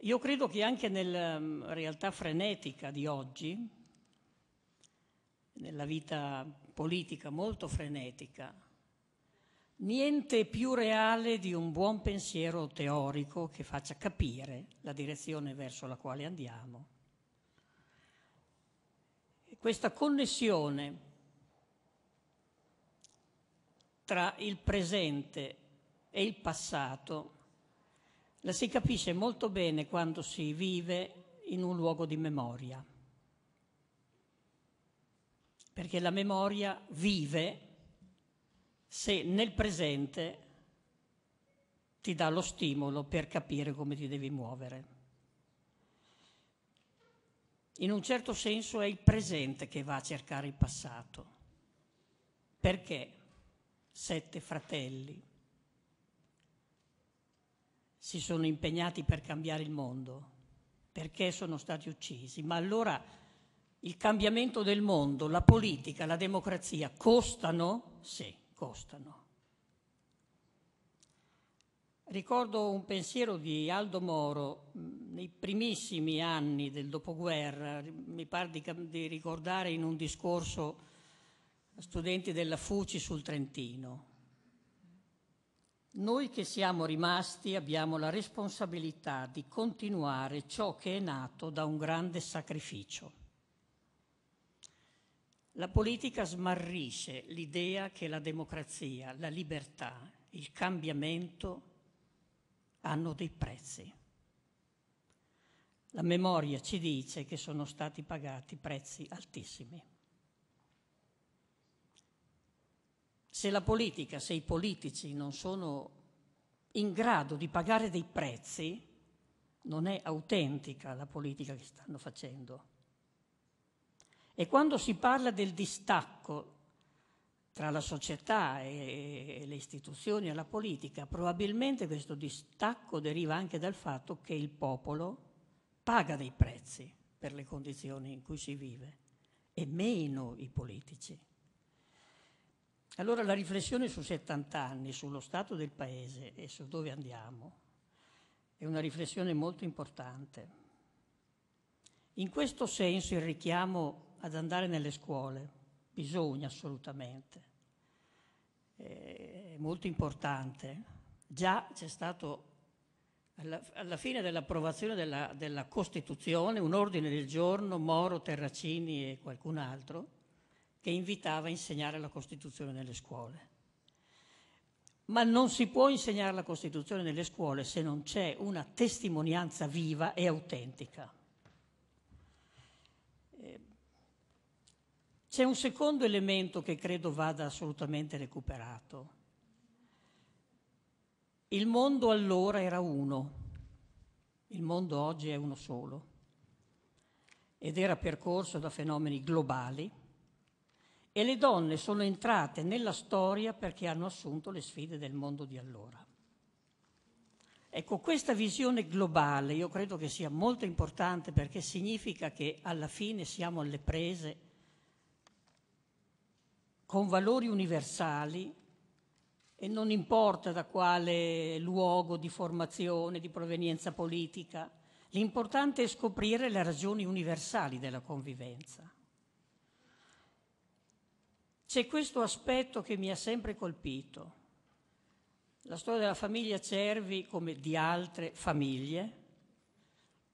Io credo che anche nella mm, realtà frenetica di oggi, nella vita politica molto frenetica, Niente più reale di un buon pensiero teorico che faccia capire la direzione verso la quale andiamo. E questa connessione tra il presente e il passato la si capisce molto bene quando si vive in un luogo di memoria, perché la memoria vive se nel presente ti dà lo stimolo per capire come ti devi muovere. In un certo senso è il presente che va a cercare il passato. Perché sette fratelli si sono impegnati per cambiare il mondo? Perché sono stati uccisi? Ma allora il cambiamento del mondo, la politica, la democrazia costano? Sì costano. Ricordo un pensiero di Aldo Moro mm, nei primissimi anni del dopoguerra, mi pare di, di ricordare in un discorso a studenti della FUCI sul Trentino. Noi che siamo rimasti abbiamo la responsabilità di continuare ciò che è nato da un grande sacrificio. La politica smarrisce l'idea che la democrazia, la libertà, il cambiamento hanno dei prezzi. La memoria ci dice che sono stati pagati prezzi altissimi. Se la politica, se i politici non sono in grado di pagare dei prezzi, non è autentica la politica che stanno facendo e quando si parla del distacco tra la società e le istituzioni e la politica, probabilmente questo distacco deriva anche dal fatto che il popolo paga dei prezzi per le condizioni in cui si vive e meno i politici. Allora la riflessione su 70 anni, sullo stato del paese e su dove andiamo è una riflessione molto importante. In questo senso il richiamo ad andare nelle scuole, bisogna assolutamente. È molto importante. Già c'è stato alla, alla fine dell'approvazione della, della Costituzione un ordine del giorno, Moro, Terracini e qualcun altro, che invitava a insegnare la Costituzione nelle scuole. Ma non si può insegnare la Costituzione nelle scuole se non c'è una testimonianza viva e autentica. C'è un secondo elemento che credo vada assolutamente recuperato. Il mondo allora era uno, il mondo oggi è uno solo ed era percorso da fenomeni globali e le donne sono entrate nella storia perché hanno assunto le sfide del mondo di allora. Ecco, questa visione globale io credo che sia molto importante perché significa che alla fine siamo alle prese con valori universali e non importa da quale luogo di formazione, di provenienza politica, l'importante è scoprire le ragioni universali della convivenza. C'è questo aspetto che mi ha sempre colpito. La storia della famiglia Cervi, come di altre famiglie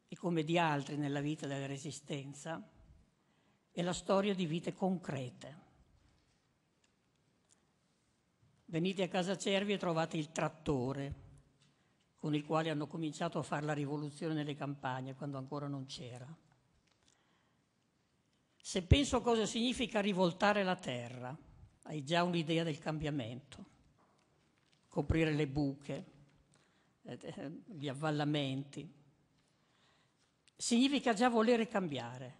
e come di altri nella vita della Resistenza, è la storia di vite concrete Venite a Casa Cervi e trovate il trattore con il quale hanno cominciato a fare la rivoluzione nelle campagne quando ancora non c'era. Se penso a cosa significa rivoltare la terra, hai già un'idea del cambiamento. Coprire le buche, eh, eh, gli avvallamenti. Significa già volere cambiare.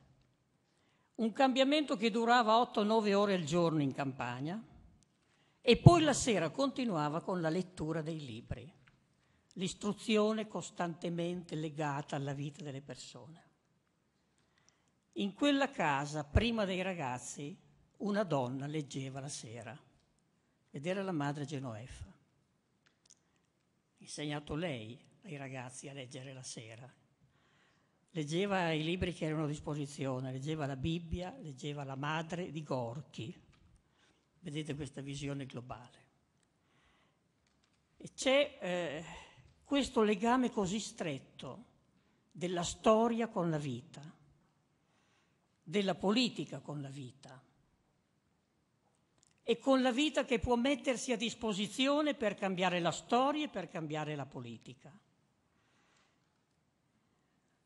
Un cambiamento che durava 8-9 ore al giorno in campagna, e poi la sera continuava con la lettura dei libri, l'istruzione costantemente legata alla vita delle persone. In quella casa, prima dei ragazzi, una donna leggeva la sera ed era la madre Genoefa. Insegnato lei ai ragazzi a leggere la sera. Leggeva i libri che erano a disposizione, leggeva la Bibbia, leggeva la madre di Gorky, Vedete questa visione globale. E c'è eh, questo legame così stretto della storia con la vita, della politica con la vita e con la vita che può mettersi a disposizione per cambiare la storia e per cambiare la politica.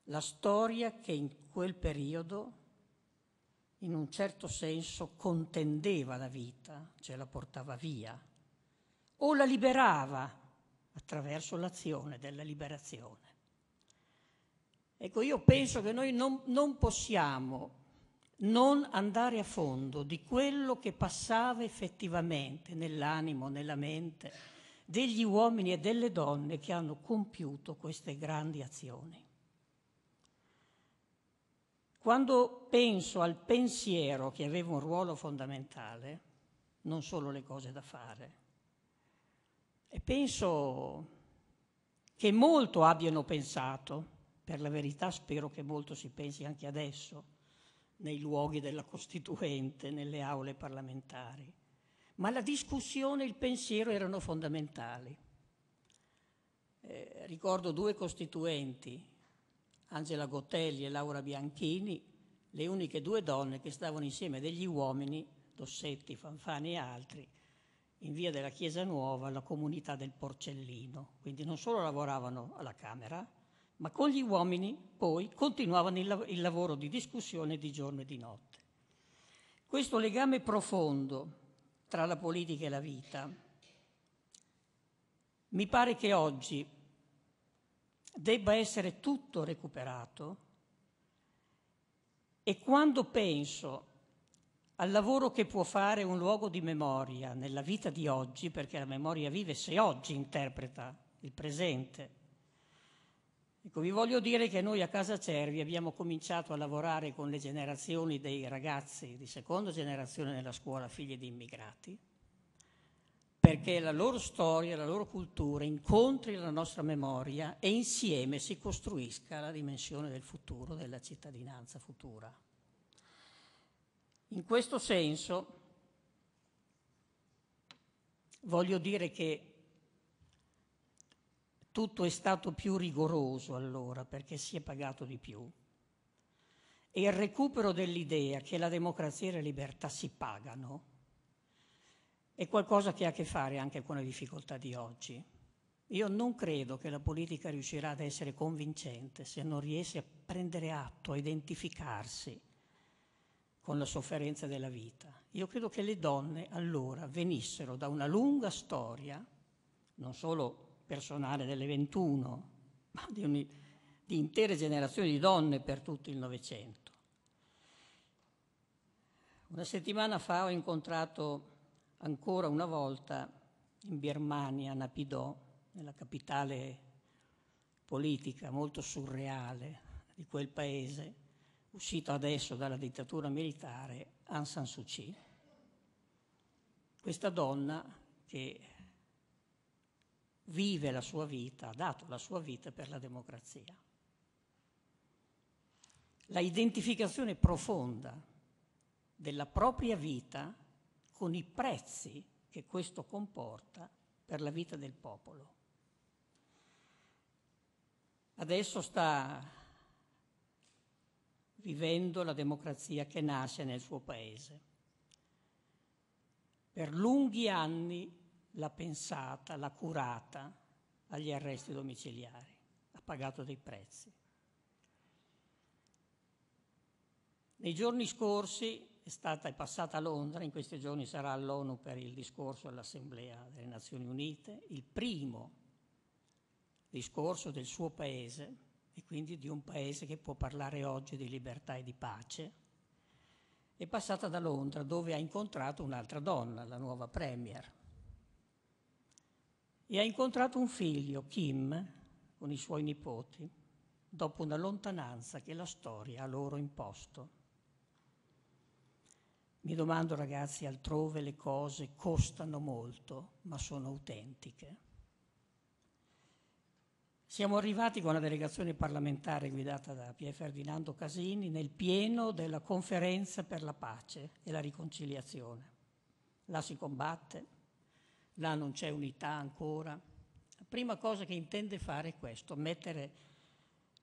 La storia che in quel periodo in un certo senso contendeva la vita, cioè la portava via, o la liberava attraverso l'azione della liberazione. Ecco, io penso che noi non, non, possiamo non andare a fondo di quello che passava effettivamente nell'animo, nella mente degli uomini e delle donne che hanno compiuto queste grandi azioni. Quando penso al pensiero che aveva un ruolo fondamentale, non solo le cose da fare, e penso che molto abbiano pensato, per la verità spero che molto si pensi anche adesso, nei luoghi della Costituente, nelle aule parlamentari, ma la discussione e il pensiero erano fondamentali. Eh, ricordo due costituenti, Angela Gotelli e Laura Bianchini, le uniche due donne che stavano insieme degli uomini, Dossetti, Fanfani e altri, in via della Chiesa Nuova, alla comunità del Porcellino. Quindi non solo lavoravano alla Camera, ma con gli uomini poi continuavano il, lav- il lavoro di discussione di giorno e di notte. Questo legame profondo tra la politica e la vita mi pare che oggi debba essere tutto recuperato e quando penso al lavoro che può fare un luogo di memoria nella vita di oggi, perché la memoria vive se oggi interpreta il presente, Ecco, vi voglio dire che noi a Casa Cervi abbiamo cominciato a lavorare con le generazioni dei ragazzi di seconda generazione nella scuola, figli di immigrati, perché la loro storia, la loro cultura incontri la nostra memoria e insieme si costruisca la dimensione del futuro, della cittadinanza futura. In questo senso voglio dire che tutto è stato più rigoroso allora perché si è pagato di più. E il recupero dell'idea che la democrazia e la libertà si pagano è qualcosa che ha a che fare anche con le difficoltà di oggi. Io non credo che la politica riuscirà ad essere convincente se non riesce a prendere atto, a identificarsi con la sofferenza della vita. Io credo che le donne allora venissero da una lunga storia, non solo personale delle 21, ma di, un, di intere generazioni di donne per tutto il Novecento. Una settimana fa ho incontrato ancora una volta in Birmania, Napidò, nella capitale politica molto surreale di quel paese, uscito adesso dalla dittatura militare, Aung San Suu Kyi. Questa donna che vive la sua vita, ha dato la sua vita per la democrazia. La identificazione profonda della propria vita con i prezzi che questo comporta per la vita del popolo. Adesso sta vivendo la democrazia che nasce nel suo paese. Per lunghi anni l'ha pensata, l'ha curata agli arresti domiciliari, ha pagato dei prezzi. Nei giorni scorsi è, stata, è passata a Londra, in questi giorni sarà all'ONU per il discorso all'Assemblea delle Nazioni Unite, il primo discorso del suo paese e quindi di un paese che può parlare oggi di libertà e di pace, è passata da Londra dove ha incontrato un'altra donna, la nuova Premier, e ha incontrato un figlio, Kim, con i suoi nipoti, dopo una lontananza che la storia ha loro imposto. Mi domando ragazzi, altrove le cose costano molto, ma sono autentiche. Siamo arrivati con la delegazione parlamentare guidata da Pier Ferdinando Casini nel pieno della conferenza per la pace e la riconciliazione. Là si combatte, là non c'è unità ancora. La prima cosa che intende fare è questo, mettere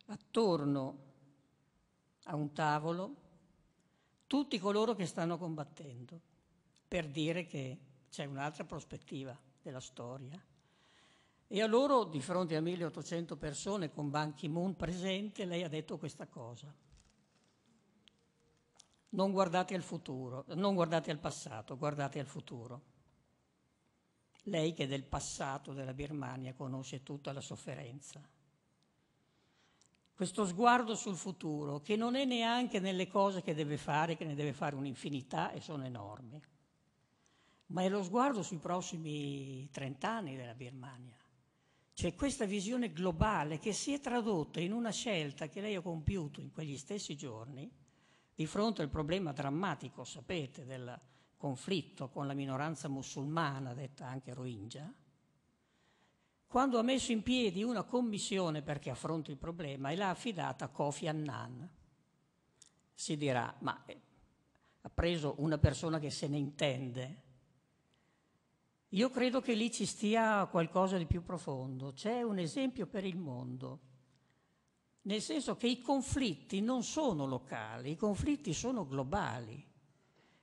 attorno a un tavolo tutti coloro che stanno combattendo, per dire che c'è un'altra prospettiva della storia. E a loro, di fronte a 1800 persone con Ban Ki-moon presente, lei ha detto questa cosa. Non guardate al futuro, non guardate al passato, guardate al futuro. Lei che del passato della Birmania conosce tutta la sofferenza questo sguardo sul futuro, che non è neanche nelle cose che deve fare, che ne deve fare un'infinità e sono enormi, ma è lo sguardo sui prossimi 30 anni della Birmania. C'è questa visione globale che si è tradotta in una scelta che lei ha compiuto in quegli stessi giorni, di fronte al problema drammatico, sapete, del conflitto con la minoranza musulmana, detta anche Rohingya, quando ha messo in piedi una commissione perché affronta il problema e l'ha affidata a Kofi Annan. Si dirà, ma eh, ha preso una persona che se ne intende. Io credo che lì ci stia qualcosa di più profondo. C'è un esempio per il mondo, nel senso che i conflitti non sono locali, i conflitti sono globali.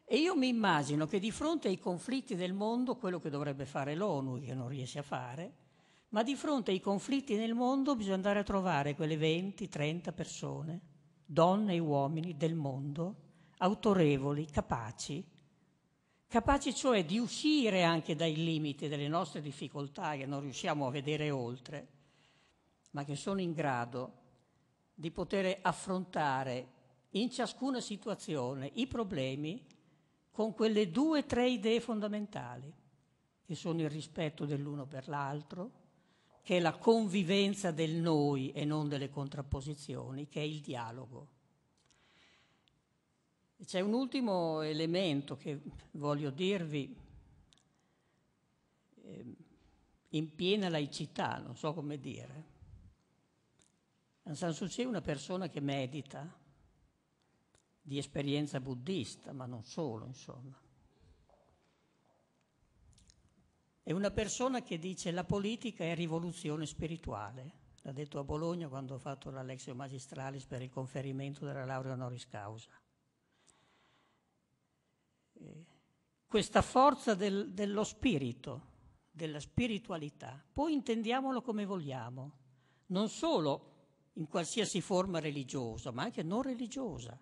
E io mi immagino che di fronte ai conflitti del mondo, quello che dovrebbe fare l'ONU, che non riesce a fare, ma di fronte ai conflitti nel mondo bisogna andare a trovare quelle 20-30 persone, donne e uomini del mondo, autorevoli, capaci, capaci cioè di uscire anche dai limiti delle nostre difficoltà che non riusciamo a vedere oltre, ma che sono in grado di poter affrontare in ciascuna situazione i problemi con quelle due o tre idee fondamentali, che sono il rispetto dell'uno per l'altro, che è la convivenza del noi e non delle contrapposizioni, che è il dialogo. C'è un ultimo elemento che voglio dirvi ehm, in piena laicità, non so come dire. Aung San Suu Kyi è una persona che medita di esperienza buddista, ma non solo, insomma. È una persona che dice la politica è rivoluzione spirituale, l'ha detto a Bologna quando ho fatto l'Alexio Magistralis per il conferimento della laurea honoris causa. E eh, questa forza del, dello spirito, della spiritualità, poi intendiamolo come vogliamo, non solo in qualsiasi forma religiosa, ma anche non religiosa,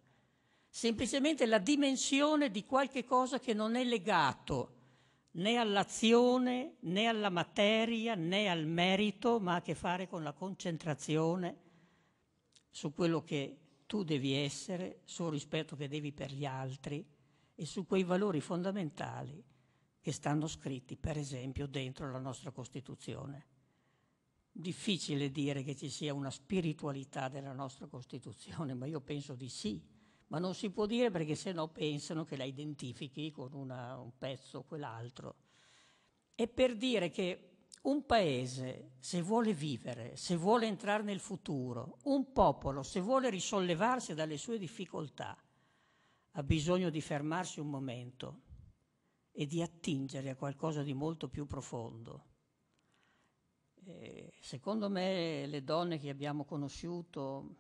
semplicemente la dimensione di qualche cosa che non è legato a né all'azione, né alla materia, né al merito, ma ha a che fare con la concentrazione su quello che tu devi essere, sul rispetto che devi per gli altri e su quei valori fondamentali che stanno scritti, per esempio, dentro la nostra Costituzione. Difficile dire che ci sia una spiritualità della nostra Costituzione, ma io penso di sì ma non si può dire perché sennò pensano che la identifichi con una, un pezzo o quell'altro. È per dire che un paese, se vuole vivere, se vuole entrare nel futuro, un popolo, se vuole risollevarsi dalle sue difficoltà, ha bisogno di fermarsi un momento e di attingere a qualcosa di molto più profondo. Eh, secondo me le donne che abbiamo conosciuto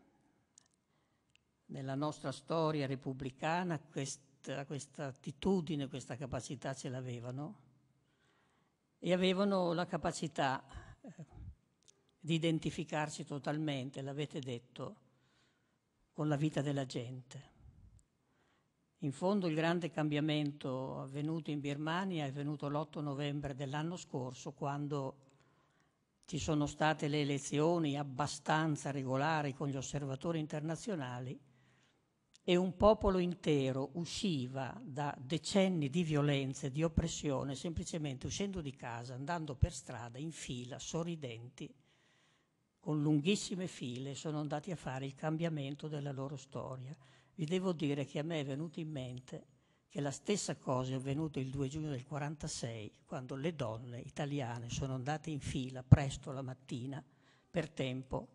nella nostra storia repubblicana questa, questa attitudine, questa capacità ce l'avevano e avevano la capacità eh, di identificarsi totalmente, l'avete detto, con la vita della gente. In fondo il grande cambiamento avvenuto in Birmania è avvenuto l'8 novembre dell'anno scorso quando ci sono state le elezioni abbastanza regolari con gli osservatori internazionali e un popolo intero usciva da decenni di violenze, di oppressione, semplicemente uscendo di casa, andando per strada in fila, sorridenti, con lunghissime file, sono andati a fare il cambiamento della loro storia. Vi devo dire che a me è venuto in mente che la stessa cosa è avvenuta il 2 giugno del 1946, quando le donne italiane sono andate in fila presto la mattina, per tempo,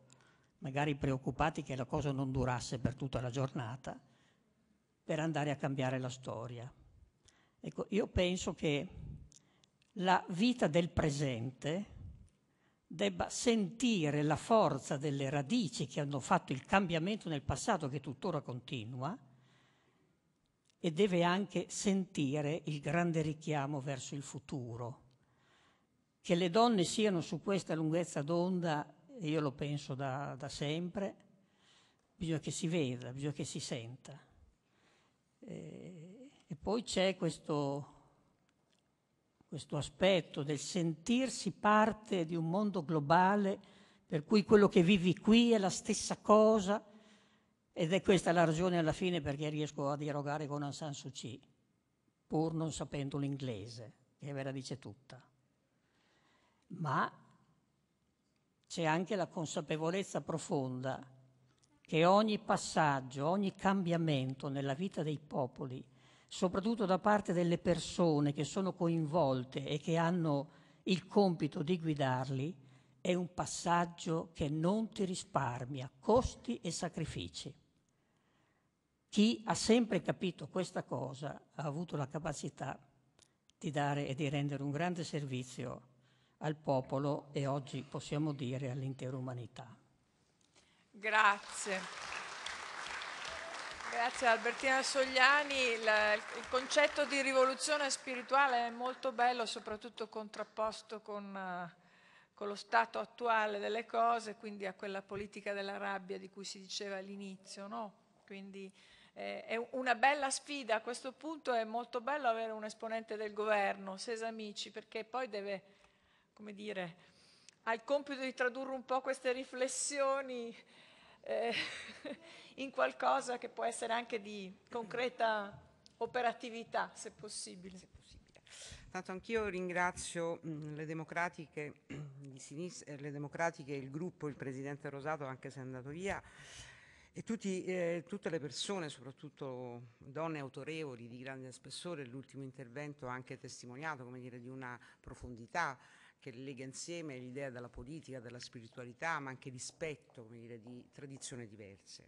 magari preoccupati che la cosa non durasse per tutta la giornata, per andare a cambiare la storia. Ecco, io penso che la vita del presente debba sentire la forza delle radici che hanno fatto il cambiamento nel passato che tuttora continua e deve anche sentire il grande richiamo verso il futuro. Che le donne siano su questa lunghezza d'onda io lo penso da, da sempre, bisogna che si veda, bisogna che si senta. E, e poi c'è questo, questo aspetto del sentirsi parte di un mondo globale per cui quello che vivi qui è la stessa cosa ed è questa la ragione alla fine perché riesco a dialogare con Aung San Suu Kyi, pur non sapendo l'inglese, che ve la dice tutta. Ma c'è anche la consapevolezza profonda che ogni passaggio, ogni cambiamento nella vita dei popoli, soprattutto da parte delle persone che sono coinvolte e che hanno il compito di guidarli, è un passaggio che non ti risparmia costi e sacrifici. Chi ha sempre capito questa cosa ha avuto la capacità di dare e di rendere un grande servizio al popolo e oggi possiamo dire all'intera umanità. Grazie. Grazie Albertina Sogliani, il, concetto di rivoluzione spirituale è molto bello, soprattutto contrapposto con, eh, con lo stato attuale delle cose, quindi a quella politica della rabbia di cui si diceva all'inizio, no? Quindi eh, è una bella sfida, a questo punto è molto bello avere un esponente del governo, Sesamici, perché poi deve come dire, ha il compito di tradurre un po' queste riflessioni eh, in qualcosa che può essere anche di concreta operatività, se possibile. Se possibile. Tanto anch'io ringrazio mm, le democratiche di sinistra, eh, le democratiche, il gruppo, il presidente Rosato, anche se è andato via, e tutti, eh, tutte le persone, soprattutto donne autorevoli di grande spessore, l'ultimo intervento ha anche testimoniato, come dire, di una profondità che lega insieme l'idea della politica, della spiritualità, ma anche rispetto come dire, di tradizioni diverse.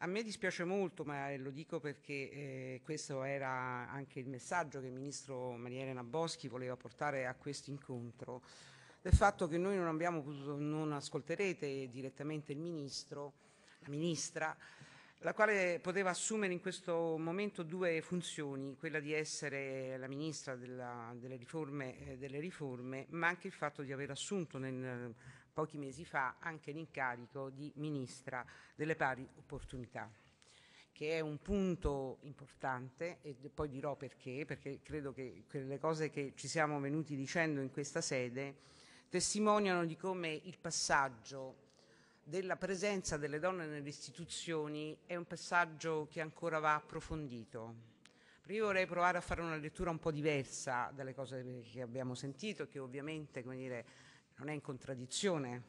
A me dispiace molto, ma eh, lo dico perché eh, questo era anche il messaggio che il ministro Maria Elena Boschi voleva portare a questo incontro, del fatto che noi non abbiamo potuto, non ascolterete direttamente il ministro, la ministra, la quale poteva assumere in questo momento due funzioni, quella di essere la ministra della, delle, riforme, eh, delle, riforme, ma anche il fatto di aver assunto nel, pochi mesi fa anche l'incarico di ministra delle pari opportunità che è un punto importante e poi dirò perché, perché credo che quelle cose che ci siamo venuti dicendo in questa sede testimoniano di come il passaggio della presenza delle donne nelle istituzioni è un passaggio che ancora va approfondito. Io vorrei provare a fare una lettura un po' diversa dalle cose che abbiamo sentito, che ovviamente dire, non è in contraddizione,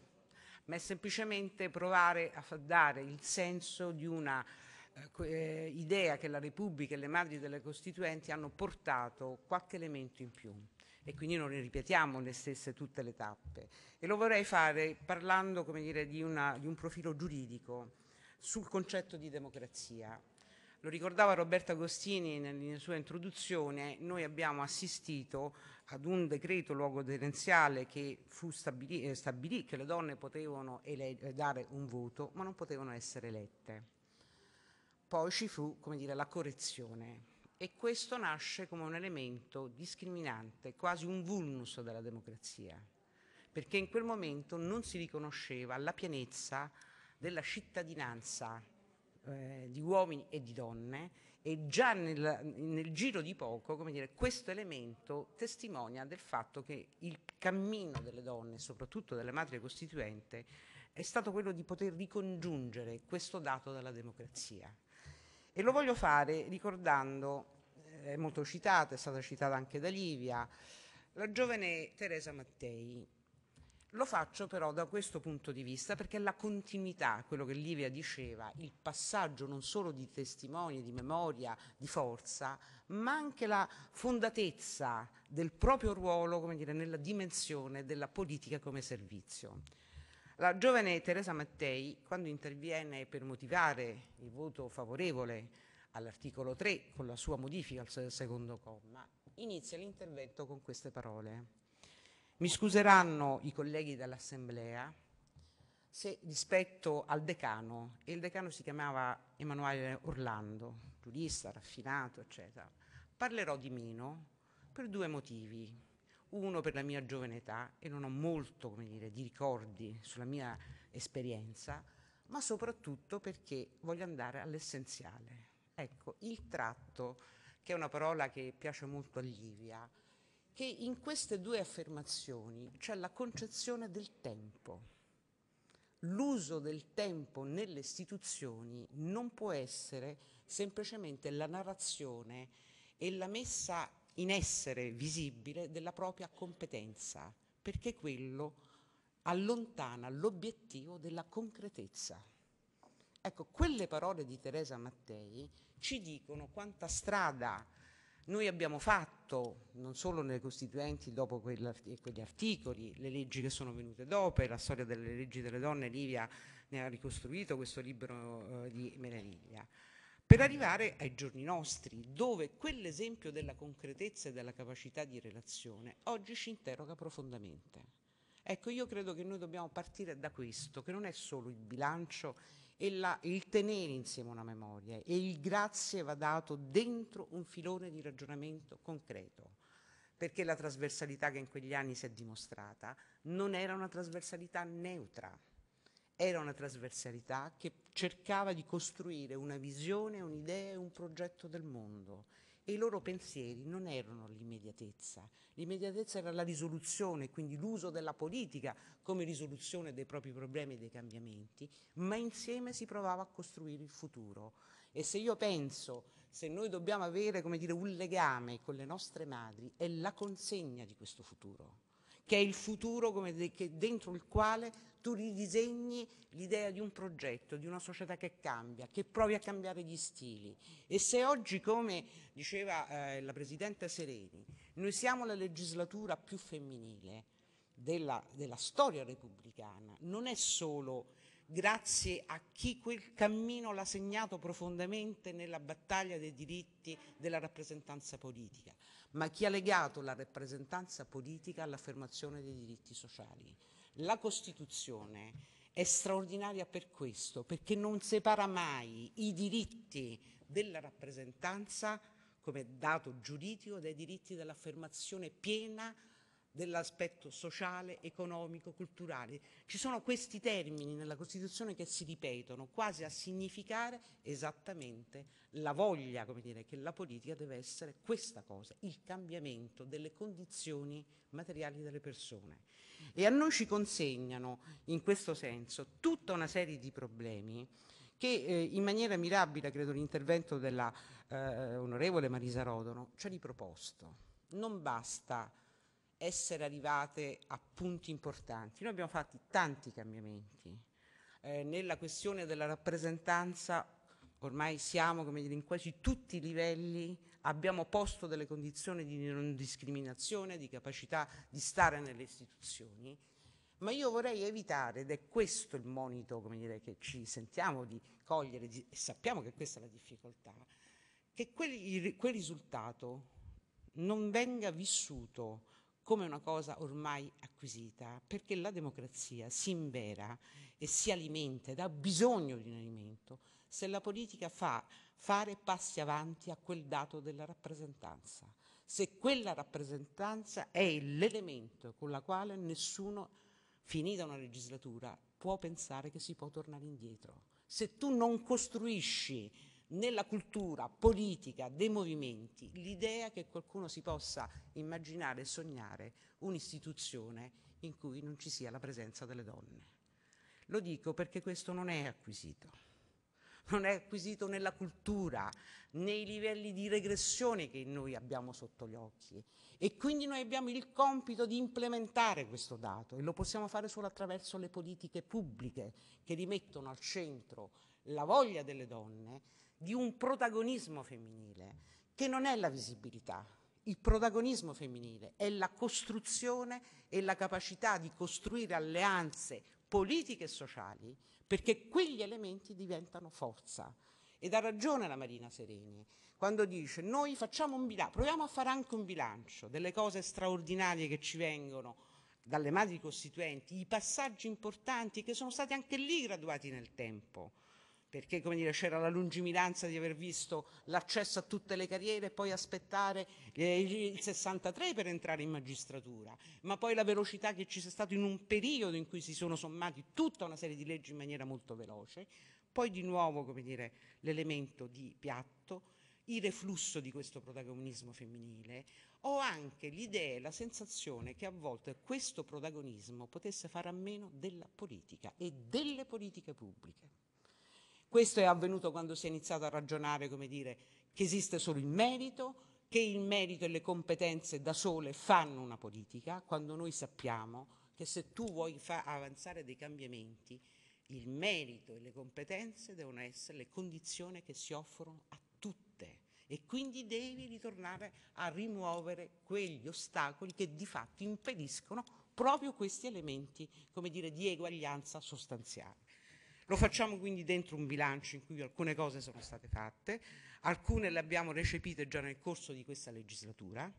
ma è semplicemente provare a dare il senso di una eh, eh, idea che la Repubblica e le madri delle Costituenti hanno portato qualche elemento in più e quindi non ripetiamo le stesse tutte le tappe. E lo vorrei fare parlando come dire, di, una, di un profilo giuridico sul concetto di democrazia. Lo ricordava Roberto Agostini nella sua introduzione, noi abbiamo assistito ad un decreto luogotenenziale che stabilì, eh, stabilì, che le donne potevano dare un voto ma non potevano essere elette. Poi ci fu come dire, la correzione e questo nasce come un elemento discriminante, quasi un vulnus della democrazia, perché in quel momento non si riconosceva la pienezza della cittadinanza eh, di uomini e di donne e già nel, nel giro di poco dire, questo elemento testimonia del fatto che il cammino delle donne, soprattutto delle madri costituente, è stato quello di poter ricongiungere questo dato della democrazia. E lo voglio fare ricordando, eh, è molto citata, è stata citata anche da Livia, la giovane Teresa Mattei. Lo faccio però da questo punto di vista perché la continuità, quello che Livia diceva, il passaggio non solo di testimoni, di memoria, di forza, ma anche la fondatezza del proprio ruolo, come dire, nella dimensione della politica come servizio. La giovane Teresa Mattei, quando interviene per motivare il voto favorevole all'articolo 3 con la sua modifica al secondo comma, inizia l'intervento con queste parole. Mi scuseranno i colleghi dell'Assemblea se rispetto al decano, e il decano si chiamava Emanuele Orlando, giurista, raffinato, eccetera, parlerò di meno per due motivi uno per la mia giovane età e non ho molto come dire, di ricordi sulla mia esperienza, ma soprattutto perché voglio andare all'essenziale. Ecco, il tratto, che è una parola che piace molto a Livia, che in queste due affermazioni c'è la concezione del tempo. L'uso del tempo nelle istituzioni non può essere semplicemente la narrazione e la messa in essere visibile della propria competenza, perché quello allontana l'obiettivo della concretezza. Ecco, quelle parole di Teresa Mattei ci dicono quanta strada noi abbiamo fatto, non solo nelle Costituenti dopo quegli articoli, le leggi che sono venute dopo, la storia delle leggi delle donne, Livia ne ha ricostruito questo libro eh, di meraviglia, per arrivare ai giorni nostri, dove quell'esempio della concretezza e della capacità di relazione oggi ci interroga profondamente. Ecco, io credo che noi dobbiamo partire da questo, che non è solo il bilancio e la, il tenere insieme una memoria e il grazie va dato dentro un filone di ragionamento concreto, perché la trasversalità che in quegli anni si è dimostrata non era una trasversalità neutra, era una trasversalità che cercava di costruire una visione, un'idea e un progetto del mondo e i loro pensieri non erano l'immediatezza, l'immediatezza era la risoluzione, quindi l'uso della politica come risoluzione dei propri problemi e dei cambiamenti, ma insieme si provava a costruire il futuro. E se io penso, se noi dobbiamo avere dire, un legame con le nostre madri, è la consegna di questo futuro che è il futuro de dentro il quale tu ridisegni l'idea di un progetto, di una società che cambia, che provi a cambiare gli stili. E se oggi, come diceva eh, la Presidente Sereni, noi siamo la legislatura più femminile della, della storia repubblicana, non è solo grazie a chi quel cammino l'ha segnato profondamente nella battaglia dei diritti della rappresentanza politica, ma chi ha legato la rappresentanza politica all'affermazione dei diritti sociali. La Costituzione è straordinaria per questo, perché non separa mai i diritti della rappresentanza come dato giuridico dai diritti dell'affermazione piena dell'aspetto sociale, economico, culturale. Ci sono questi termini nella Costituzione che si ripetono quasi a significare esattamente la voglia, come dire, che la politica deve essere questa cosa, il cambiamento delle condizioni materiali delle persone. E a noi ci consegnano in questo senso tutta una serie di problemi che eh, in maniera mirabile, credo, l'intervento dell'onorevole eh, Marisa Rodono ci ha riproposto. Non basta essere arrivate a punti importanti. Noi abbiamo fatto tanti cambiamenti. Eh, nella questione della rappresentanza ormai siamo come dire, in quasi tutti i livelli, abbiamo posto delle condizioni di non discriminazione, di capacità di stare nelle istituzioni, ma io vorrei evitare, ed è questo il monito dire, che ci sentiamo di cogliere, di, e sappiamo che questa è la difficoltà, che quel, quel risultato non venga vissuto come una cosa ormai acquisita, perché la democrazia si invera e si alimenta ed ha bisogno di un alimento se la politica fa fare passi avanti a quel dato della rappresentanza, se quella rappresentanza è l'elemento con la quale nessuno, finita una legislatura, può pensare che si può tornare indietro. Se tu non costruisci nella cultura politica dei movimenti l'idea che qualcuno si possa immaginare e sognare un'istituzione in cui non ci sia la presenza delle donne. Lo dico perché questo non è acquisito, non è acquisito nella cultura, nei livelli di regressione che noi abbiamo sotto gli occhi e quindi noi abbiamo il compito di implementare questo dato e lo possiamo fare solo attraverso le politiche pubbliche che rimettono al centro la voglia delle donne di un protagonismo femminile, che non è la visibilità. Il protagonismo femminile è la costruzione e la capacità di costruire alleanze politiche e sociali, perché quegli elementi diventano forza. Ed ha ragione la Marina Sereni quando dice noi facciamo un bilancio, proviamo a fare anche un bilancio delle cose straordinarie che ci vengono dalle madri costituenti, i passaggi importanti che sono stati anche lì graduati nel tempo perché come dire, c'era la lungimiranza di aver visto l'accesso a tutte le carriere e poi aspettare eh, il 63 per entrare in magistratura, ma poi la velocità che ci sia stata in un periodo in cui si sono sommati tutta una serie di leggi in maniera molto veloce, poi di nuovo come dire, l'elemento di piatto, il reflusso di questo protagonismo femminile, o anche l'idea e la sensazione che a volte questo protagonismo potesse fare a meno della politica e delle politiche pubbliche. Questo è avvenuto quando si è iniziato a ragionare, come dire, che esiste solo il merito, che il merito e le competenze da sole fanno una politica, quando noi sappiamo che se tu vuoi far avanzare dei cambiamenti, il merito e le competenze devono essere le condizioni che si offrono a tutte e quindi devi ritornare a rimuovere quegli ostacoli che di fatto impediscono proprio questi elementi, come dire, di eguaglianza sostanziale. Lo facciamo quindi dentro un bilancio in cui alcune cose sono state fatte, alcune le abbiamo recepite già nel corso di questa legislatura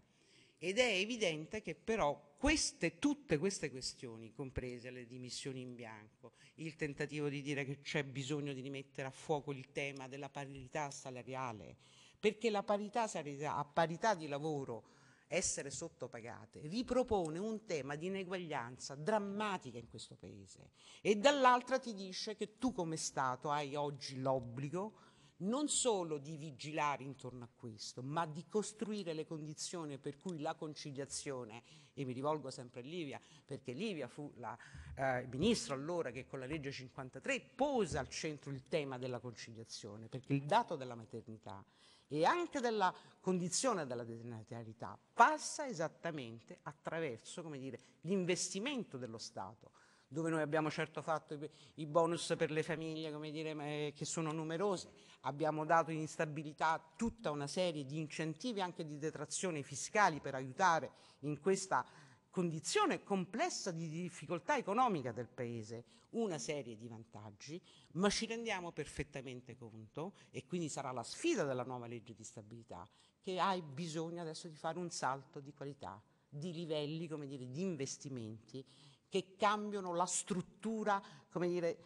ed è evidente che però queste, tutte queste questioni, comprese le dimissioni in bianco, il tentativo di dire che c'è bisogno di rimettere a fuoco il tema della parità salariale, perché la parità salariale a parità di lavoro essere sottopagate, ripropone un tema di ineguaglianza drammatica in questo paese e dall'altra ti dice che tu come Stato hai oggi l'obbligo non solo di vigilare intorno a questo, ma di costruire le condizioni per cui la conciliazione, e mi rivolgo sempre a Livia, perché Livia fu eh, il eh, ministra allora che con la legge 53 pose al centro il tema della conciliazione, perché il dato della maternità e anche della condizione della denatalità passa esattamente attraverso dire, l'investimento dello Stato, dove noi abbiamo certo fatto i, bonus per le famiglie come dire, eh, che sono numerose, abbiamo dato in stabilità tutta una serie di incentivi, anche di detrazioni fiscali per aiutare in questa condizione complessa di difficoltà economica del paese una serie di vantaggi, ma ci rendiamo perfettamente conto, e quindi sarà la sfida della nuova legge di stabilità, che hai bisogno adesso di fare un salto di qualità, di livelli, come dire, di investimenti che cambiano la struttura, come dire,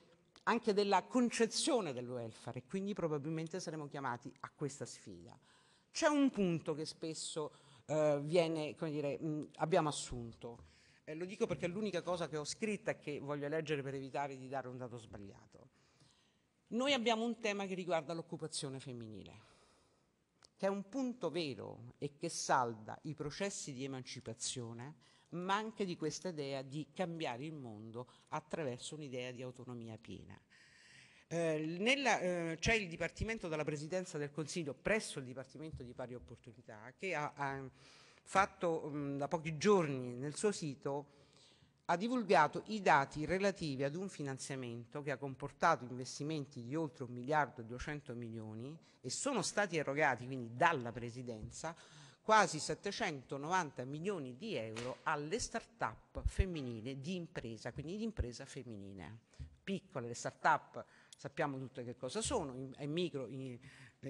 anche della concezione del welfare e quindi probabilmente saremo chiamati a questa sfida. C'è un punto che spesso eh, viene, come dire, mh, mm, abbiamo assunto. Eh, lo dico perché è l'unica cosa che ho scritta e che voglio leggere per evitare di dare un dato sbagliato. Noi abbiamo un tema che riguarda l'occupazione femminile, che è un punto vero e che salda i processi di emancipazione, ma anche di questa idea di cambiare il mondo attraverso un'idea di autonomia piena. Eh, eh, c'è il Dipartimento della Presidenza del Consiglio presso il Dipartimento di Pari Opportunità che ha, ha fatto mh, da pochi giorni nel suo sito ha divulgato i dati relativi ad un finanziamento che ha comportato investimenti di oltre 1 miliardo e 200 milioni e sono stati erogati quindi dalla Presidenza quasi 790 milioni di euro alle start-up femminili di impresa, quindi di impresa femminile. Piccole, le start-up femminili sappiamo tutte che cosa sono, è micro, eh,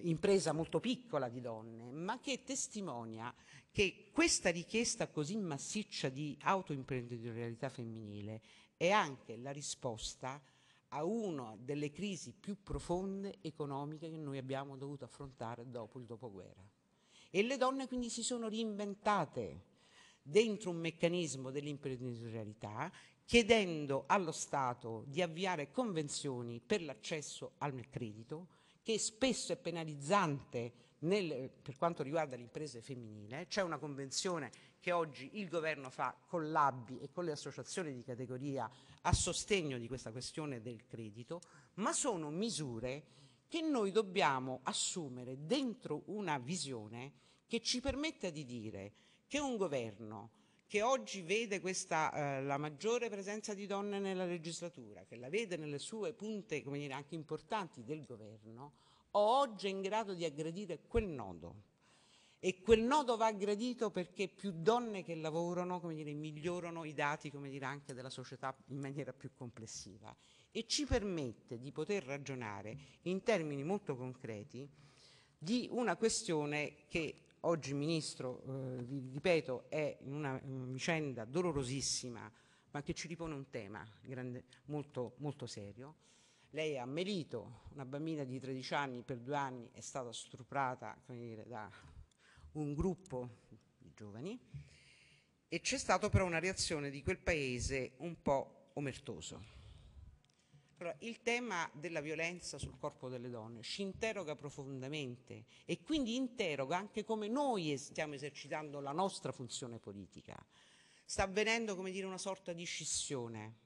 impresa molto piccola di donne, ma che testimonia che questa richiesta così massiccia di autoimprenditorialità femminile è anche la risposta a una delle crisi più profonde economiche che noi abbiamo dovuto affrontare dopo il dopoguerra. E le donne quindi si sono reinventate dentro un meccanismo dell'imprenditorialità chiedendo allo Stato di avviare convenzioni per l'accesso al credito, che spesso è penalizzante nel, per quanto riguarda le imprese femminili. Eh. C'è una convenzione che oggi il governo fa con l'ABBI e con le associazioni di categoria a sostegno di questa questione del credito, ma sono misure che noi dobbiamo assumere dentro una visione che ci permetta di dire che un governo che oggi vede questa, eh, la maggiore presenza di donne nella legislatura, che la vede nelle sue punte, come dire, anche importanti del governo, oggi è in grado di aggredire quel nodo. E quel nodo va aggredito perché più donne che lavorano, come dire, migliorano i dati, come dire, anche della società in maniera più complessiva e ci permette di poter ragionare in termini molto concreti di una questione che oggi Ministro, eh, vi ripeto, è in una, vicenda dolorosissima, ma che ci ripone un tema grande, molto, molto serio. Lei ha Melito, una bambina di 13 anni, per due anni è stata stuprata dire, da un gruppo di giovani e c'è stata però una reazione di quel paese un po' omertoso. Però il tema della violenza sul corpo delle donne ci interroga profondamente e quindi interroga anche come noi stiamo esercitando la nostra funzione politica. Sta avvenendo, come dire, una sorta di scissione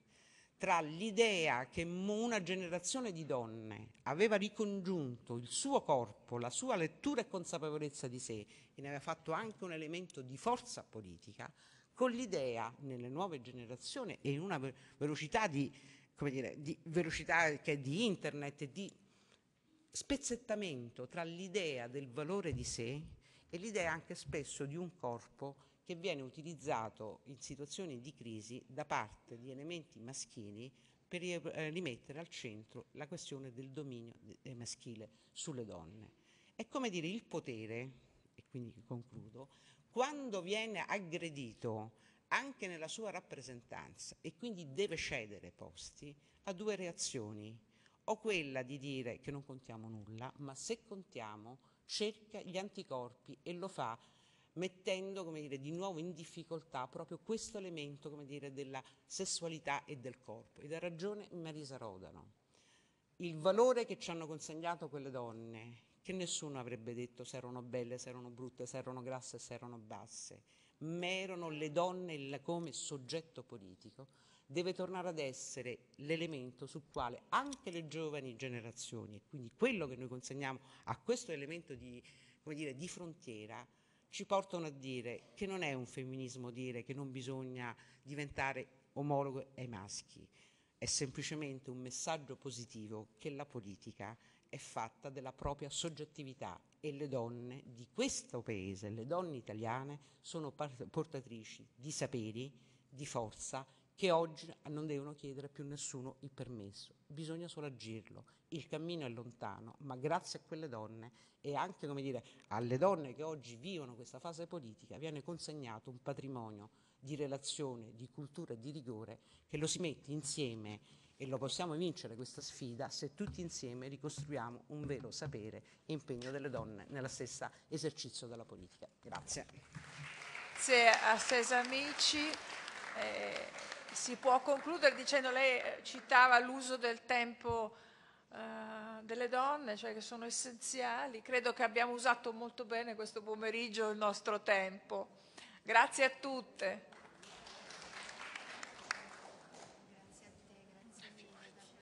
tra l'idea che una generazione di donne aveva ricongiunto il suo corpo, la sua lettura e consapevolezza di sé e ne aveva fatto anche un elemento di forza politica, con l'idea nelle nuove generazioni e in una velocità di come dire, di velocità che è di internet, di spezzettamento tra l'idea del valore di sé e l'idea anche spesso di un corpo che viene utilizzato in situazioni di crisi da parte di elementi maschili per eh, rimettere al centro la questione del dominio eh, maschile sulle donne. È come dire il potere, e quindi concludo, quando viene aggredito anche nella sua rappresentanza e quindi deve cedere posti a due reazioni, o quella di dire che non contiamo nulla, ma se contiamo cerca gli anticorpi e lo fa mettendo dire, di nuovo in difficoltà proprio questo elemento dire, della sessualità e del corpo. Ed ha ragione Marisa Rodano. Il valore che ci hanno consegnato quelle donne, che nessuno avrebbe detto se erano belle, se erano brutte, se erano grasse, se erano basse, merano le donne come soggetto politico, deve tornare ad essere l'elemento sul quale anche le giovani generazioni, e quindi quello che noi consegniamo a questo elemento di, dire, di frontiera, ci portano a dire che non è un femminismo dire che non bisogna diventare omologo ai maschi, è semplicemente un messaggio positivo che la politica è fatta della propria soggettività e le donne di questo paese, le donne italiane, sono portatrici di saperi, di forza, che oggi non devono chiedere più nessuno il permesso. Bisogna solo agirlo. Il cammino è lontano, ma grazie a quelle donne e anche dire, alle donne che oggi vivono questa fase politica viene consegnato un patrimonio di relazione, di cultura e di rigore che lo si mette insieme e lo possiamo vincere questa sfida se tutti insieme ricostruiamo un vero sapere e impegno delle donne nella stessa esercizio della politica. Grazie. Grazie a Sesa Amici. Eh, si può concludere dicendo lei eh, citava l'uso del tempo eh, delle donne, cioè che sono essenziali. Credo che abbiamo usato molto bene questo pomeriggio il nostro tempo. Grazie a tutte.